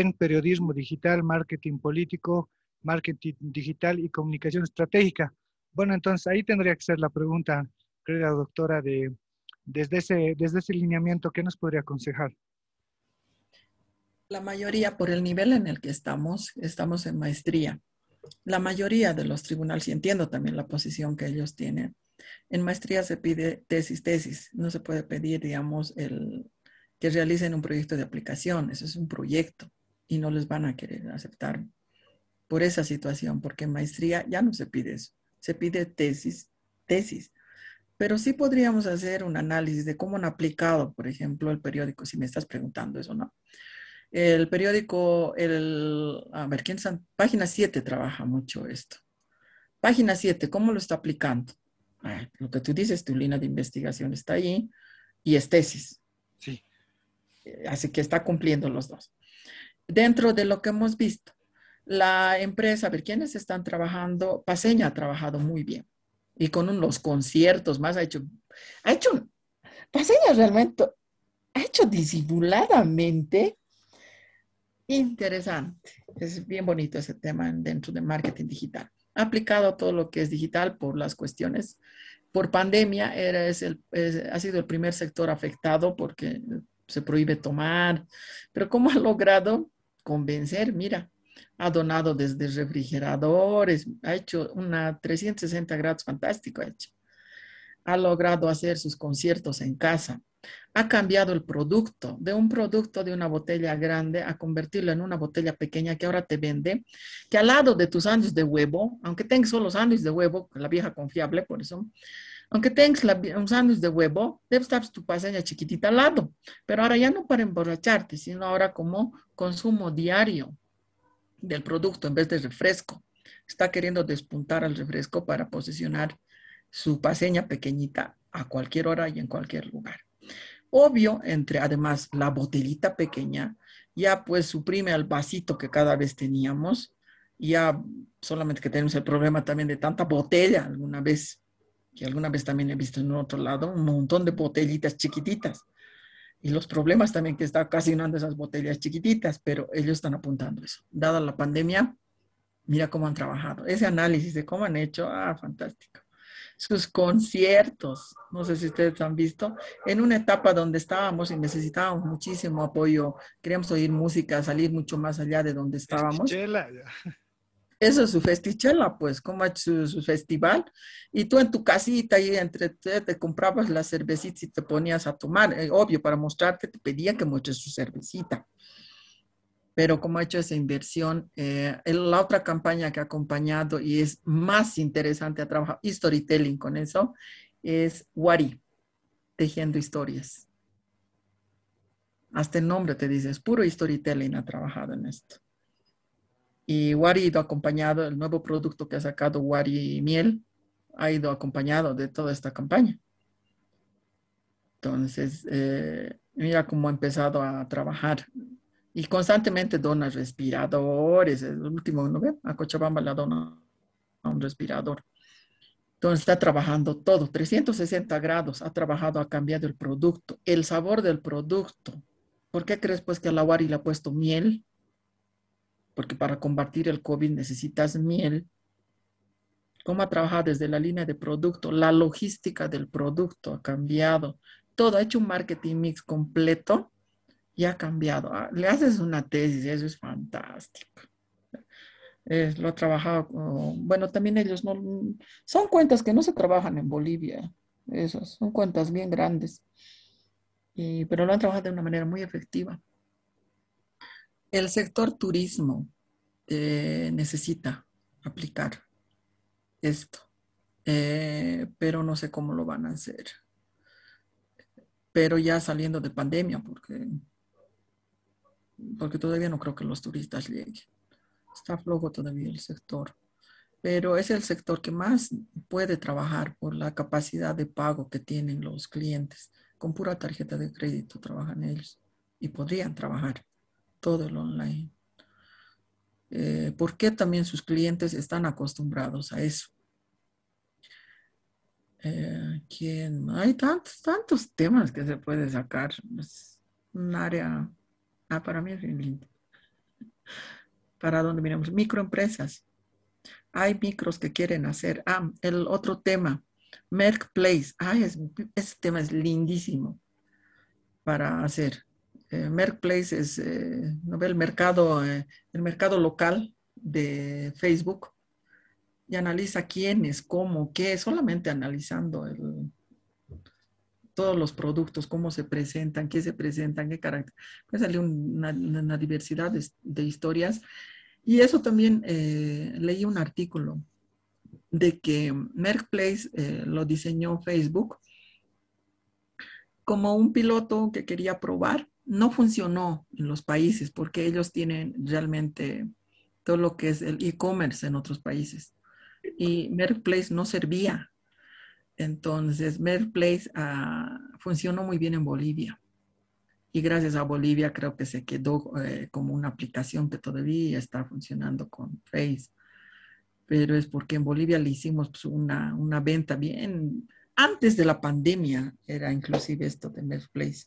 en periodismo digital, marketing político, marketing digital y comunicación estratégica. Bueno, entonces ahí tendría que ser la pregunta, querida doctora, de, desde, ese, desde ese lineamiento, ¿qué nos podría aconsejar? La mayoría, por el nivel en el que estamos, estamos en maestría. La mayoría de los tribunales, y entiendo también la posición que ellos tienen, en maestría se pide tesis, tesis. No se puede pedir, digamos, el, que realicen un proyecto de aplicación. Eso es un proyecto y no les van a querer aceptar por esa situación, porque maestría ya no se pide eso, se pide tesis, tesis. Pero sí podríamos hacer un análisis de cómo han aplicado, por ejemplo, el periódico, si me estás preguntando eso, ¿no? El periódico, el, a ver, ¿quién Página 7 trabaja mucho esto. Página 7, ¿cómo lo está aplicando? Ah, lo que tú dices, tu línea de investigación está ahí. y es tesis. Sí. Eh, así que está cumpliendo los dos dentro de lo que hemos visto, la empresa, a ver, ¿quiénes están trabajando? Paseña ha trabajado muy bien y con unos conciertos más ha hecho, ha hecho, Paseña realmente ha hecho disimuladamente interesante. Es bien bonito ese tema dentro de marketing digital. Ha Aplicado todo lo que es digital por las cuestiones. Por pandemia era, es el, ha sido el primer sector afectado porque se prohíbe tomar, pero cómo ha logrado convencer, mira, ha donado desde refrigeradores, ha hecho una 360 grados fantástico, ha hecho. Ha logrado hacer sus conciertos en casa. Ha cambiado el producto de un producto de una botella grande a convertirlo en una botella pequeña que ahora te vende, que al lado de tus sándwiches de huevo, aunque tengas solo sándwiches de huevo, la vieja confiable, por eso, aunque tengas la, un sándwich de huevo, debes estar tu paseña chiquitita al lado. Pero ahora ya no para emborracharte, sino ahora como consumo diario del producto en vez de refresco. Está queriendo despuntar al refresco para posicionar su paseña pequeñita a cualquier hora y en cualquier lugar. Obvio, entre además la botellita pequeña, ya pues suprime al vasito que cada vez teníamos, ya solamente que tenemos el problema también de tanta botella alguna vez que alguna vez también he visto en otro lado, un montón de botellitas chiquititas. Y los problemas también que está ocasionando esas botellas chiquititas, pero ellos están apuntando eso. Dada la pandemia, mira cómo han trabajado. Ese análisis de cómo han hecho, ah, fantástico. Sus conciertos, no sé si ustedes han visto, en una etapa donde estábamos y necesitábamos muchísimo apoyo, queríamos oír música, salir mucho más allá de donde estábamos. ya. Eso es su festichela, pues, como hecho su festival. Y tú en tu casita y entre eh, te comprabas la cervecita y te ponías a tomar. Eh, obvio, para mostrarte te pedían que muestres su cervecita. Pero como ha hecho esa inversión, eh, la otra campaña que ha acompañado y es más interesante, ha trabajado storytelling con eso, es Wari, tejiendo historias. Hasta el nombre te dices, puro storytelling ha trabajado en esto. Y Wari ha ido acompañado, el nuevo producto que ha sacado Wari Miel ha ido acompañado de toda esta campaña. Entonces, eh, mira cómo ha empezado a trabajar. Y constantemente dona respiradores. El último, ¿no ve? A Cochabamba la dona un respirador. Entonces está trabajando todo, 360 grados, ha trabajado, ha cambiado el producto, el sabor del producto. ¿Por qué crees pues que a la Wari le ha puesto miel? porque para combatir el COVID necesitas miel. Cómo ha trabajado desde la línea de producto, la logística del producto ha cambiado, todo ha hecho un marketing mix completo y ha cambiado. Ah, le haces una tesis, eso es fantástico. lo ha trabajado, bueno, también ellos no, son cuentas que no se trabajan en Bolivia, esas, son cuentas bien grandes, pero lo han trabajado de una manera muy efectiva. El sector turismo eh, necesita aplicar esto, eh, pero no sé cómo lo van a hacer. Pero ya saliendo de pandemia, porque, porque todavía no creo que los turistas lleguen. Está flojo todavía el sector pero es el sector que más puede trabajar por la capacidad de pago que tienen los clientes. Con pura tarjeta de crédito trabajan ellos y podrían trabajar todo el online. Eh, ¿Por qué también sus clientes están acostumbrados a eso. Eh, Hay tantos, tantos temas que se puede sacar. Es un área, ah, para mí es bien lindo. Para dónde miramos, microempresas. Hay micros que quieren hacer. Ah, el otro tema, Merck Place. Ay, ese tema es lindísimo para hacer eh, Merkplace es eh, el, mercado, eh, el mercado local de Facebook y analiza quiénes, cómo, qué, solamente analizando todos los productos, cómo se presentan, qué se presentan, qué carácter. Pues salió una, diversidad de, historias. Y eso también eh, leí un artículo de que Merkplace lo diseñó Facebook como un piloto que quería probar no funcionó en los países porque ellos tienen realmente todo lo que es el e-commerce en otros países. Y Marketplace no servía. Entonces, Marketplace ah, funcionó muy bien en Bolivia. Y gracias a Bolivia creo que se quedó eh, como una aplicación que todavía está funcionando con Face. Pero es porque en Bolivia le hicimos pues, una, venta bien antes de la pandemia, era inclusive esto de Place.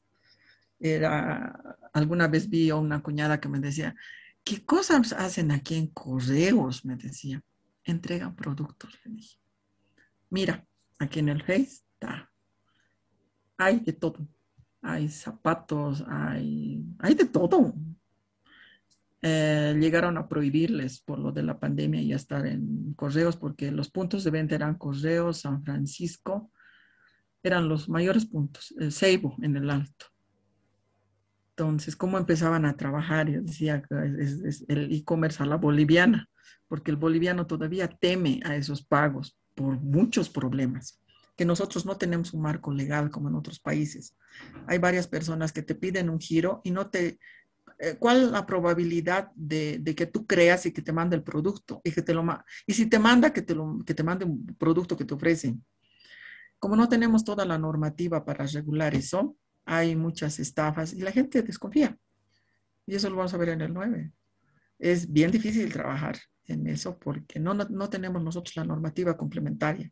Era, alguna vez vi a una cuñada que me decía, ¿qué cosas hacen aquí en correos? Me decía, entregan productos. Le dije, mira, aquí en el Face está. Hay de todo. Hay zapatos, hay, hay de todo. Eh, llegaron a prohibirles por lo de la pandemia y a estar en correos, porque los puntos de venta eran correos, San Francisco, eran los mayores puntos, el Seibo en el alto. Entonces, ¿cómo empezaban a trabajar? Yo decía, ah, es, es el e-commerce a la boliviana, porque el boliviano todavía teme a esos pagos por muchos problemas, que nosotros no tenemos un marco legal como en otros países. Hay varias personas que te piden un giro y no te... Eh, ¿Cuál la probabilidad de, que tú creas y que te mande el producto? Y, que te lo, y si te manda, que te, que te mande un producto que te ofrecen. Como no tenemos toda la normativa para regular eso, hay muchas estafas y la gente desconfía. Y eso lo vamos a ver en el 9. Es bien difícil trabajar en eso porque no, no, tenemos nosotros la normativa complementaria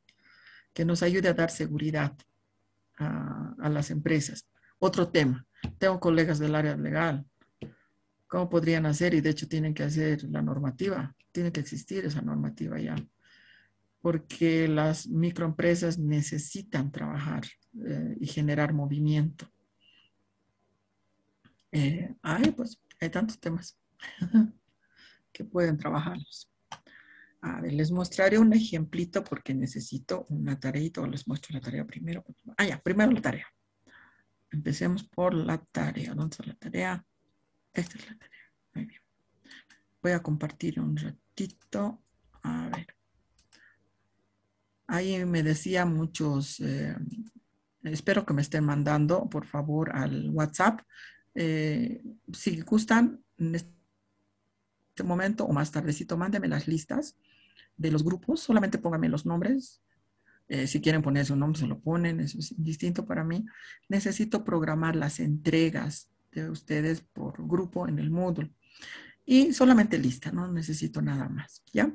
que nos ayude a dar seguridad a, las empresas. Otro tema, tengo colegas del área legal, ¿cómo podrían hacer? Y de hecho tienen que hacer la normativa, tiene que existir esa normativa ya, porque las microempresas necesitan trabajar eh, y generar movimiento. Eh, hay, pues, hay tantos temas que pueden trabajarlos. A ver, les mostraré un ejemplito porque necesito una tareita o les muestro la tarea primero. Ah, ya, primero la tarea. Empecemos por la tarea. ¿Dónde está la tarea? Esta es la tarea. Muy bien. Voy a compartir un ratito. A ver. Ahí me decía muchos, eh, espero que me estén mandando, por favor, al WhatsApp eh, si gustan, en este momento o más tardecito, mándenme las listas de los grupos, solamente pónganme los nombres. Eh, si quieren poner su nombre, se lo ponen, eso es distinto para mí. Necesito programar las entregas de ustedes por grupo en el módulo. Y solamente lista, no necesito nada más, ¿ya?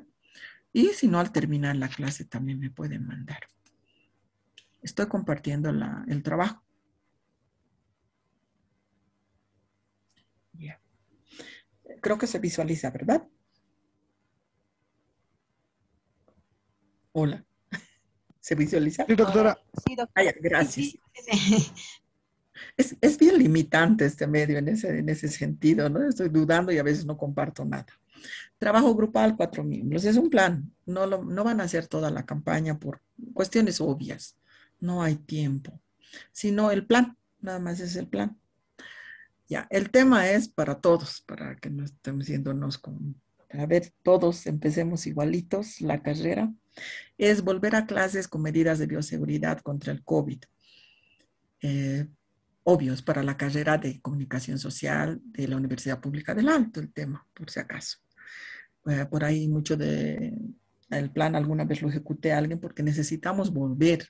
Y si no, al terminar la clase también me pueden mandar. Estoy compartiendo el trabajo. creo que se visualiza, ¿verdad? Hola. ¿Se visualiza? Sí, doctora. Ah, gracias. es, bien limitante este medio en ese, en ese sentido, ¿no? Estoy dudando y a veces no comparto nada. Trabajo grupal, cuatro miembros. Es un plan. No, no van a hacer toda la campaña por cuestiones obvias. No hay tiempo. Sino el plan. Nada más es el plan. Ya, el tema es para todos, para que no estemos yéndonos con, Para ver, todos empecemos igualitos la carrera, es volver a clases con medidas de bioseguridad contra el COVID. Eh, obvios para la carrera de comunicación social de la Universidad Pública del Alto, el tema, por si acaso. Eh, por ahí mucho de el plan alguna vez lo ejecuté a alguien porque necesitamos volver,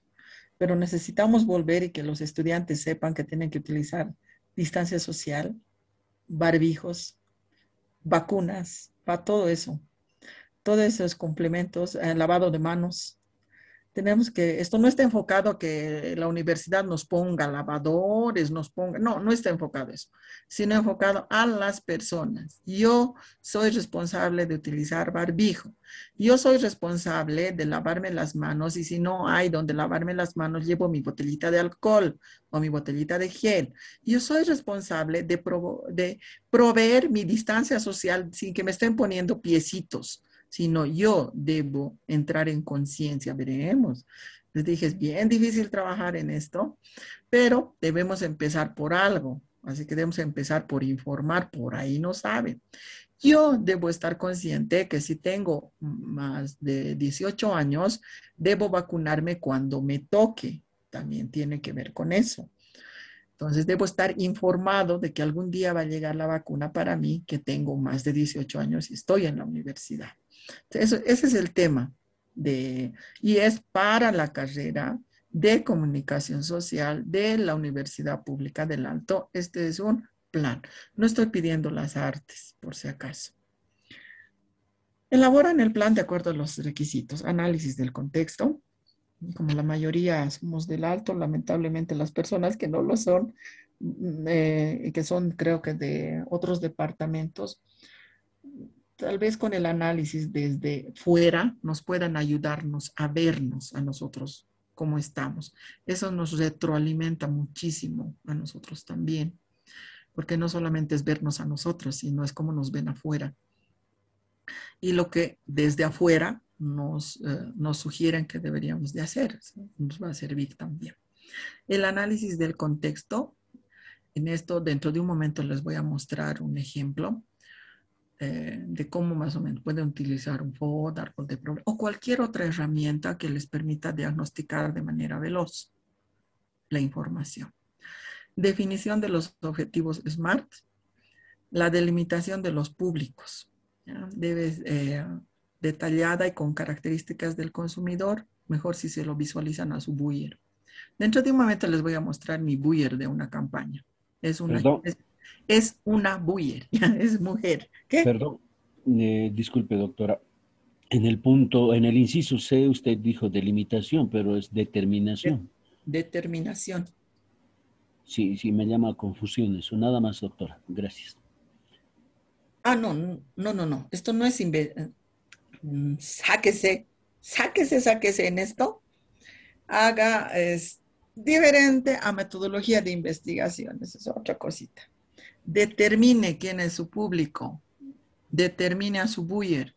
pero necesitamos volver y que los estudiantes sepan que tienen que utilizar distancia social, barbijos, vacunas, para todo eso. Todos esos complementos, eh, lavado de manos, tenemos que, esto no está enfocado a que la universidad nos ponga lavadores, nos ponga, no, no está enfocado eso, sino enfocado a las personas. Yo soy responsable de utilizar barbijo, yo soy responsable de lavarme las manos y si no hay donde lavarme las manos, llevo mi botellita de alcohol o mi botellita de gel. Yo soy responsable de, de proveer mi distancia social sin que me estén poniendo piecitos sino yo debo entrar en conciencia, veremos. Les dije, es bien difícil trabajar en esto, pero debemos empezar por algo. Así que debemos empezar por informar, por ahí no sabe. Yo debo estar consciente que si tengo más de 18 años, debo vacunarme cuando me toque. También tiene que ver con eso. Entonces debo estar informado de que algún día va a llegar la vacuna para mí, que tengo más de 18 años y estoy en la universidad ese es el tema de, y es para la carrera de comunicación social de la Universidad Pública del Alto. Este es un plan. No estoy pidiendo las artes, por si acaso. Elaboran el plan de acuerdo a los requisitos, análisis del contexto. Como la mayoría somos del alto, lamentablemente las personas que no lo son, y mm, eh, que son creo que de otros departamentos, tal vez con el análisis desde fuera nos puedan ayudarnos a vernos a nosotros como estamos. Eso nos retroalimenta muchísimo a nosotros también, porque no solamente es vernos a nosotros, sino es cómo nos ven afuera. Y lo que desde afuera nos, eh, sugieren que deberíamos de hacer, nos va a servir también. El análisis del contexto, en esto dentro de un momento les voy a mostrar un ejemplo eh, de cómo más o menos pueden utilizar un FOD, árbol de problemas o cualquier otra herramienta que les permita diagnosticar de manera veloz la información. Definición de los objetivos SMART, la delimitación de los públicos. Debe, eh, detallada y con características del consumidor, mejor si se lo visualizan a su buyer. Dentro de un momento les voy a mostrar mi buyer de una campaña. Es una, es una buyer, es mujer. Perdón, eh, disculpe doctora, en el punto, en el inciso C usted dijo delimitación, pero es determinación. determinación. Sí, sí, me llama confusión eso. Nada más, doctora. Gracias. Ah, no, no, no, no. Esto no es... Mm, sáquese, sáquese, sáquese en esto. Haga, es diferente a metodología de investigación. es otra cosita determine quién es su público, determine a su buyer.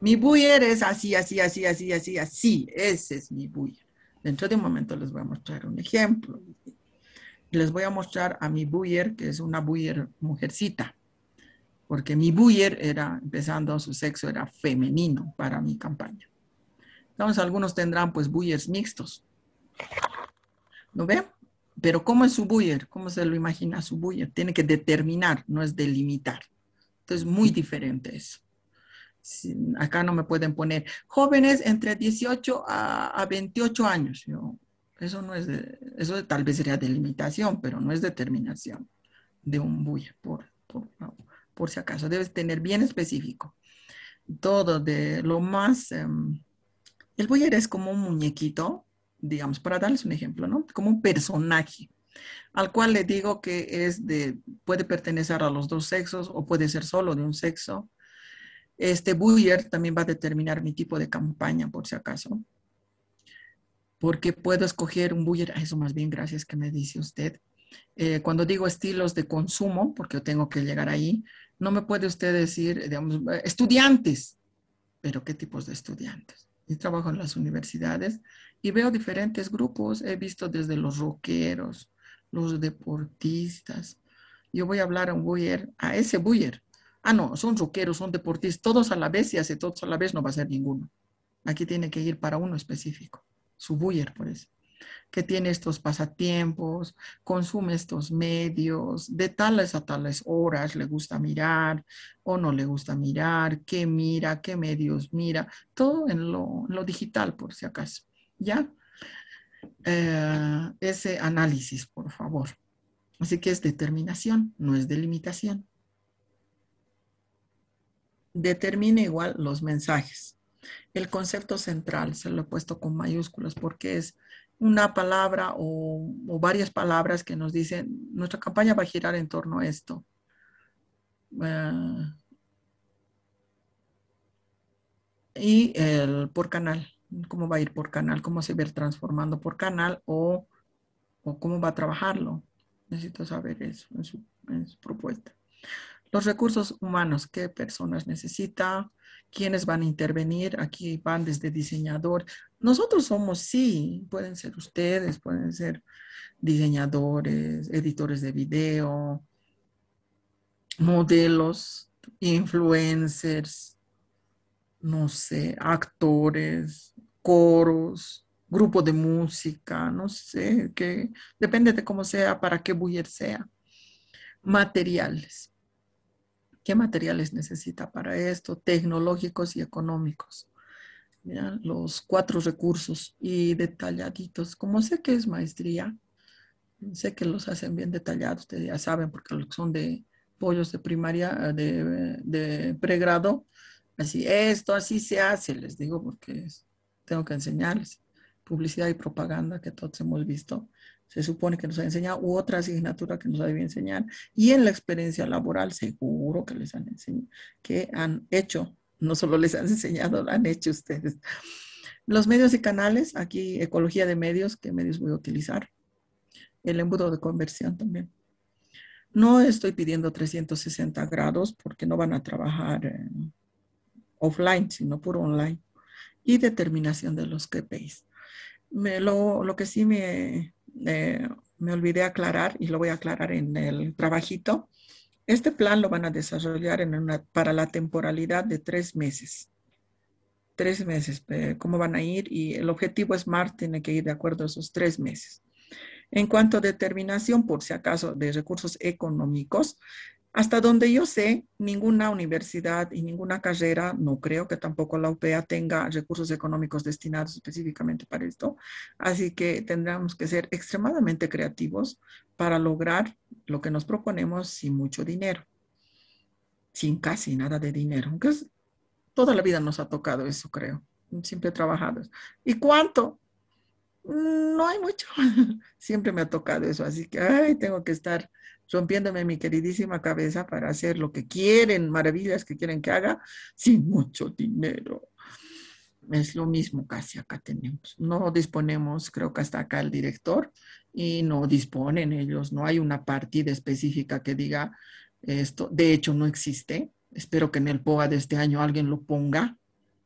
Mi buyer es así, así, así, así, así, así. Ese es mi buyer. Dentro de un momento les voy a mostrar un ejemplo. Les voy a mostrar a mi buyer, que es una buyer mujercita, porque mi buyer era, empezando su sexo, era femenino para mi campaña. Entonces algunos tendrán pues buyers mixtos. ¿Lo ven? Pero ¿cómo es su buyer? ¿Cómo se lo imagina su buyer? Tiene que determinar, no es delimitar. Entonces, muy diferente eso. acá no me pueden poner jóvenes entre 18 a, 28 años. eso no es, eso tal vez sería delimitación, pero no es determinación de un buyer, por, por, por si acaso. Debes tener bien específico todo de lo más... Em, el buyer es como un muñequito digamos, para darles un ejemplo, ¿no? Como un personaje al cual le digo que es de, puede pertenecer a los dos sexos o puede ser solo de un sexo. Este Buyer también va a determinar mi tipo de campaña, por si acaso, porque puedo escoger un Buyer, eso más bien, gracias que me dice usted. Eh, cuando digo estilos de consumo, porque yo tengo que llegar ahí, no me puede usted decir, digamos, estudiantes, pero ¿qué tipos de estudiantes? y trabajo en las universidades y veo diferentes grupos. He visto desde los rockeros, los deportistas. Yo voy a hablar a un buyer, a ese buyer. Ah, no, son rockeros, son deportistas, todos a la vez y hace todos a la vez no va a ser ninguno. Aquí tiene que ir para uno específico, su buyer, por eso que tiene estos pasatiempos, consume estos medios, de tales a tales horas le gusta mirar o no le gusta mirar, qué mira, qué medios mira, todo en lo, digital, por si acaso. ¿Ya? Eh, ese análisis, por favor. Así que es determinación, no es delimitación. Determina igual los mensajes. El concepto central se lo he puesto con mayúsculas porque es una palabra o, varias palabras que nos dicen, nuestra campaña va a girar en torno a esto. Ah. y el por canal, cómo va a ir por canal, cómo se va a ir transformando por canal o, cómo va a trabajarlo. Necesito saber eso en su propuesta. Los recursos humanos, qué personas necesita, quiénes van a intervenir, aquí van desde diseñador. Nosotros somos, sí, pueden ser ustedes, pueden ser diseñadores, editores de video, modelos, influencers, no sé, actores, coros, grupo de música, no sé, depende de cómo sea, para qué buller sea. Materiales, qué materiales necesita para esto, tecnológicos y económicos. los cuatro recursos y detalladitos. Como sé que es maestría, sé que los hacen bien detallados, ustedes ya saben, porque son de pollos de primaria, de, de pregrado. Así, esto así se hace, les digo, porque tengo que enseñarles. Publicidad y propaganda que todos hemos visto se supone que nos ha enseñado, u otra asignatura que nos ha debido enseñar, y en la experiencia laboral seguro que les han enseñado, que han hecho, no solo les han enseñado, lo han hecho ustedes. Los medios y canales, aquí ecología de medios, qué medios voy a utilizar, el embudo de conversión también. No estoy pidiendo 360 grados porque no van a trabajar offline, sino por online. Y determinación de los KPIs. Me, lo, lo que sí me eh, me olvidé aclarar y lo voy a aclarar en el trabajito. Este plan lo van a desarrollar para la temporalidad de tres meses. Tres meses, eh, cómo van a ir y el objetivo es MAR tiene que ir de acuerdo a esos tres meses. En cuanto a determinación, por si acaso, de recursos económicos, hasta donde yo sé, ninguna universidad y ninguna carrera, no creo que tampoco la UPEA tenga recursos económicos destinados específicamente para esto, así que tendremos que ser extremadamente creativos para lograr lo que nos proponemos sin mucho dinero, sin casi nada de dinero, aunque toda la vida nos ha tocado eso, creo, siempre trabajados. ¿Y cuánto? Mm, no hay mucho, siempre me ha tocado eso, así que ay, tengo que estar rompiéndome mi queridísima cabeza para hacer lo que quieren, maravillas que quieren que haga, sin mucho dinero. Es lo mismo casi acá tenemos. No disponemos, creo que hasta acá el director, y no disponen ellos, no hay una partida específica que diga esto. De hecho, no existe. Espero que en el POA de este año alguien lo ponga.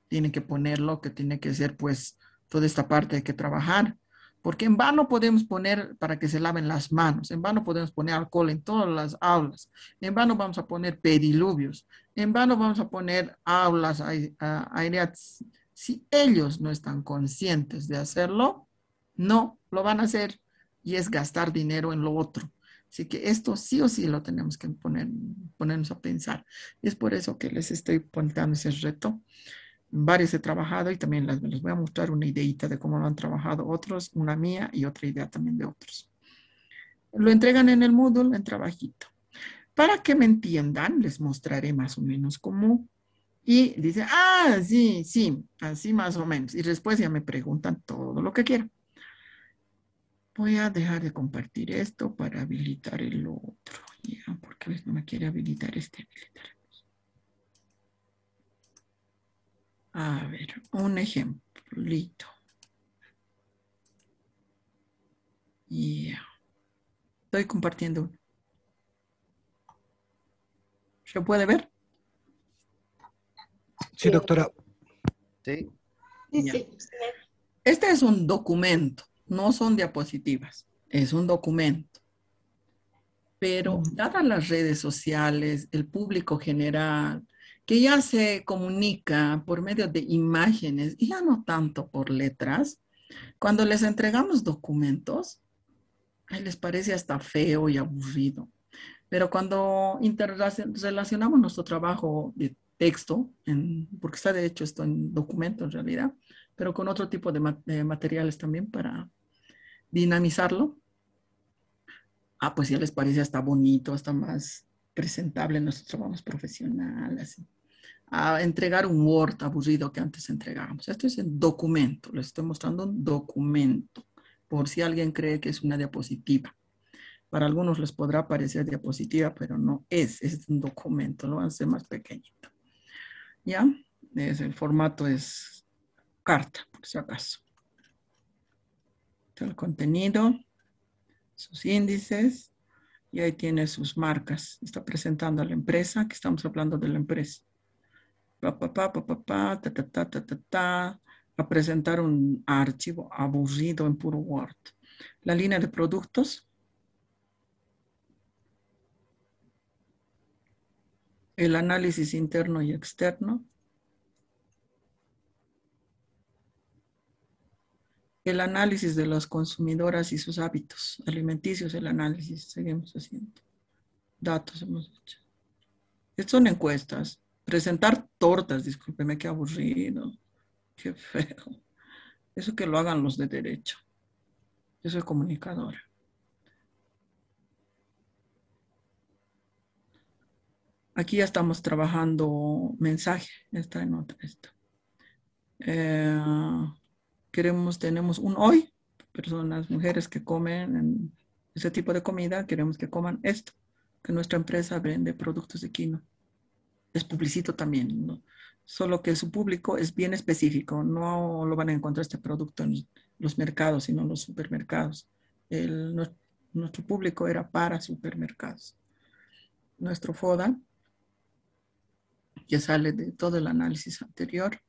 Tiene que ponerlo, que tiene que ser pues toda esta parte hay que trabajar porque en vano podemos poner para que se laven las manos, en vano podemos poner alcohol en todas las aulas, en vano vamos a poner pediluvios, en vano vamos a poner aulas aireadas. Si ellos no están conscientes de hacerlo, no lo van a hacer y es gastar dinero en lo otro. Así que esto sí o sí lo tenemos que poner, ponernos a pensar. es por eso que les estoy poniendo ese reto varios he trabajado y también les voy a mostrar una ideita de cómo lo han trabajado otros, una mía y otra idea también de otros. Lo entregan en el Moodle en trabajito. Para que me entiendan, les mostraré más o menos cómo. Y dice, ah, sí, sí, así más o menos. Y después ya me preguntan todo lo que quieran. Voy a dejar de compartir esto para habilitar el otro. Ya, porque no me quiere habilitar este A ver, un ejemplito. Estoy compartiendo ¿Se puede ver? Sí, doctora. Sí. Este es un documento, no son diapositivas, es un documento. Pero mm. dadas las redes sociales, el público general, que ya se comunica por medio de imágenes y ya no tanto por letras, cuando les entregamos documentos, les parece hasta feo y aburrido. Pero cuando relacionamos nuestro trabajo de texto, porque está de hecho esto en documento en realidad, pero con otro tipo de, materiales también para dinamizarlo, ah, pues ya les parece hasta bonito, hasta más presentable en trabajo trabajo profesionales. Así a entregar un Word aburrido que antes entregábamos. Esto es el documento, les estoy mostrando un documento, por si alguien cree que es una diapositiva. Para algunos les podrá parecer diapositiva, pero no es, es un documento, lo van a hacer más pequeñito. ¿Ya? el formato es carta, por si acaso. El contenido, sus índices, y ahí tiene sus marcas. Está presentando a la empresa, que estamos hablando de la empresa pa, pa, pa, pa, pa, pa, ta, ta, ta, ta, ta, a presentar un archivo aburrido en puro Word. La línea de productos. El análisis interno y externo. el análisis de las consumidoras y sus hábitos alimenticios, el análisis, seguimos haciendo. Datos hemos hecho. son encuestas. Presentar tortas, discúlpeme, qué aburrido, qué feo. Eso que lo hagan los de derecho. Yo soy comunicadora. Aquí ya estamos trabajando mensaje, está en otra. Eh, queremos, tenemos un hoy, personas, mujeres que comen ese tipo de comida, queremos que coman esto, que nuestra empresa vende productos de quinoa es publicito también, Solo que su público es bien específico, no lo van a encontrar este producto en los mercados, sino en los supermercados. nuestro, público era para supermercados. Nuestro FODA, que sale de todo el análisis anterior,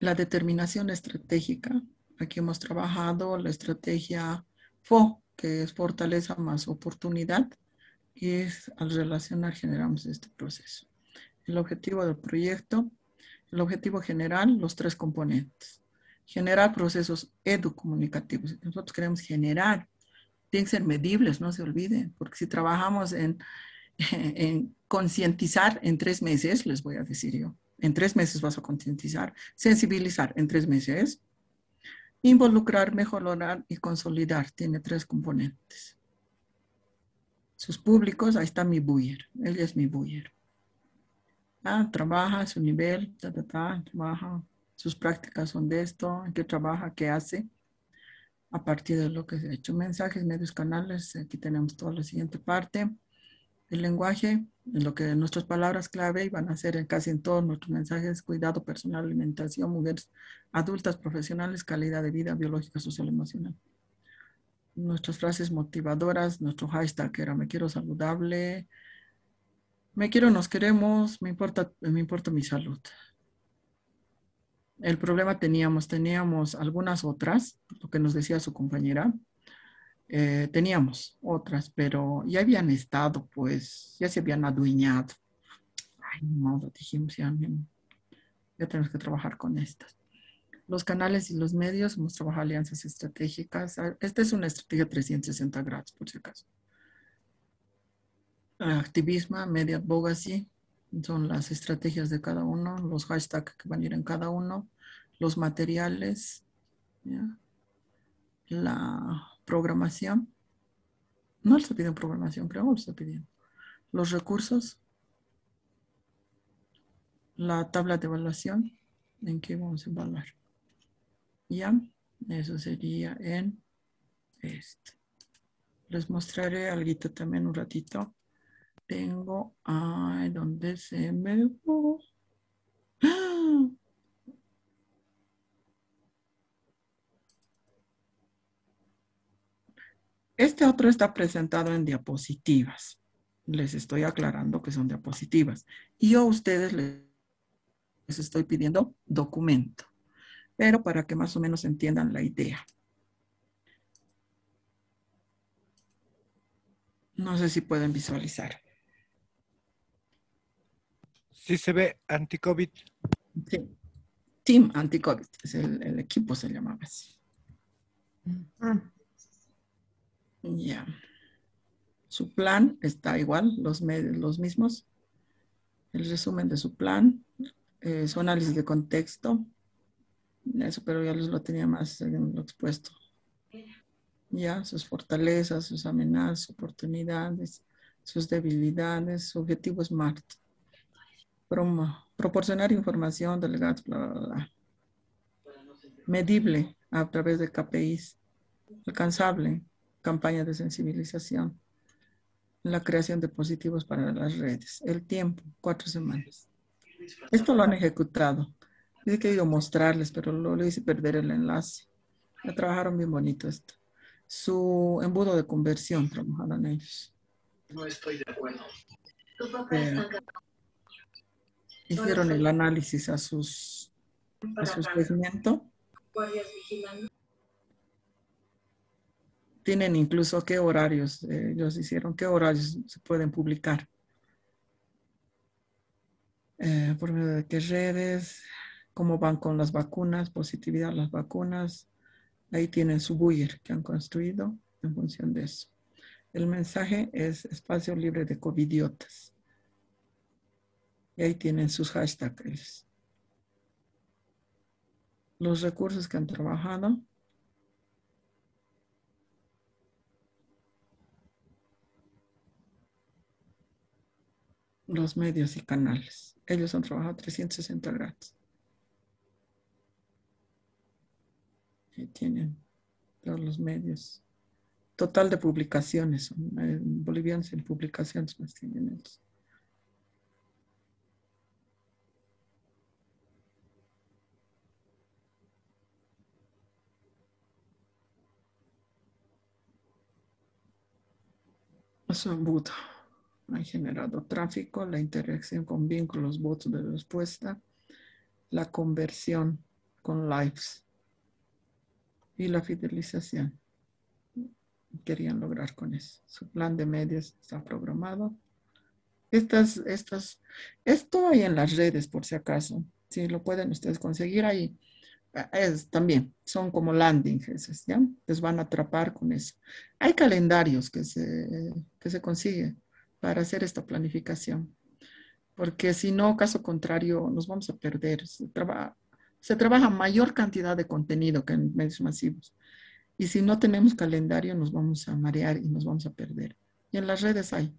la determinación estratégica. Aquí hemos trabajado la estrategia FO, que es fortaleza más oportunidad, y es, al relacionar generamos este proceso el objetivo del proyecto, el objetivo general, los tres componentes. Generar procesos educomunicativos. Nosotros queremos generar, tienen que ser medibles, no se olviden, porque si trabajamos en, en concientizar en tres meses, les voy a decir yo, en tres meses vas a concientizar, sensibilizar en tres meses, involucrar, mejorar y consolidar, tiene tres componentes. Sus públicos, ahí está mi buyer, él es mi buyer. Ah, trabaja su nivel, ta, trabaja, sus prácticas son de esto, en qué trabaja, qué hace. A partir de lo que se ha hecho, mensajes, medios, canales, aquí tenemos toda la siguiente parte. El lenguaje, en lo que nuestras palabras clave van a ser en casi en todos nuestros mensajes, cuidado personal, alimentación, mujeres adultas, profesionales, calidad de vida biológica, social, emocional. Nuestras frases motivadoras, nuestro hashtag era me quiero saludable, me quiero, nos queremos, me importa, me importa mi salud. El problema teníamos, teníamos algunas otras, lo que nos decía su compañera, eh, teníamos otras, pero ya habían estado, pues, ya se habían adueñado. Ay, no, dijimos, ya, ya tenemos que trabajar con estas. Los canales y los medios, hemos trabajado alianzas estratégicas. Ah, esta es una estrategia 360 grados, por si acaso activismo, media advocacy, son las estrategias de cada uno, los hashtags que van a ir en cada uno, los materiales, la programación. No se piden programación, creo que está pidiendo Los recursos, la tabla de evaluación, en qué vamos a evaluar. Ya, eso sería en este. Les mostraré algo también un ratito tengo, ay, ¿dónde se me fue? Este otro está presentado en diapositivas. Les estoy aclarando que son diapositivas. Y yo a ustedes les estoy pidiendo documento, pero para que más o menos entiendan la idea. No sé si pueden visualizar. Sí se ve anti-COVID. Sí. Team Anti-COVID, el, equipo se llamaba así. Ah. Ya. Su plan está igual, los, los mismos. El resumen de su plan, eh, su análisis de contexto. Eso, pero ya les lo tenía más eh, expuesto. Ya, sus fortalezas, sus amenazas, oportunidades, sus debilidades, su objetivo SMART proporcionar información delegada Medible a través de KPIs. Alcanzable, campaña de sensibilización. La creación de positivos para las redes. El tiempo, cuatro semanas. Esto lo han ejecutado. he querido mostrarles, pero lo, hice perder el enlace. me trabajaron bien bonito esto. Su embudo de conversión trabajaron ellos. No estoy de acuerdo. Hicieron el análisis a, sus, a su seguimiento. Tienen incluso qué horarios, eh, ellos hicieron qué horarios se pueden publicar. Eh, por medio de qué redes, cómo van con las vacunas, positividad las vacunas. Ahí tienen su buyer que han construido en función de eso. El mensaje es espacio libre de covidiotas. Y ahí tienen sus hashtags. Los recursos que han trabajado. Los medios y canales. Ellos han trabajado 360 grados. Ahí tienen todos los medios. Total de publicaciones. Bolivianos en publicaciones más tienen ellos. su voto, Han generado tráfico, la interacción con vínculos, votos de respuesta, la conversión con lives y la fidelización. Querían lograr con eso. Su plan de medios está programado. Estas, estas, esto hay en las redes, por si acaso. Si lo pueden ustedes conseguir ahí es, también son como landing ¿ya? Les van a atrapar con eso. Hay calendarios que se, que se consigue para hacer esta planificación, porque si no, caso contrario, nos vamos a perder. Se, se trabaja mayor cantidad de contenido que en medios masivos. Y si no tenemos calendario, nos vamos a marear y nos vamos a perder. Y en las redes hay.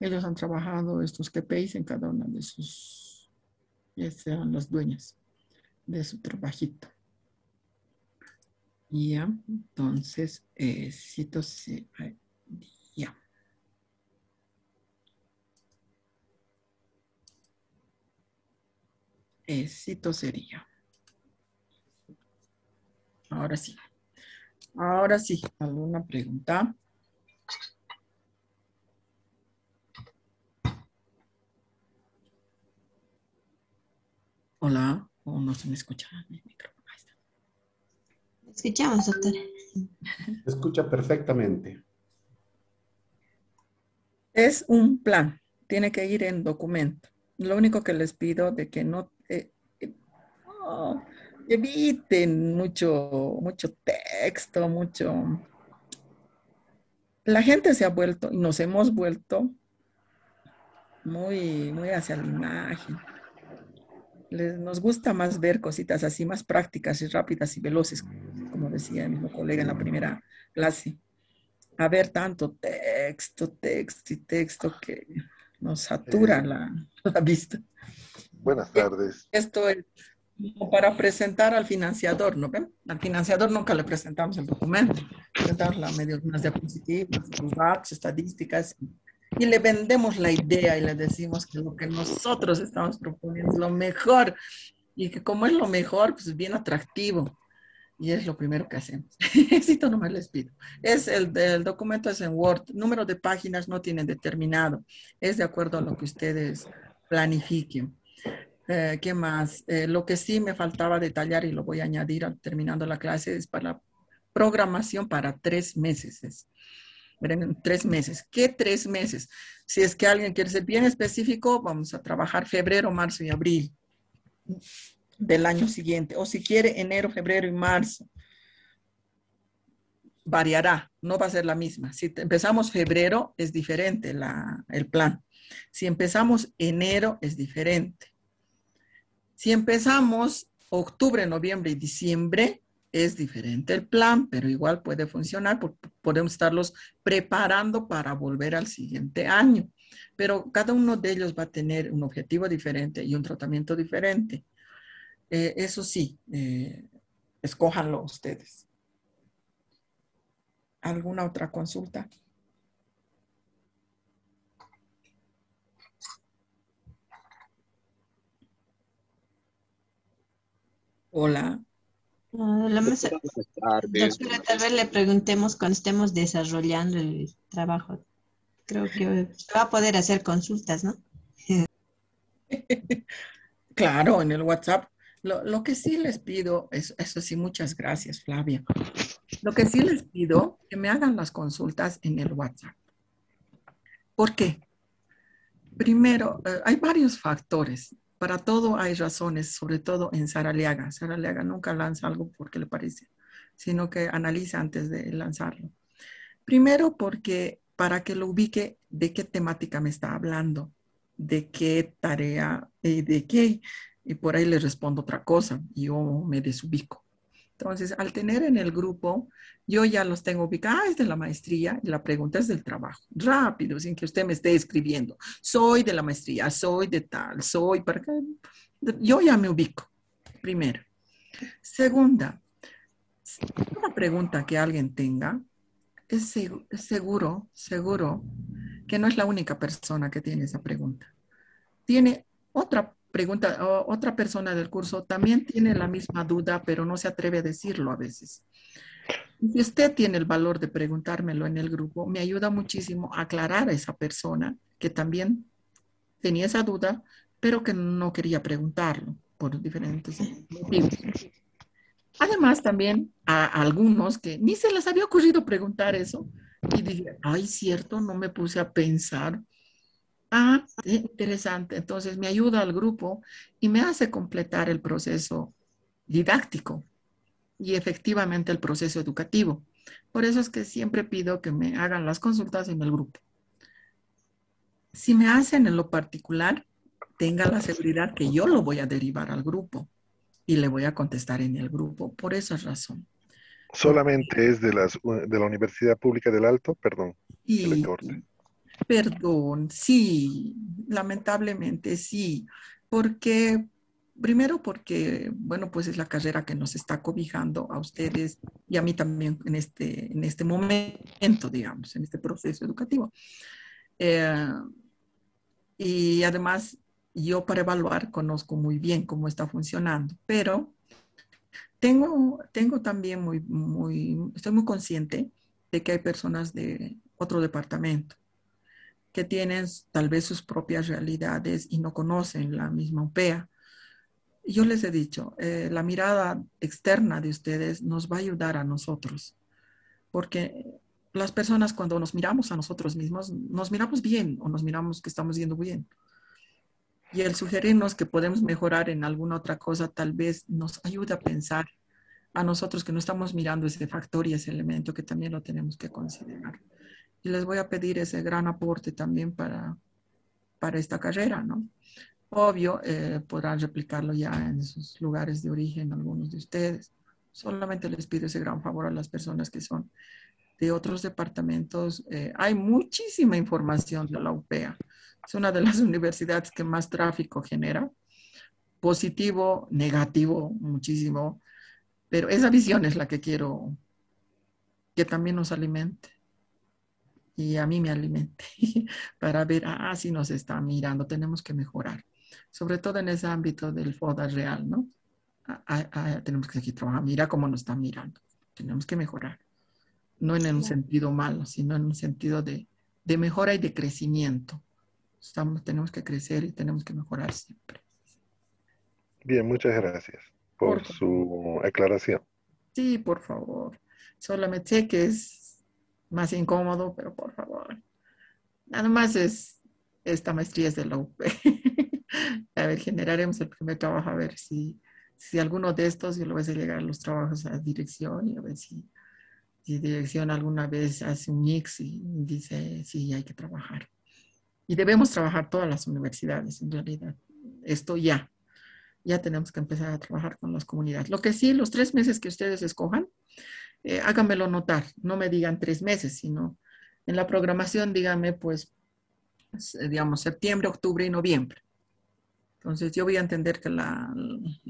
Ellos han trabajado estos KPIs en cada una de sus, ya sean las dueñas de su trabajito. Ya, entonces, éxito eh, eh, sería. Ahora sí. Ahora sí, ¿alguna pregunta? Hola o no se me escucha el micrófono. Escuchamos, doctora. Se Escucha perfectamente. Es un plan, tiene que ir en documento. Lo único que les pido de que no eh, eh, eviten mucho, mucho texto, mucho. La gente se ha vuelto, y nos hemos vuelto muy, muy hacia la imagen nos gusta más ver cositas así, más prácticas y rápidas y veloces, como decía el mismo colega en la primera clase. A ver tanto texto, texto y texto que nos satura eh. la, vista. Buenas tardes. Esto es para presentar al financiador, ¿no ven? Al financiador nunca le presentamos el documento, presentamos las diapositivas, los datos, estadísticas, y le vendemos la idea y le decimos que lo que nosotros estamos proponiendo es lo mejor y que como es lo mejor, pues es bien atractivo. Y es lo primero que hacemos. Éxito me les pido. Es el, del documento es en Word. Número de páginas no tienen determinado. Es de acuerdo a lo que ustedes planifiquen. Eh, ¿Qué más? Eh, lo que sí me faltaba detallar y lo voy a añadir al, terminando la clase es para la programación para tres meses tres meses. ¿Qué tres meses? Si es que alguien quiere ser bien específico, vamos a trabajar febrero, marzo y abril del año siguiente. O si quiere, enero, febrero y marzo. Variará, no va a ser la misma. Si empezamos febrero, es diferente el plan. Si empezamos enero, es diferente. Si empezamos octubre, noviembre y diciembre, es diferente el plan, pero igual puede funcionar, podemos estarlos preparando para volver al siguiente año. Pero cada uno de ellos va a tener un objetivo diferente y un tratamiento diferente. Eh, eso sí, eh, escójanlo ustedes. ¿Alguna otra consulta? Hola. Ah, tal vez le preguntemos cuando estemos desarrollando el trabajo. Creo que se va a poder hacer consultas, ¿no? claro, en el WhatsApp. Lo, que sí les pido, es, eso sí, muchas gracias, Flavia. Lo que sí les pido, que me hagan las consultas en el WhatsApp. ¿Por qué? Primero, eh, hay varios factores para todo hay razones, sobre todo en Saraleaga. Saraleaga nunca lanza algo porque le parece, sino que analiza antes de lanzarlo. Primero porque para que lo ubique de qué temática me está hablando, de qué tarea, y eh, de qué, y por ahí le respondo otra cosa, yo me desubico. Entonces, al tener en el grupo, yo ya los tengo ubicados Ah, es de la maestría la pregunta es del trabajo. Rápido, sin que usted me esté escribiendo. Soy de la maestría, soy de tal, soy para Yo ya me ubico, primero. Segunda, una pregunta que alguien tenga, es seguro, seguro que no es la única persona que tiene esa pregunta. Tiene otra pregunta, otra persona del curso también tiene la misma duda, pero no se atreve a decirlo a veces. Si usted tiene el valor de preguntármelo en el grupo, me ayuda muchísimo a aclarar a esa persona que también tenía esa duda, pero que no quería preguntarlo por diferentes motivos. Además, también a algunos que ni se les había ocurrido preguntar eso y dije, ay, cierto, no me puse a pensar Ah, interesante. Entonces me ayuda al grupo y me hace completar el proceso didáctico y efectivamente el proceso educativo. Por eso es que siempre pido que me hagan las consultas en el grupo. Si me hacen en lo particular, tenga la seguridad que yo lo voy a derivar al grupo y le voy a contestar en el grupo por esa razón. Solamente es de, las, de la Universidad Pública del Alto, perdón. Perdón, sí, lamentablemente sí, porque primero porque, bueno, pues es la carrera que nos está cobijando a ustedes y a mí también en este, en este momento, digamos, en este proceso educativo. Eh, y además, yo para evaluar conozco muy bien cómo está funcionando, pero tengo, tengo también muy, muy, estoy muy consciente de que hay personas de otro departamento que tienen tal vez sus propias realidades y no conocen la misma UPEA. Yo les he dicho, eh, la mirada externa de ustedes nos va a ayudar a nosotros, porque las personas cuando nos miramos a nosotros mismos, nos miramos bien o nos miramos que estamos yendo bien. Y el sugerirnos que podemos mejorar en alguna otra cosa tal vez nos ayuda a pensar a nosotros que no estamos mirando ese factor y ese elemento que también lo tenemos que considerar y les voy a pedir ese gran aporte también para, para esta carrera, ¿no? Obvio, eh, podrán replicarlo ya en sus lugares de origen algunos de ustedes. Solamente les pido ese gran favor a las personas que son de otros departamentos. Eh, hay muchísima información de la UPEA. Es una de las universidades que más tráfico genera, positivo, negativo, muchísimo. Pero esa visión es la que quiero que también nos alimente y a mí me alimenté para ver, ah, si nos está mirando, tenemos que mejorar, sobre todo en ese ámbito del FODA real, ¿no? Ah, ah, ah, tenemos que seguir trabajando, mira cómo nos está mirando, tenemos que mejorar, no en un sentido malo, sino en un sentido de, de mejora y de crecimiento. Estamos, tenemos que crecer y tenemos que mejorar siempre. Bien, muchas gracias por, por su aclaración. Sí, por favor. Solamente sé que es más incómodo, pero por favor. Nada más es, esta maestría es de la UP. a ver, generaremos el primer trabajo, a ver si, si alguno de estos, yo lo voy a llegar a los trabajos a dirección y a ver si, si dirección alguna vez hace un mix y dice, sí, hay que trabajar. Y debemos trabajar todas las universidades, en realidad. Esto ya, ya tenemos que empezar a trabajar con las comunidades. Lo que sí, los tres meses que ustedes escojan, eh, háganmelo notar, no me digan tres meses, sino en la programación díganme pues, eh, digamos, septiembre, octubre y noviembre. Entonces yo voy a entender que la,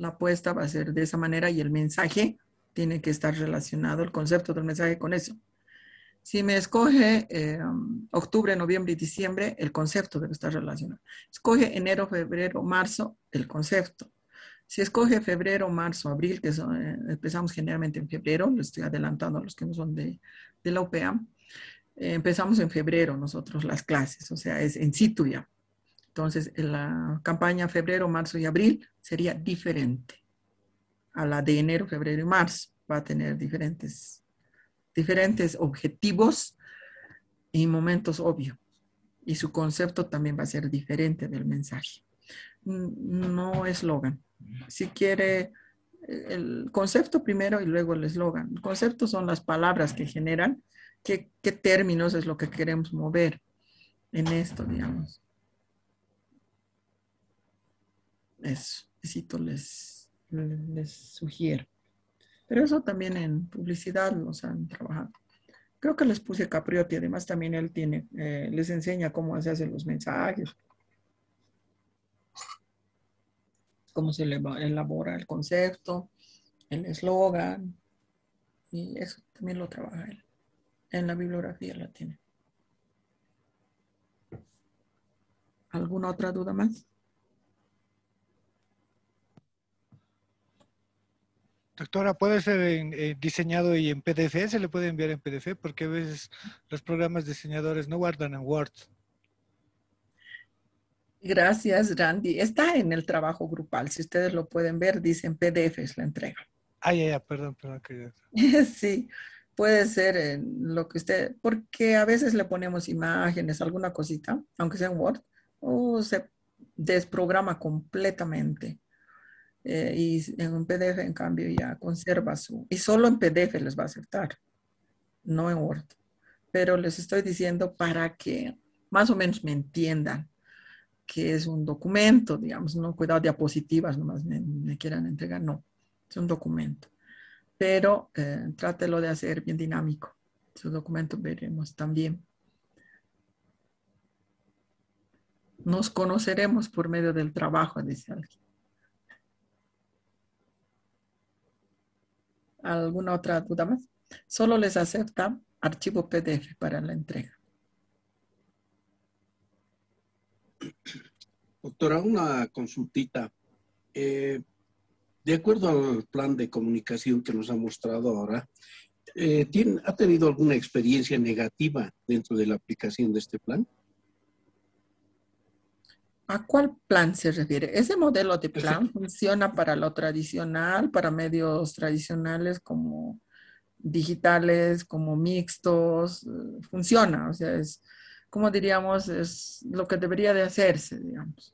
apuesta va a ser de esa manera y el mensaje tiene que estar relacionado, el concepto del mensaje con eso. Si me escoge eh, octubre, noviembre y diciembre, el concepto debe estar relacionado. Escoge enero, febrero, marzo, el concepto. Si escoge febrero, marzo, abril, que eh, empezamos generalmente en febrero, lo estoy adelantando a los que no son de, la OPEAM. Eh, empezamos en febrero nosotros las clases, o sea, es en situ ya. Entonces, la campaña febrero, marzo y abril sería diferente a la de enero, febrero y marzo. Va a tener diferentes, diferentes objetivos y momentos obvios. Y su concepto también va a ser diferente del mensaje. No eslogan, si quiere, eh, el concepto primero y luego el eslogan. El concepto son las palabras que generan, qué, qué términos es lo que queremos mover en esto, digamos. Eso, les, sugiero. Pero eso también en publicidad los han trabajado. Creo que les puse Capriotti, además también él tiene, eh, les enseña cómo se hacen los mensajes. cómo se elabora el concepto, el eslogan, y eso también lo trabaja él. En la bibliografía la tiene. ¿Alguna otra duda más? Doctora, ¿puede ser eh, diseñado y en PDF? ¿Se le puede enviar en PDF? Porque a veces los programas diseñadores no guardan en Word. Gracias, Randy. Está en el trabajo grupal. Si ustedes lo pueden ver, dicen PDF es la entrega. Ah, ya, ya, perdón, perdón. sí, puede ser lo que usted, porque a veces le ponemos imágenes, alguna cosita, aunque sea en Word, o se desprograma completamente. Eh, y en un PDF, en cambio, ya conserva su... Y solo en PDF les va a aceptar, no en Word. Pero les estoy diciendo para que más o menos me entiendan que es un documento, digamos, no cuidado diapositivas, nomás me, me quieran entregar, no, es un documento. Pero eh, trátelo de hacer bien dinámico. Su documento veremos también. Nos conoceremos por medio del trabajo, dice alguien. ¿Alguna otra duda más? Solo les acepta archivo PDF para la entrega. Doctora, una consultita. Eh, de acuerdo al plan de comunicación que nos ha mostrado ahora, eh, ¿ha tenido alguna experiencia negativa dentro de la aplicación de este plan? ¿A cuál plan se refiere? Ese modelo de plan funciona para lo tradicional, para medios tradicionales como digitales, como mixtos, eh, funciona, o sea, es, como diríamos, es lo que debería de hacerse, digamos,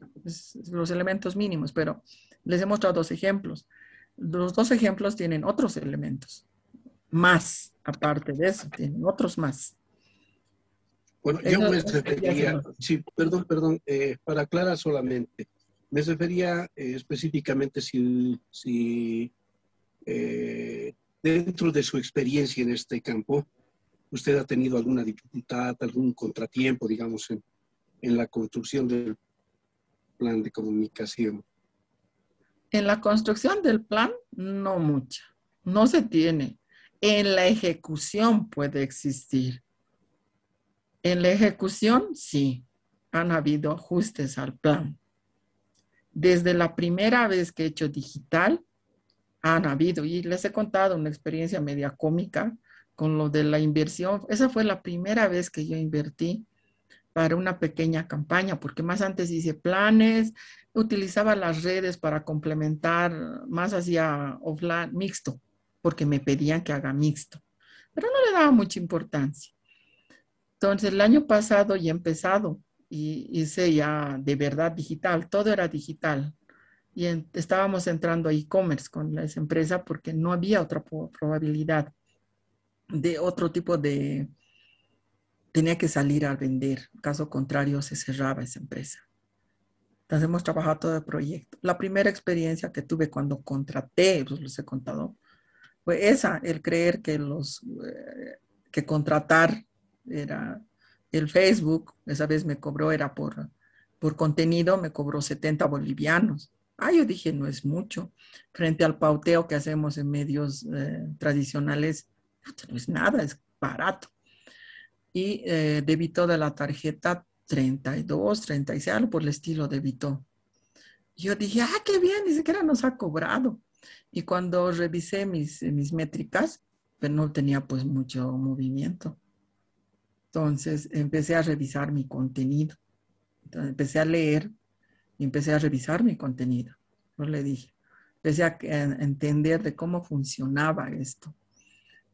los elementos mínimos, pero les he mostrado dos ejemplos. Los dos ejemplos tienen otros elementos, más, aparte de eso, tienen otros más. Bueno, yo me refería, sí, perdón, perdón, eh, para Clara solamente, me refería eh, específicamente si, si eh, dentro de su experiencia en este campo, usted ha tenido alguna dificultad, algún contratiempo, digamos, en, en la construcción del plan de comunicación. En la construcción del plan, no mucha, no se tiene. En la ejecución puede existir. En la ejecución, sí, han habido ajustes al plan. Desde la primera vez que he hecho digital, han habido, y les he contado una experiencia media cómica, con lo de la inversión. Esa fue la primera vez que yo invertí para una pequeña campaña, porque más antes hice planes, utilizaba las redes para complementar, más hacia offline, mixto, porque me pedían que haga mixto, pero no le daba mucha importancia. Entonces, el año pasado ya empezado y hice ya de verdad digital, todo era digital. Y estábamos entrando a e-commerce con esa empresa porque no había otra probabilidad de otro tipo de... Tenía que salir a vender, caso contrario se cerraba esa empresa. Entonces hemos trabajado todo el proyecto. La primera experiencia que tuve cuando contraté, pues les he contado, fue esa, el creer que los eh, que contratar era el Facebook, esa vez me cobró, era por, por contenido, me cobró 70 bolivianos. Ah, yo dije, no es mucho. Frente al pauteo que hacemos en medios eh, tradicionales, no es nada, es barato. Y debito eh, debitó de la tarjeta 32, 36, algo por el estilo debitó. Yo dije, ah, qué bien, ni siquiera nos ha cobrado. Y cuando revisé mis, mis métricas, pues no tenía pues mucho movimiento. Entonces empecé a revisar mi contenido. Entonces empecé a leer y empecé a revisar mi contenido. No le dije, empecé a entender de cómo funcionaba esto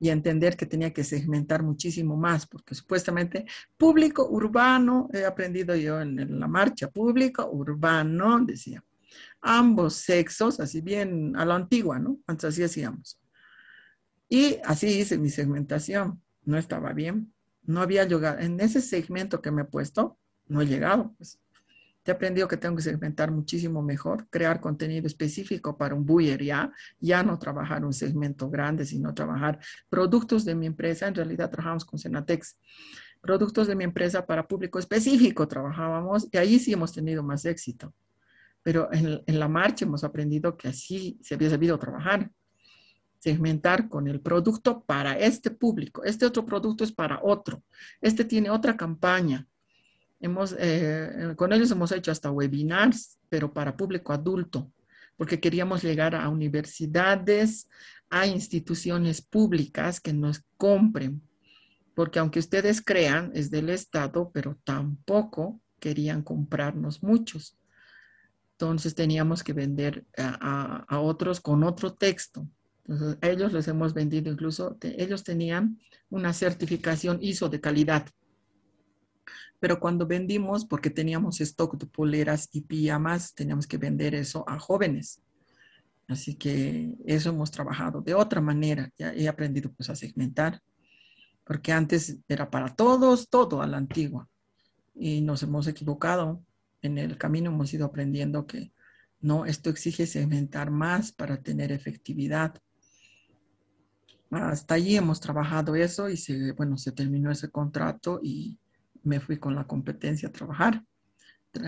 y entender que tenía que segmentar muchísimo más, porque supuestamente público urbano, he aprendido yo en, la marcha, público urbano, decía, ambos sexos, así bien a la antigua, ¿no? Antes así hacíamos. Y así hice mi segmentación, no estaba bien, no había llegado, en ese segmento que me he puesto, no he llegado, pues he aprendido que tengo que segmentar muchísimo mejor, crear contenido específico para un buyer ya, ya no trabajar un segmento grande, sino trabajar productos de mi empresa. En realidad trabajamos con Senatex, productos de mi empresa para público específico trabajábamos y ahí sí hemos tenido más éxito. Pero en, en, la marcha hemos aprendido que así se había sabido trabajar, segmentar con el producto para este público. Este otro producto es para otro. Este tiene otra campaña. Hemos, eh, con ellos hemos hecho hasta webinars, pero para público adulto, porque queríamos llegar a universidades, a instituciones públicas que nos compren, porque aunque ustedes crean, es del Estado, pero tampoco querían comprarnos muchos. Entonces teníamos que vender a, otros con otro texto. Entonces, a ellos les hemos vendido incluso, ellos tenían una certificación ISO de calidad pero cuando vendimos, porque teníamos stock de poleras y pijamas, teníamos que vender eso a jóvenes. Así que eso hemos trabajado de otra manera. Ya he aprendido pues a segmentar, porque antes era para todos, todo a la antigua. Y nos hemos equivocado. En el camino hemos ido aprendiendo que no, esto exige segmentar más para tener efectividad. Hasta allí hemos trabajado eso y se, bueno, se terminó ese contrato y me fui con la competencia a trabajar.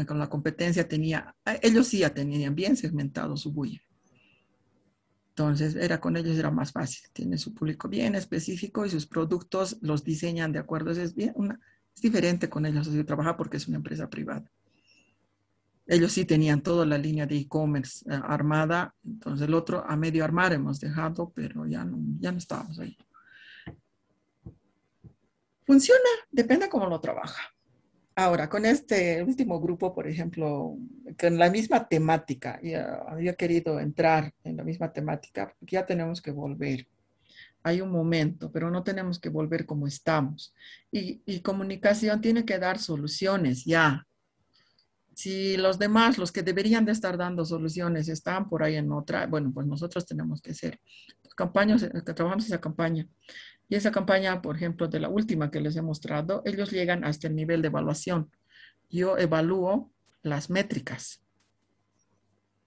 Con la competencia tenía, ah, ellos sí ya tenían bien segmentado su bulla. Entonces, era con ellos era más fácil. tiene su público bien específico y sus productos los diseñan de acuerdo. Es, bien, es diferente con ellos así trabajar porque es una empresa privada. Ellos sí tenían toda la línea de e-commerce eh, armada. Entonces, el otro a medio armar hemos dejado, pero ya no, ya no estábamos ahí. Funciona, depende cómo lo trabaja. Ahora, con este último grupo, por ejemplo, con la misma temática, ya había querido entrar en la misma temática, ya tenemos que volver. Hay un momento, pero no tenemos que volver como estamos. Y, comunicación tiene que dar soluciones ya. Si los demás, los que deberían de estar dando soluciones, están por ahí en otra, bueno, pues nosotros tenemos que ser. Campañas, eh, trabajamos esa campaña. Y esa campaña, por ejemplo, de la última que les he mostrado, ellos llegan hasta el nivel de evaluación. Yo evalúo las métricas.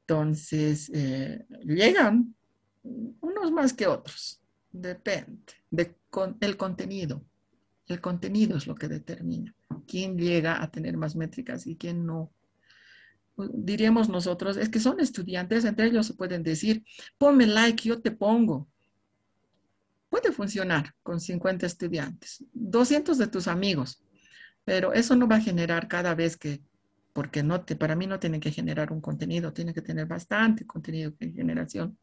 Entonces, eh, llegan unos más que otros. Depende del contenido. El contenido es lo que determina quién llega a tener más métricas y quién no. Diríamos nosotros, es que son estudiantes, entre ellos se pueden decir, ponme like, yo te pongo puede funcionar con 50 estudiantes, 200 de tus amigos, pero eso no va a generar cada vez que, porque no para mí no tiene que generar un contenido, tiene que tener bastante contenido de generación.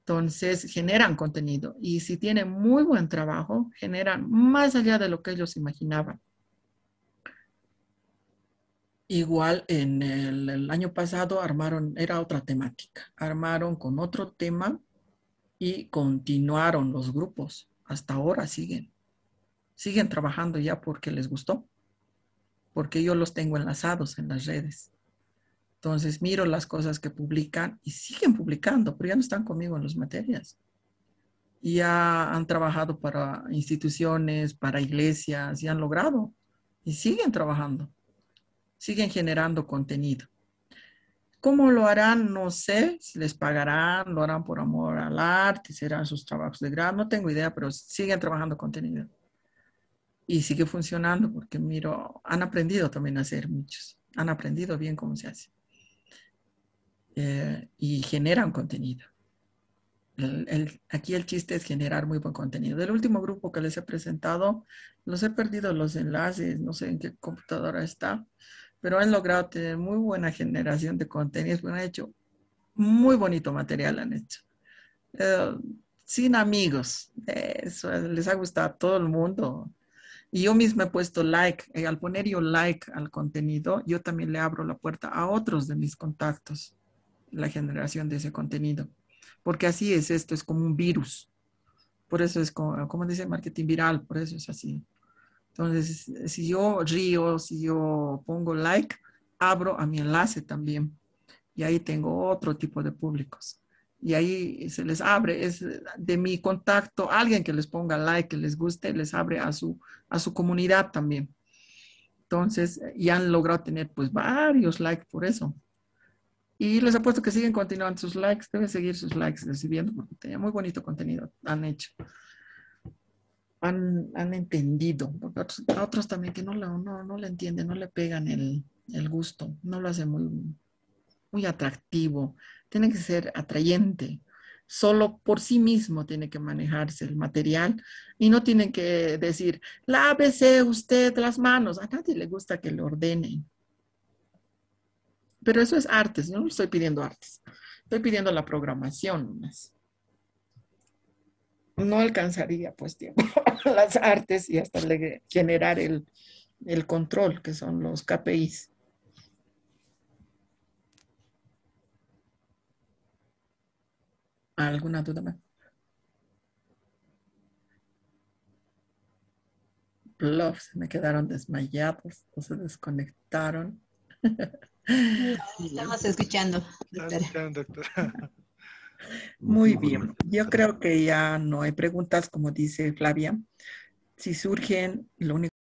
Entonces, generan contenido y si tienen muy buen trabajo, generan más allá de lo que ellos imaginaban. Igual en el, el año pasado armaron, era otra temática, armaron con otro tema y continuaron los grupos. Hasta ahora siguen. Siguen trabajando ya porque les gustó, porque yo los tengo enlazados en las redes. Entonces miro las cosas que publican y siguen publicando, pero ya no están conmigo en las materias. Ya han trabajado para instituciones, para iglesias, y han logrado y siguen trabajando, siguen generando contenido. ¿Cómo lo harán? No sé, si les pagarán, lo harán por amor al arte, serán sus trabajos de grado, no tengo idea, pero siguen trabajando contenido. Y sigue funcionando porque miro, han aprendido también a hacer muchos, han aprendido bien cómo se hace. Eh, y generan contenido. aquí el chiste es generar muy buen contenido. Del último grupo que les he presentado, los he perdido los enlaces, no sé en qué computadora está pero han logrado tener muy buena generación de contenidos, bueno, han hecho muy bonito material, han hecho. sin amigos, les ha gustado a todo el mundo. Y yo misma he puesto like, al poner yo like al contenido, yo también le abro la puerta a otros de mis contactos, la generación de ese contenido. Porque así es esto, es como un virus. Por eso es como, como dice marketing viral, por eso es así. Entonces, si yo río, si yo pongo like, abro a mi enlace también. Y ahí tengo otro tipo de públicos. Y ahí se les abre, es de mi contacto, alguien que les ponga like, que les guste, les abre a su, a su comunidad también. Entonces, ya han logrado tener pues varios likes por eso. Y les apuesto que siguen continuando sus likes, deben seguir sus likes recibiendo porque tenía muy bonito contenido, han hecho han, entendido, porque otros, también que no, no, le entienden, no le pegan el, gusto, no lo hace muy, muy atractivo, tiene que ser atrayente, solo por sí mismo tiene que manejarse el material y no tienen que decir, lávese usted las manos, a nadie le gusta que le ordenen. Pero eso es artes, No no estoy pidiendo artes, estoy pidiendo la programación más no alcanzaría pues tiempo las artes y hasta generar el, control, que son los KPIs. ¿Alguna duda más? se me quedaron desmayados o se desconectaron. estamos escuchando. Doctora. Muy bien, yo creo que ya no hay preguntas, como dice Flavia. Si surgen, lo único